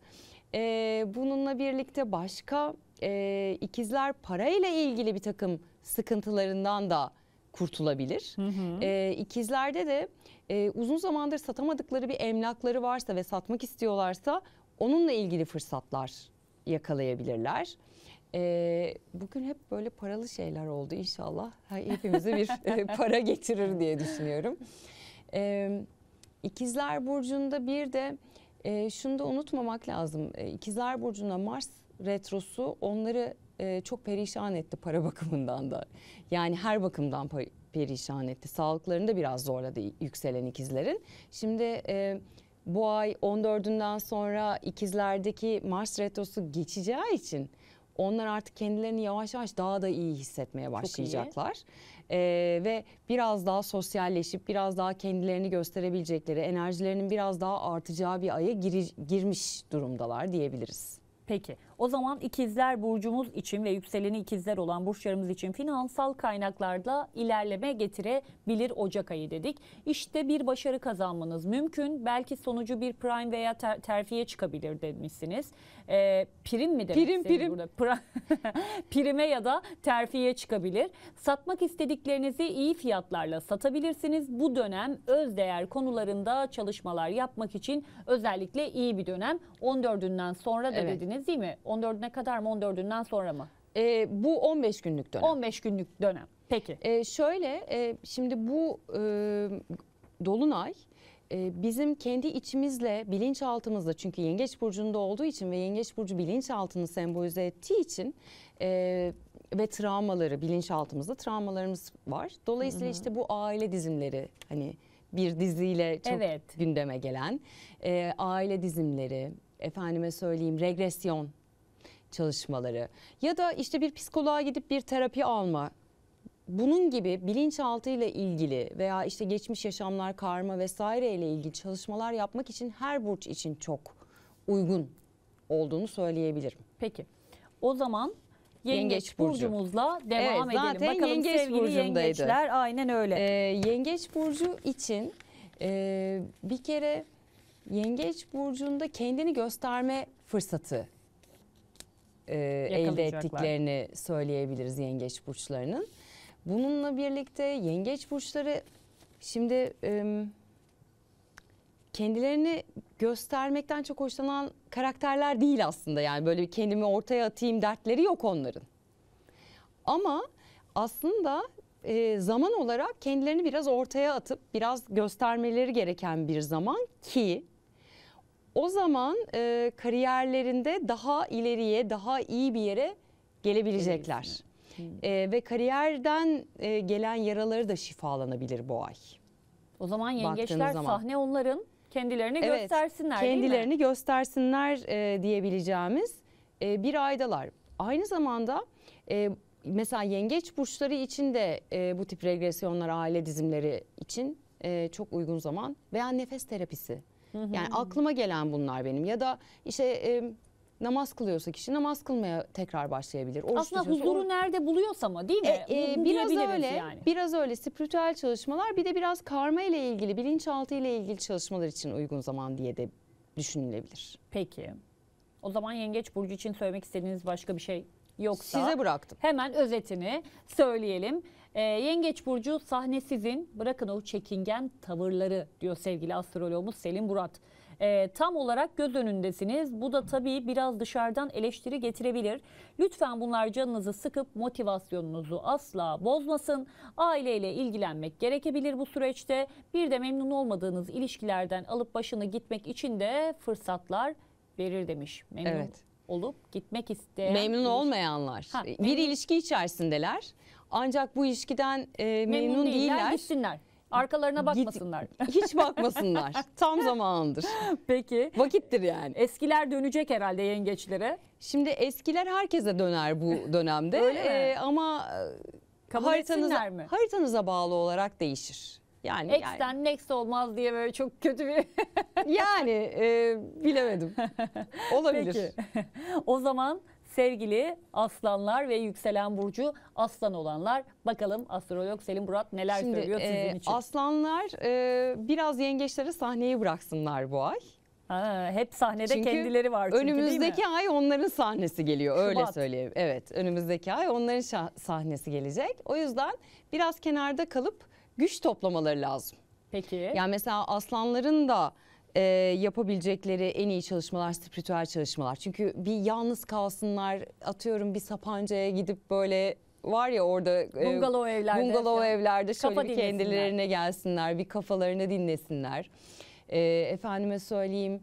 Ee, bununla birlikte başka e, ikizler parayla ilgili bir takım sıkıntılarından da kurtulabilir. Hı hı. E, ikizlerde de e, uzun zamandır satamadıkları bir emlakları varsa ve satmak istiyorlarsa onunla ilgili fırsatlar yakalayabilirler. E, bugün hep böyle paralı şeyler oldu. inşallah hepimize bir [LAUGHS] para getirir diye düşünüyorum. E, İkizler Burcu'nda bir de e, şunu da unutmamak lazım. İkizler burcunda Mars retrosu onları e, çok perişan etti para bakımından da. Yani her bakımdan perişan etti. Sağlıklarını da biraz zorladı yükselen ikizlerin. Şimdi... E, bu ay 14'ünden sonra ikizlerdeki Mars retrosu geçeceği için onlar artık kendilerini yavaş yavaş daha da iyi hissetmeye başlayacaklar. Ee, ve biraz daha sosyalleşip biraz daha kendilerini gösterebilecekleri, enerjilerinin biraz daha artacağı bir aya giri- girmiş durumdalar diyebiliriz. Peki o zaman ikizler burcumuz için ve yükseleni ikizler olan burçlarımız için finansal kaynaklarda ilerleme getirebilir Ocak ayı dedik. İşte bir başarı kazanmanız mümkün. Belki sonucu bir prime veya ter terfiye çıkabilir demişsiniz. E, prim mi demek? Prim prim. Burada? Pra, [LAUGHS] prime ya da terfiye çıkabilir. Satmak istediklerinizi iyi fiyatlarla satabilirsiniz. Bu dönem öz değer konularında çalışmalar yapmak için özellikle iyi bir dönem. 14'ünden sonra da evet. dediniz değil mi? 14'üne kadar mı 14'ünden sonra mı? E, bu 15 günlük dönem. 15 günlük dönem. Peki. E, şöyle e, şimdi bu e, dolunay ee, bizim kendi içimizle, bilinçaltımızla çünkü Yengeç Burcu'nda olduğu için ve Yengeç Burcu bilinçaltını sembolize ettiği için e, ve travmaları bilinçaltımızda travmalarımız var. Dolayısıyla hı hı. işte bu aile dizimleri hani bir diziyle çok evet. gündeme gelen e, aile dizimleri, efendime söyleyeyim regresyon çalışmaları ya da işte bir psikoloğa gidip bir terapi alma bunun gibi bilinçaltı ile ilgili veya işte geçmiş yaşamlar, karma vesaire ile ilgili çalışmalar yapmak için her burç için çok uygun olduğunu söyleyebilirim. Peki. O zaman Yengeç, yengeç burcu. burcumuzla devam evet, edelim. Bakalım yengeç sevgili burcundaydı. yengeçler aynen öyle. Ee, yengeç burcu için e, bir kere yengeç burcunda kendini gösterme fırsatı e, elde ettiklerini söyleyebiliriz yengeç burçlarının. Bununla birlikte yengeç burçları şimdi kendilerini göstermekten çok hoşlanan karakterler değil aslında. Yani böyle bir kendimi ortaya atayım dertleri yok onların. Ama aslında e, zaman olarak kendilerini biraz ortaya atıp biraz göstermeleri gereken bir zaman ki o zaman e, kariyerlerinde daha ileriye, daha iyi bir yere gelebilecekler. E, ve kariyerden e, gelen yaraları da şifalanabilir bu ay. O zaman yengeçler zaman. sahne onların kendilerini evet, göstersinler Kendilerini değil mi? göstersinler e, diyebileceğimiz e, bir aydalar. Aynı zamanda e, mesela yengeç burçları için de e, bu tip regresyonlar aile dizimleri için e, çok uygun zaman veya nefes terapisi. Yani aklıma gelen bunlar benim ya da işte e, namaz kılıyorsa kişi namaz kılmaya tekrar başlayabilir. Oruç Aslında huzuru or- nerede buluyorsa mı değil mi? E, e, biraz öyle, yani. biraz öyle spiritüel çalışmalar bir de biraz karma ile ilgili, bilinçaltı ile ilgili çalışmalar için uygun zaman diye de düşünülebilir. Peki. O zaman Yengeç Burcu için söylemek istediğiniz başka bir şey yoksa Size bıraktım. hemen özetini söyleyelim. Ee, Yengeç Burcu sahne sizin bırakın o çekingen tavırları diyor sevgili astrologumuz Selim Murat e, tam olarak göz önündesiniz. Bu da tabii biraz dışarıdan eleştiri getirebilir. Lütfen bunlar canınızı sıkıp motivasyonunuzu asla bozmasın. Aileyle ilgilenmek gerekebilir bu süreçte. Bir de memnun olmadığınız ilişkilerden alıp başını gitmek için de fırsatlar verir demiş. Memnun evet. olup gitmek isteyen. Memnun ilişki. olmayanlar. Ha, memnun. Bir ilişki içerisindeler. Ancak bu ilişkiden e, memnun, memnun değiller. değiller. Gitsinler. Arkalarına bakmasınlar. Git, [LAUGHS] hiç bakmasınlar. Tam zamanıdır. Peki. Vakittir yani. Eskiler dönecek herhalde yengeçlere. Şimdi eskiler herkese döner bu [LAUGHS] dönemde. Öyle ee, mi? ama e, Kabul haritanıza, mi? haritanıza bağlı olarak değişir. Yani, X'ten yani. next olmaz diye böyle çok kötü bir... yani e, bilemedim. [LAUGHS] Olabilir. Peki. O zaman Sevgili aslanlar ve yükselen burcu aslan olanlar bakalım astrolog Selim Murat neler Şimdi, söylüyor sizin e, için? Aslanlar e, biraz yengeçlere sahneyi bıraksınlar bu ay. Ha, hep sahnede çünkü kendileri var çünkü önümüzdeki ay onların sahnesi geliyor Şubat. öyle söyleyeyim. Evet önümüzdeki ay onların sahnesi gelecek. O yüzden biraz kenarda kalıp güç toplamaları lazım. Peki. Yani mesela aslanların da e, yapabilecekleri en iyi çalışmalar spiritüel çalışmalar. Çünkü bir yalnız kalsınlar atıyorum bir Sapanca'ya gidip böyle var ya orada e, bungalov evlerde, bungalov evlerde şöyle bir kendilerine gelsinler bir kafalarını dinlesinler. E, efendime söyleyeyim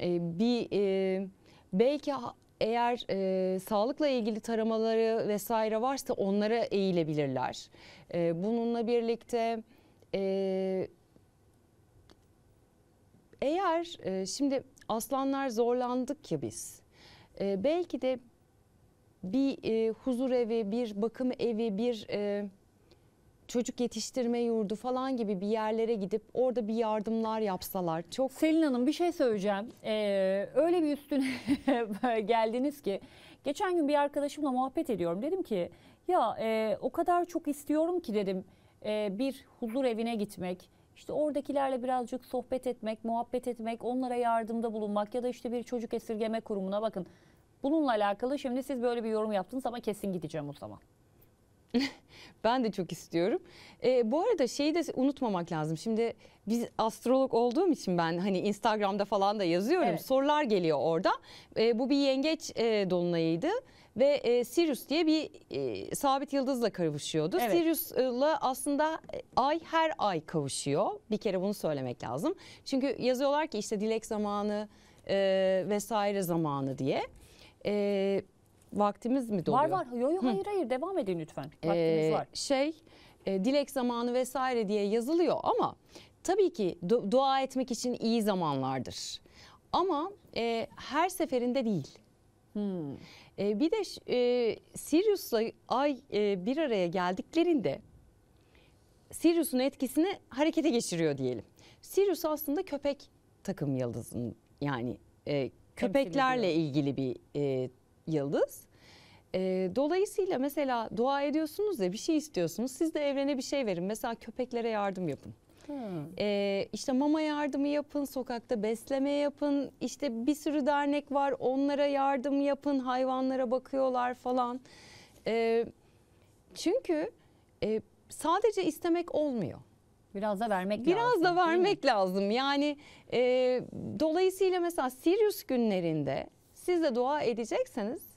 e, bir e, belki eğer e, sağlıkla ilgili taramaları vesaire varsa onlara eğilebilirler. E, bununla birlikte e, eğer e, şimdi aslanlar zorlandık ya biz. E, belki de bir e, huzur evi, bir bakım evi, bir e, çocuk yetiştirme yurdu falan gibi bir yerlere gidip orada bir yardımlar yapsalar çok. Selin Hanım bir şey söyleyeceğim. Ee, öyle bir üstüne [LAUGHS] geldiniz ki geçen gün bir arkadaşımla muhabbet ediyorum. Dedim ki ya e, o kadar çok istiyorum ki dedim e, bir huzur evine gitmek işte oradakilerle birazcık sohbet etmek, muhabbet etmek, onlara yardımda bulunmak ya da işte bir çocuk esirgeme kurumuna bakın. Bununla alakalı şimdi siz böyle bir yorum yaptınız ama kesin gideceğim o zaman. [LAUGHS] ben de çok istiyorum. Ee, bu arada şeyi de unutmamak lazım. Şimdi biz astrolog olduğum için ben hani Instagram'da falan da yazıyorum. Evet. Sorular geliyor orada. Ee, bu bir yengeç e, dolunayıydı ve e, Sirius diye bir e, sabit yıldızla kavuşuyordu. Evet. Sirius'la aslında e, ay her ay kavuşuyor. Bir kere bunu söylemek lazım. Çünkü yazıyorlar ki işte dilek zamanı e, vesaire zamanı diye. E, vaktimiz mi doluyor? Var var. Yo, yo, hayır Hı. hayır devam edin lütfen. E, vaktimiz ee, var. Şey e, dilek zamanı vesaire diye yazılıyor ama tabii ki dua etmek için iyi zamanlardır. Ama e, her seferinde değil. Hmm. E, bir de e, Sirius'la Ay e, bir araya geldiklerinde Sirius'un etkisini harekete geçiriyor diyelim. Sirius aslında köpek takım yıldızın yani e, köpeklerle ilgili bir e, yıldız. E, dolayısıyla mesela dua ediyorsunuz ya bir şey istiyorsunuz. Siz de evrene bir şey verin. Mesela köpeklere yardım yapın. Hmm. Ee, işte mama yardımı yapın, sokakta besleme yapın. İşte bir sürü dernek var onlara yardım yapın, hayvanlara bakıyorlar falan. Ee, çünkü e, sadece istemek olmuyor. Biraz da vermek Biraz lazım. Biraz da vermek lazım. Yani e, dolayısıyla mesela Sirius günlerinde siz de dua edecekseniz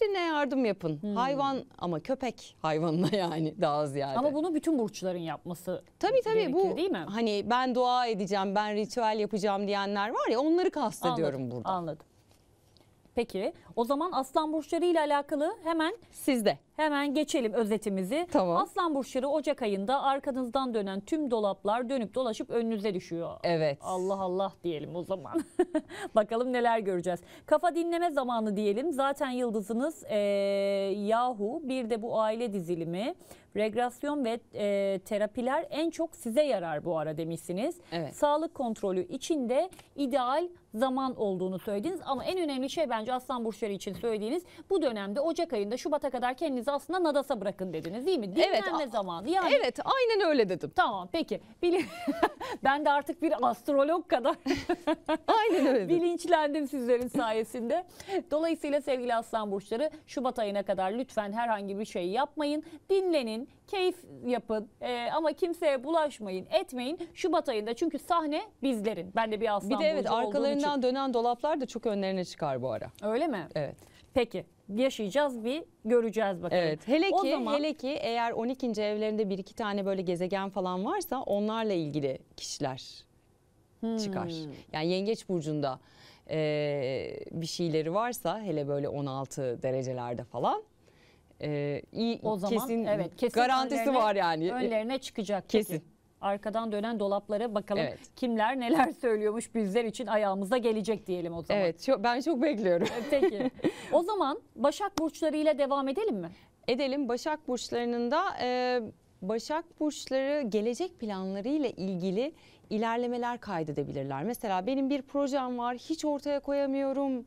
birine yardım yapın. Hmm. Hayvan ama köpek hayvanına [LAUGHS] yani daha ziyade. Ama bunu bütün burçların yapması tabii, tabii, gerekir bu, değil mi? Hani ben dua edeceğim, ben ritüel yapacağım diyenler var ya onları kastediyorum anladım, burada. Anladım. Peki o zaman aslan burçları ile alakalı hemen sizde. Hemen geçelim özetimizi. Tamam. Aslan burçları Ocak ayında arkanızdan dönen tüm dolaplar dönüp dolaşıp önünüze düşüyor. Evet. Allah Allah diyelim o zaman. [LAUGHS] Bakalım neler göreceğiz. Kafa dinleme zamanı diyelim. Zaten yıldızınız ee, Yahu bir de bu aile dizilimi Regresyon ve e, terapiler en çok size yarar bu ara demişsiniz. Evet. Sağlık kontrolü içinde ideal zaman olduğunu söylediniz ama en önemli şey bence Aslan burçları süreçleri için söylediğiniz bu dönemde Ocak ayında Şubat'a kadar kendinizi aslında Nadas'a bırakın dediniz değil mi? Dinlenme evet, zamanı. Yani... Evet aynen öyle dedim. Tamam peki. [LAUGHS] ben de artık bir astrolog kadar [LAUGHS] aynen öyle bilinçlendim sizlerin sayesinde. Dolayısıyla sevgili Aslan Burçları Şubat ayına kadar lütfen herhangi bir şey yapmayın. Dinlenin, keyif yapın e, ama kimseye bulaşmayın, etmeyin. Şubat ayında çünkü sahne bizlerin. Ben de bir aslan Bir de evet arkalarından dönen dolaplar da çok önlerine çıkar bu ara. Öyle mi? Evet. Peki yaşayacağız bir göreceğiz bakalım. Evet. Hele ki zaman... hele ki eğer 12. evlerinde bir iki tane böyle gezegen falan varsa onlarla ilgili kişiler hmm. çıkar. Yani yengeç burcunda e, bir şeyleri varsa hele böyle 16 derecelerde falan e, iyi o zaman kesin, evet, kesin garantisi önlerine, var yani. Önlerine çıkacak kesin. kesin arkadan dönen dolaplara bakalım evet. kimler neler söylüyormuş bizler için ayağımıza gelecek diyelim o zaman. Evet çok, ben çok bekliyorum. [LAUGHS] Peki o zaman Başak Burçları ile devam edelim mi? Edelim Başak Burçları'nın da e, Başak Burçları gelecek planları ile ilgili ilerlemeler kaydedebilirler. Mesela benim bir projem var hiç ortaya koyamıyorum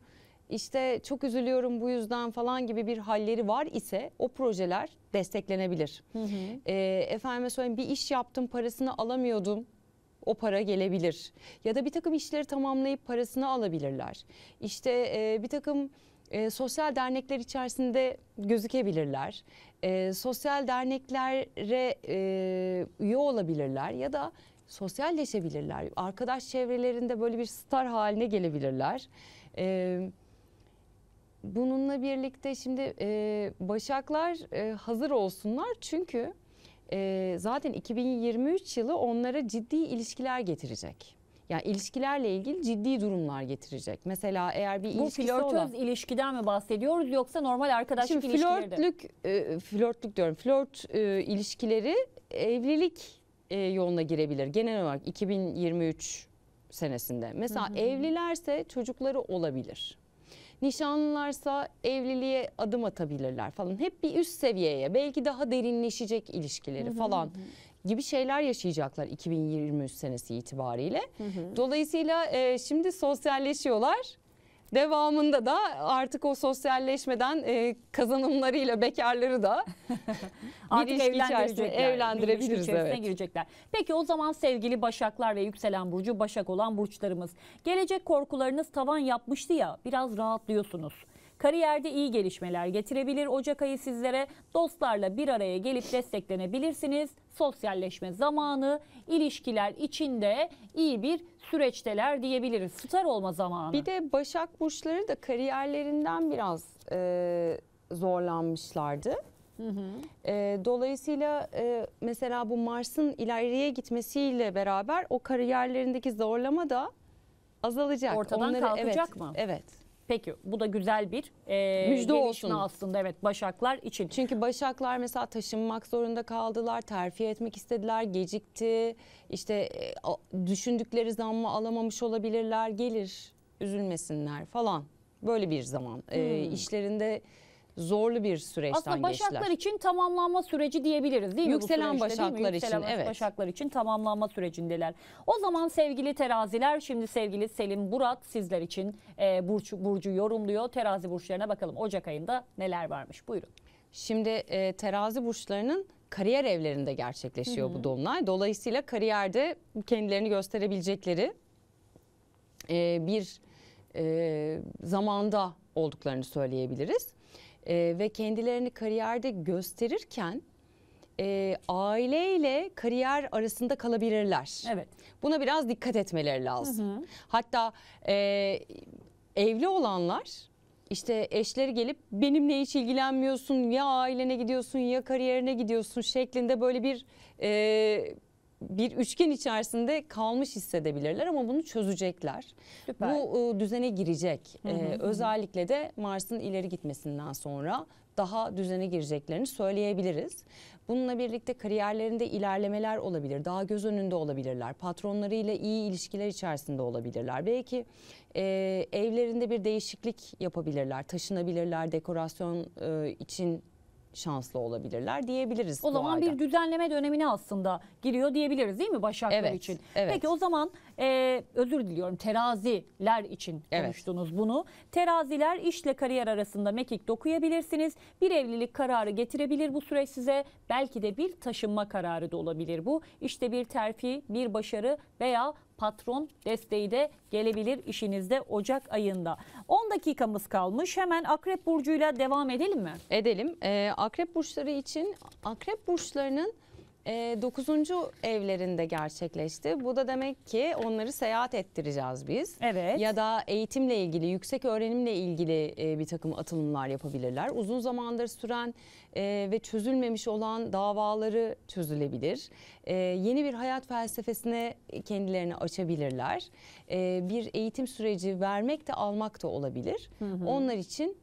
işte çok üzülüyorum bu yüzden falan gibi bir halleri var ise o projeler desteklenebilir. Hı hı. E, efendime söyleyeyim bir iş yaptım parasını alamıyordum o para gelebilir. Ya da bir takım işleri tamamlayıp parasını alabilirler. İşte e, bir takım e, sosyal dernekler içerisinde gözükebilirler. E, sosyal derneklere e, üye olabilirler ya da sosyalleşebilirler. Arkadaş çevrelerinde böyle bir star haline gelebilirler. Evet bununla birlikte şimdi e, Başaklar e, hazır olsunlar çünkü e, zaten 2023 yılı onlara ciddi ilişkiler getirecek. Yani ilişkilerle ilgili ciddi durumlar getirecek. Mesela eğer bir ilişki Bu flörtöz olan... ilişkiden mi bahsediyoruz yoksa normal arkadaşlık Şimdi flörtlük, e, flörtlük diyorum. Flört e, ilişkileri evlilik e, yoluna girebilir. Genel olarak 2023 senesinde. Mesela hı hı. evlilerse çocukları olabilir. Nişanlılarsa evliliğe adım atabilirler falan. Hep bir üst seviyeye belki daha derinleşecek ilişkileri falan gibi şeyler yaşayacaklar 2023 senesi itibariyle. Dolayısıyla e, şimdi sosyalleşiyorlar Devamında da artık o sosyalleşmeden e, kazanımlarıyla bekarları da [LAUGHS] artık ilişki evlendirecekler. evlendirebiliriz. Bir içerisine evet. girecekler. Peki o zaman sevgili Başaklar ve Yükselen Burcu Başak olan burçlarımız. Gelecek korkularınız tavan yapmıştı ya biraz rahatlıyorsunuz. Kariyerde iyi gelişmeler getirebilir. Ocak ayı sizlere dostlarla bir araya gelip desteklenebilirsiniz. Sosyalleşme zamanı, ilişkiler içinde iyi bir süreçteler diyebiliriz. Star olma zamanı. Bir de Başak Burçları da kariyerlerinden biraz e, zorlanmışlardı. Hı hı. E, dolayısıyla e, mesela bu Mars'ın ileriye gitmesiyle beraber o kariyerlerindeki zorlama da azalacak. Ortadan Onları, kalkacak evet, mı? Evet. Peki bu da güzel bir e, Müjde olsun. aslında evet Başaklar için. Çünkü Başaklar mesela taşınmak zorunda kaldılar, terfi etmek istediler, gecikti. İşte e, düşündükleri zammı alamamış olabilirler, gelir üzülmesinler falan. Böyle bir zaman. Hmm. E, işlerinde zorlu bir süreçten Aslında geçtiler. Aslında Başaklar için tamamlanma süreci diyebiliriz değil mi? Yükselen bu süreçte, Başaklar Yükselen için evet. Başaklar için tamamlanma sürecindeler. O zaman sevgili teraziler şimdi sevgili Selim Burak sizler için e, Burcu, Burcu yorumluyor. Terazi burçlarına bakalım Ocak ayında neler varmış buyurun. Şimdi e, terazi burçlarının kariyer evlerinde gerçekleşiyor Hı -hı. bu dolunay. Dolayısıyla kariyerde kendilerini gösterebilecekleri e, bir e, zamanda olduklarını söyleyebiliriz e, ve kendilerini kariyerde gösterirken e, aileyle kariyer arasında kalabilirler. Evet. Buna biraz dikkat etmeleri lazım. Hı hı. Hatta e, evli olanlar işte eşleri gelip benimle hiç ilgilenmiyorsun ya ailene gidiyorsun ya kariyerine gidiyorsun şeklinde böyle bir e, bir üçgen içerisinde kalmış hissedebilirler ama bunu çözecekler. Süper. Bu e, düzene girecek. Hı hı. E, özellikle de Mars'ın ileri gitmesinden sonra daha düzene gireceklerini söyleyebiliriz. Bununla birlikte kariyerlerinde ilerlemeler olabilir. Daha göz önünde olabilirler. Patronlarıyla iyi ilişkiler içerisinde olabilirler. Belki e, evlerinde bir değişiklik yapabilirler. Taşınabilirler, dekorasyon e, için şanslı olabilirler diyebiliriz. O zaman ayda. bir düzenleme dönemine aslında giriyor diyebiliriz değil mi başaklar evet, için? Evet. Peki o zaman e, özür diliyorum teraziler için evet. bunu. Teraziler işle kariyer arasında mekik dokuyabilirsiniz. Bir evlilik kararı getirebilir bu süreç size. Belki de bir taşınma kararı da olabilir bu. İşte bir terfi, bir başarı veya patron desteği de gelebilir işinizde Ocak ayında. 10 dakikamız kalmış. Hemen Akrep Burcu'yla devam edelim mi? Edelim. Ee, akrep Burçları için Akrep Burçlarının e, ee, 9. evlerinde gerçekleşti. Bu da demek ki onları seyahat ettireceğiz biz. Evet. Ya da eğitimle ilgili, yüksek öğrenimle ilgili e, bir takım atılımlar yapabilirler. Uzun zamandır süren e, ve çözülmemiş olan davaları çözülebilir. E, yeni bir hayat felsefesine kendilerini açabilirler. bir eğitim süreci vermek de almak da olabilir. Hı hı. Onlar için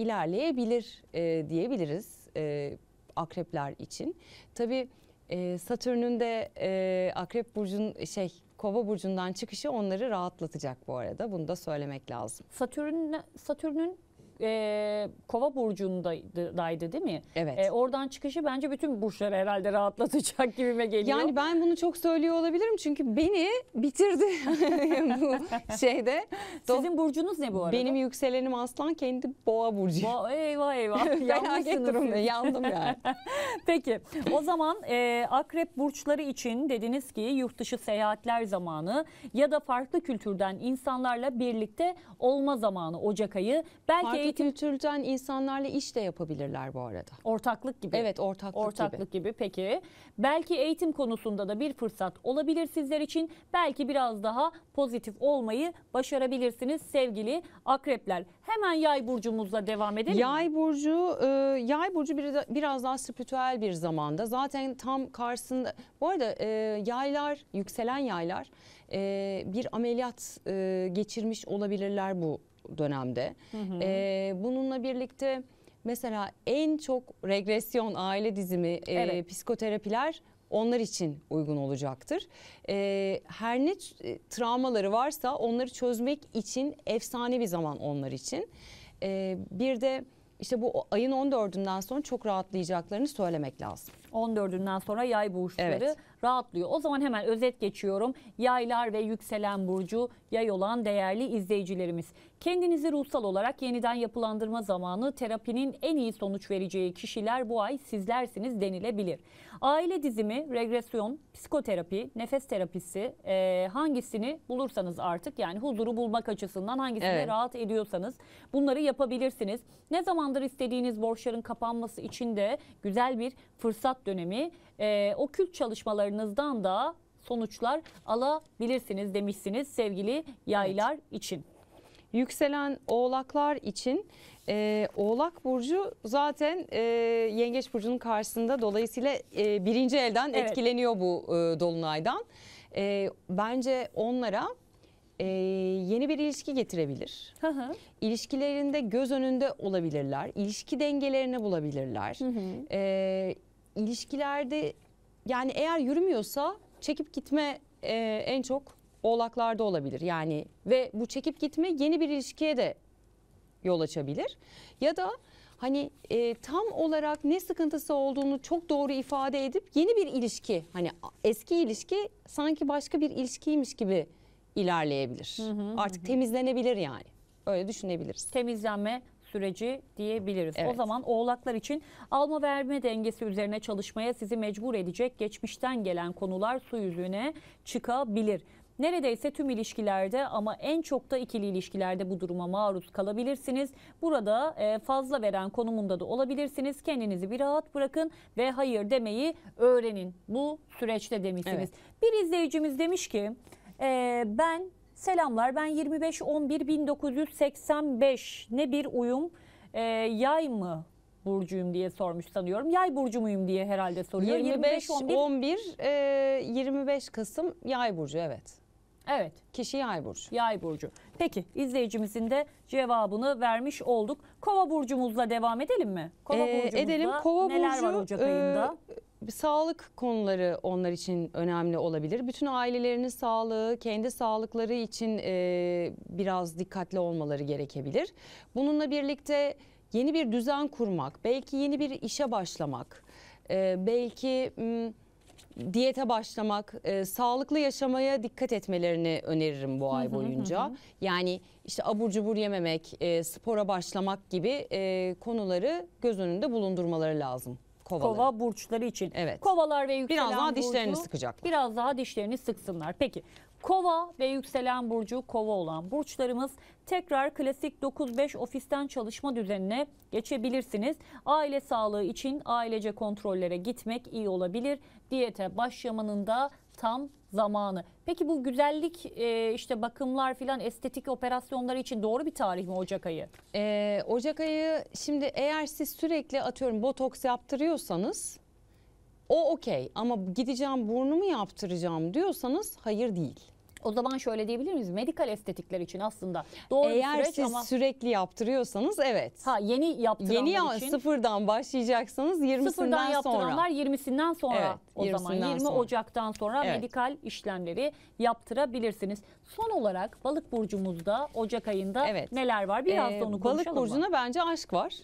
ilerleyebilir diyebiliriz. E, akrepler için. tabi e, Satürn'ün de e, Akrep burcun şey Kova burcundan çıkışı onları rahatlatacak bu arada. Bunu da söylemek lazım. Satürn Satürn'ün e, Kova burcundaydı değil mi? Evet. E, oradan çıkışı bence bütün burçları herhalde rahatlatacak [LAUGHS] gibime geliyor. Yani ben bunu çok söylüyor olabilirim çünkü beni bitirdi [LAUGHS] bu şeyde. Sizin burcunuz ne bu arada? Benim yükselenim aslan kendi boğa burcu. Boğa, eyvah eyvah. [LAUGHS] Felaket durumda yandım yani. Peki o zaman e, akrep burçları için dediniz ki yurt dışı seyahatler zamanı ya da farklı kültürden insanlarla birlikte olma zamanı Ocak ayı. Belki farklı Farklı kültürden insanlarla iş de yapabilirler bu arada. Ortaklık gibi. Evet ortaklık, ortaklık gibi. gibi. Peki belki eğitim konusunda da bir fırsat olabilir sizler için. Belki biraz daha pozitif olmayı başarabilirsiniz sevgili akrepler. Hemen yay burcumuzla devam edelim. Yay burcu e, yay burcu biraz daha spiritüel bir zamanda. Zaten tam karşısında bu arada e, yaylar yükselen yaylar e, bir ameliyat geçirmiş olabilirler bu dönemde. Hı hı. E, bununla birlikte mesela en çok regresyon aile dizimi evet. e, psikoterapiler onlar için uygun olacaktır. E, her ne travmaları varsa onları çözmek için efsane bir zaman onlar için. E, bir de işte bu ayın 14'ünden sonra çok rahatlayacaklarını söylemek lazım. 14'ünden sonra yay boğuşları evet rahatlıyor. O zaman hemen özet geçiyorum. Yaylar ve yükselen burcu yay olan değerli izleyicilerimiz. Kendinizi ruhsal olarak yeniden yapılandırma zamanı terapinin en iyi sonuç vereceği kişiler bu ay sizlersiniz denilebilir. Aile dizimi, regresyon, psikoterapi, nefes terapisi e, hangisini bulursanız artık yani huzuru bulmak açısından hangisine evet. rahat ediyorsanız bunları yapabilirsiniz. Ne zamandır istediğiniz borçların kapanması için de güzel bir fırsat dönemi e, o kült çalışmalarınızdan da sonuçlar alabilirsiniz demişsiniz sevgili yaylar evet. için. Yükselen oğlaklar için e, Oğlak Burcu zaten e, Yengeç Burcu'nun karşısında dolayısıyla e, birinci elden evet. etkileniyor bu e, Dolunay'dan. E, bence onlara e, yeni bir ilişki getirebilir. Hı hı. İlişkilerinde göz önünde olabilirler. İlişki dengelerini bulabilirler. Hı hı. E, ilişkilerde yani eğer yürümüyorsa çekip gitme e, en çok oğlaklarda olabilir. Yani ve bu çekip gitme yeni bir ilişkiye de yol açabilir. Ya da hani e, tam olarak ne sıkıntısı olduğunu çok doğru ifade edip yeni bir ilişki hani eski ilişki sanki başka bir ilişkiymiş gibi ilerleyebilir. Hı hı, Artık hı. temizlenebilir yani. Öyle düşünebiliriz. Temizlenme süreci diyebiliriz. Evet. O zaman oğlaklar için alma verme dengesi üzerine çalışmaya sizi mecbur edecek geçmişten gelen konular su yüzüne çıkabilir. Neredeyse tüm ilişkilerde ama en çok da ikili ilişkilerde bu duruma maruz kalabilirsiniz. Burada e, fazla veren konumunda da olabilirsiniz. Kendinizi bir rahat bırakın ve hayır demeyi öğrenin. Bu süreçte demişsiniz. Evet. Bir izleyicimiz demiş ki e, ben Selamlar ben 25-11-1985 ne bir uyum e, yay mı burcuyum diye sormuş sanıyorum. Yay burcu muyum diye herhalde soruyor. 25 11, 11 e, 25 Kasım Yay burcu evet. Evet. Kişi Yay burcu. Yay burcu. Peki izleyicimizin de cevabını vermiş olduk. Kova burcumuzla devam edelim mi? Kova ee, burcumuzda edelim. Kova neler burcu, var Ocak ayında? E, sağlık konuları onlar için önemli olabilir. Bütün ailelerinin sağlığı, kendi sağlıkları için e, biraz dikkatli olmaları gerekebilir. Bununla birlikte yeni bir düzen kurmak, belki yeni bir işe başlamak, e, belki diyete başlamak, e, sağlıklı yaşamaya dikkat etmelerini öneririm bu ay boyunca. Yani işte abur cubur yememek, e, spora başlamak gibi e, konuları göz önünde bulundurmaları lazım. Kova burçları için. Evet. Kovalar ve yükselen Biraz daha burcu, dişlerini sıkacaklar. Biraz daha dişlerini sıksınlar. Peki Kova ve yükselen burcu kova olan burçlarımız tekrar klasik 9-5 ofisten çalışma düzenine geçebilirsiniz. Aile sağlığı için ailece kontrollere gitmek iyi olabilir. Diyete başlamanın da tam zamanı. Peki bu güzellik e, işte bakımlar filan estetik operasyonları için doğru bir tarih mi Ocak ayı? Ee, Ocak ayı şimdi eğer siz sürekli atıyorum botoks yaptırıyorsanız o okey ama gideceğim burnumu yaptıracağım diyorsanız hayır değil. O zaman şöyle diyebilir miyiz? Medikal estetikler için aslında doğru Eğer süreç siz ama... sürekli yaptırıyorsanız evet. Ha yeni yaptıranlar yeni ya, için. sıfırdan başlayacaksanız 20'sinden sıfırdan yaptıranlar sonra. 20'sinden sonra evet, o 20'sinden zaman 20 sonra. Ocak'tan sonra evet. medikal işlemleri yaptırabilirsiniz. Son olarak balık burcumuzda Ocak ayında evet. neler var? Biraz ee, da onu konuşalım Balık burcuna mı? bence aşk var.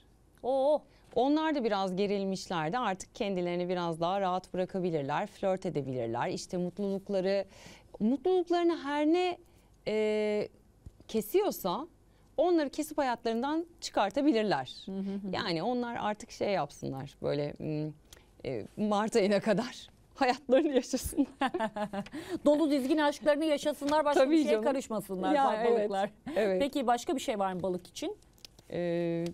Oo. Onlar da biraz gerilmişlerdi. Artık kendilerini biraz daha rahat bırakabilirler, flört edebilirler. İşte mutlulukları mutluluklarını her ne e, kesiyorsa onları kesip hayatlarından çıkartabilirler. Yani onlar artık şey yapsınlar böyle e, Mart ayına kadar [LAUGHS] hayatlarını yaşasınlar. [LAUGHS] Dolu dizgin aşklarını yaşasınlar başka Tabii bir şeye canım. karışmasınlar ya, balıklar. Evet, evet. Peki başka bir şey var mı balık için? Ee,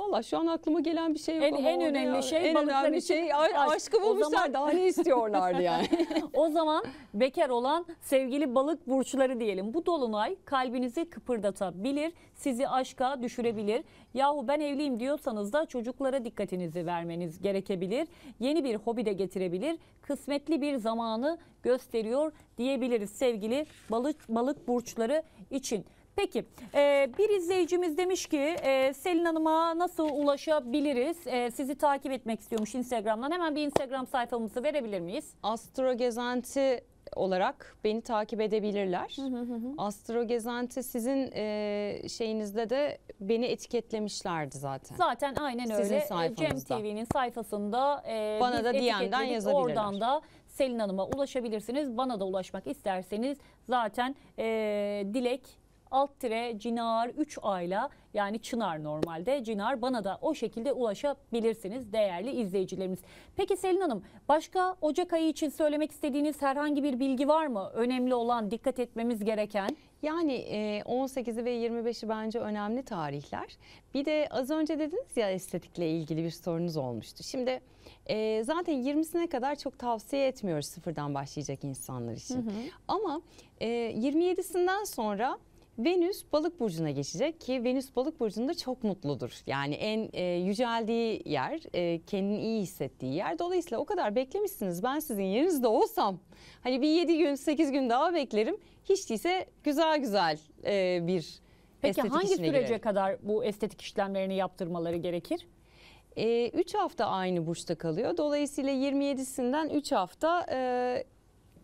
Valla şu an aklıma gelen bir şey yok. En, ama en önemli ya, şey en balıklar önemli için şey, aşk. aşkı bulmuşlar. O zaman, daha ne istiyorlardı yani. [LAUGHS] o zaman bekar olan sevgili balık burçları diyelim. Bu dolunay kalbinizi kıpırdatabilir, sizi aşka düşürebilir. Yahu ben evliyim diyorsanız da çocuklara dikkatinizi vermeniz gerekebilir. Yeni bir hobi de getirebilir. Kısmetli bir zamanı gösteriyor diyebiliriz sevgili balık balık burçları için. Peki e, bir izleyicimiz demiş ki e, Selin Hanım'a nasıl ulaşabiliriz? E, sizi takip etmek istiyormuş Instagram'dan. Hemen bir Instagram sayfamızı verebilir miyiz? Astro Gezenti olarak beni takip edebilirler. Hı Astro Gezenti sizin e, şeyinizde de beni etiketlemişlerdi zaten. Zaten aynen sizin öyle. E, sayfanızda. Cem TV'nin sayfasında e, bana da DM'den yazabilirler. Oradan da Selin Hanım'a ulaşabilirsiniz. Bana da ulaşmak isterseniz zaten e, Dilek alt tire Cinar 3 ayla yani Çınar normalde Cinar bana da o şekilde ulaşabilirsiniz değerli izleyicilerimiz. Peki Selin Hanım başka Ocak ayı için söylemek istediğiniz herhangi bir bilgi var mı? Önemli olan dikkat etmemiz gereken. Yani 18'i e, ve 25'i bence önemli tarihler. Bir de az önce dediniz ya estetikle ilgili bir sorunuz olmuştu. Şimdi e, zaten 20'sine kadar çok tavsiye etmiyoruz sıfırdan başlayacak insanlar için. Hı hı. Ama 27'sinden e, sonra Venüs balık burcuna geçecek ki Venüs balık burcunda çok mutludur. Yani en e, yüceldiği yer, e, kendini iyi hissettiği yer. Dolayısıyla o kadar beklemişsiniz ben sizin yerinizde olsam hani bir 7 gün 8 gün daha beklerim. Hiç değilse güzel güzel e, bir Peki estetik hangi sürece girerim. kadar bu estetik işlemlerini yaptırmaları gerekir? 3 e, hafta aynı burçta kalıyor. Dolayısıyla 27'sinden 3 hafta e,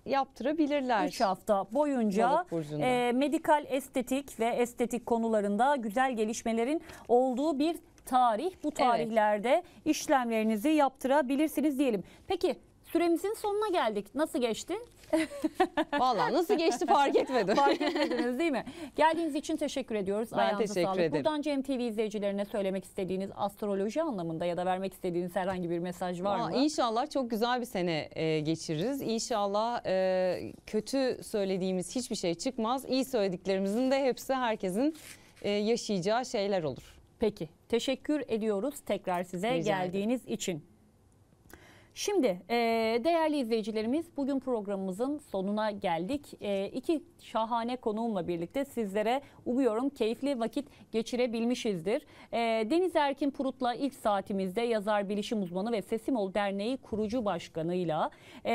yaptırabilirler. 3 hafta boyunca e, medikal estetik ve estetik konularında güzel gelişmelerin olduğu bir tarih. Bu tarihlerde evet. işlemlerinizi yaptırabilirsiniz diyelim. Peki süremizin sonuna geldik. Nasıl geçti? Vallahi nasıl geçti fark etmedim. [LAUGHS] fark etmediniz değil mi? Geldiğiniz için teşekkür ediyoruz. Ben Ayağınıza teşekkür sağlık. ederim. Buradan Cem TV izleyicilerine söylemek istediğiniz astroloji anlamında ya da vermek istediğiniz herhangi bir mesaj var Aa, mı? İnşallah çok güzel bir sene e, geçiririz. İnşallah e, kötü söylediğimiz hiçbir şey çıkmaz. İyi söylediklerimizin de hepsi herkesin e, yaşayacağı şeyler olur. Peki teşekkür ediyoruz tekrar size Rica geldiğiniz ederim. için. Şimdi e, değerli izleyicilerimiz bugün programımızın sonuna geldik. E, iki şahane konuğumla birlikte sizlere umuyorum keyifli vakit geçirebilmişizdir. E, Deniz Erkin Purut'la ilk saatimizde yazar bilişim uzmanı ve Sesimol Derneği kurucu başkanıyla e,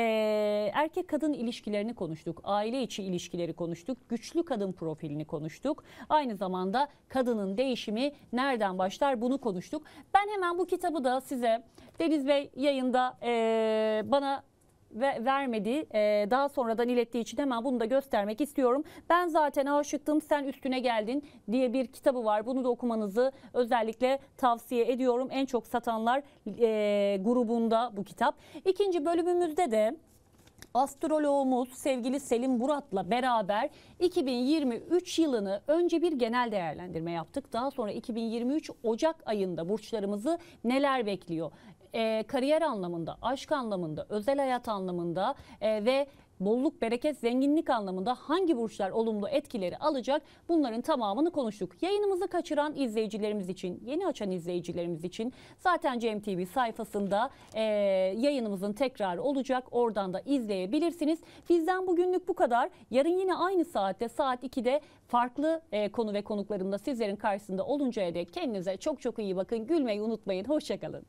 erkek kadın ilişkilerini konuştuk. Aile içi ilişkileri konuştuk. Güçlü kadın profilini konuştuk. Aynı zamanda kadının değişimi nereden başlar bunu konuştuk. Ben hemen bu kitabı da size Deniz Bey yayında... E, e, bana ve vermediği e, daha sonradan ilettiği için hemen bunu da göstermek istiyorum. Ben zaten aşıktım sen üstüne geldin diye bir kitabı var. Bunu da okumanızı özellikle tavsiye ediyorum. En çok satanlar e, grubunda bu kitap. İkinci bölümümüzde de astroloğumuz sevgili Selim Burat'la beraber 2023 yılını önce bir genel değerlendirme yaptık. Daha sonra 2023 Ocak ayında burçlarımızı neler bekliyor? e, kariyer anlamında, aşk anlamında, özel hayat anlamında e, ve bolluk, bereket, zenginlik anlamında hangi burçlar olumlu etkileri alacak bunların tamamını konuştuk. Yayınımızı kaçıran izleyicilerimiz için, yeni açan izleyicilerimiz için zaten CMTV sayfasında e, yayınımızın tekrarı olacak. Oradan da izleyebilirsiniz. Bizden bugünlük bu kadar. Yarın yine aynı saatte saat 2'de farklı e, konu ve konuklarımla sizlerin karşısında oluncaya dek kendinize çok çok iyi bakın. Gülmeyi unutmayın. Hoşçakalın.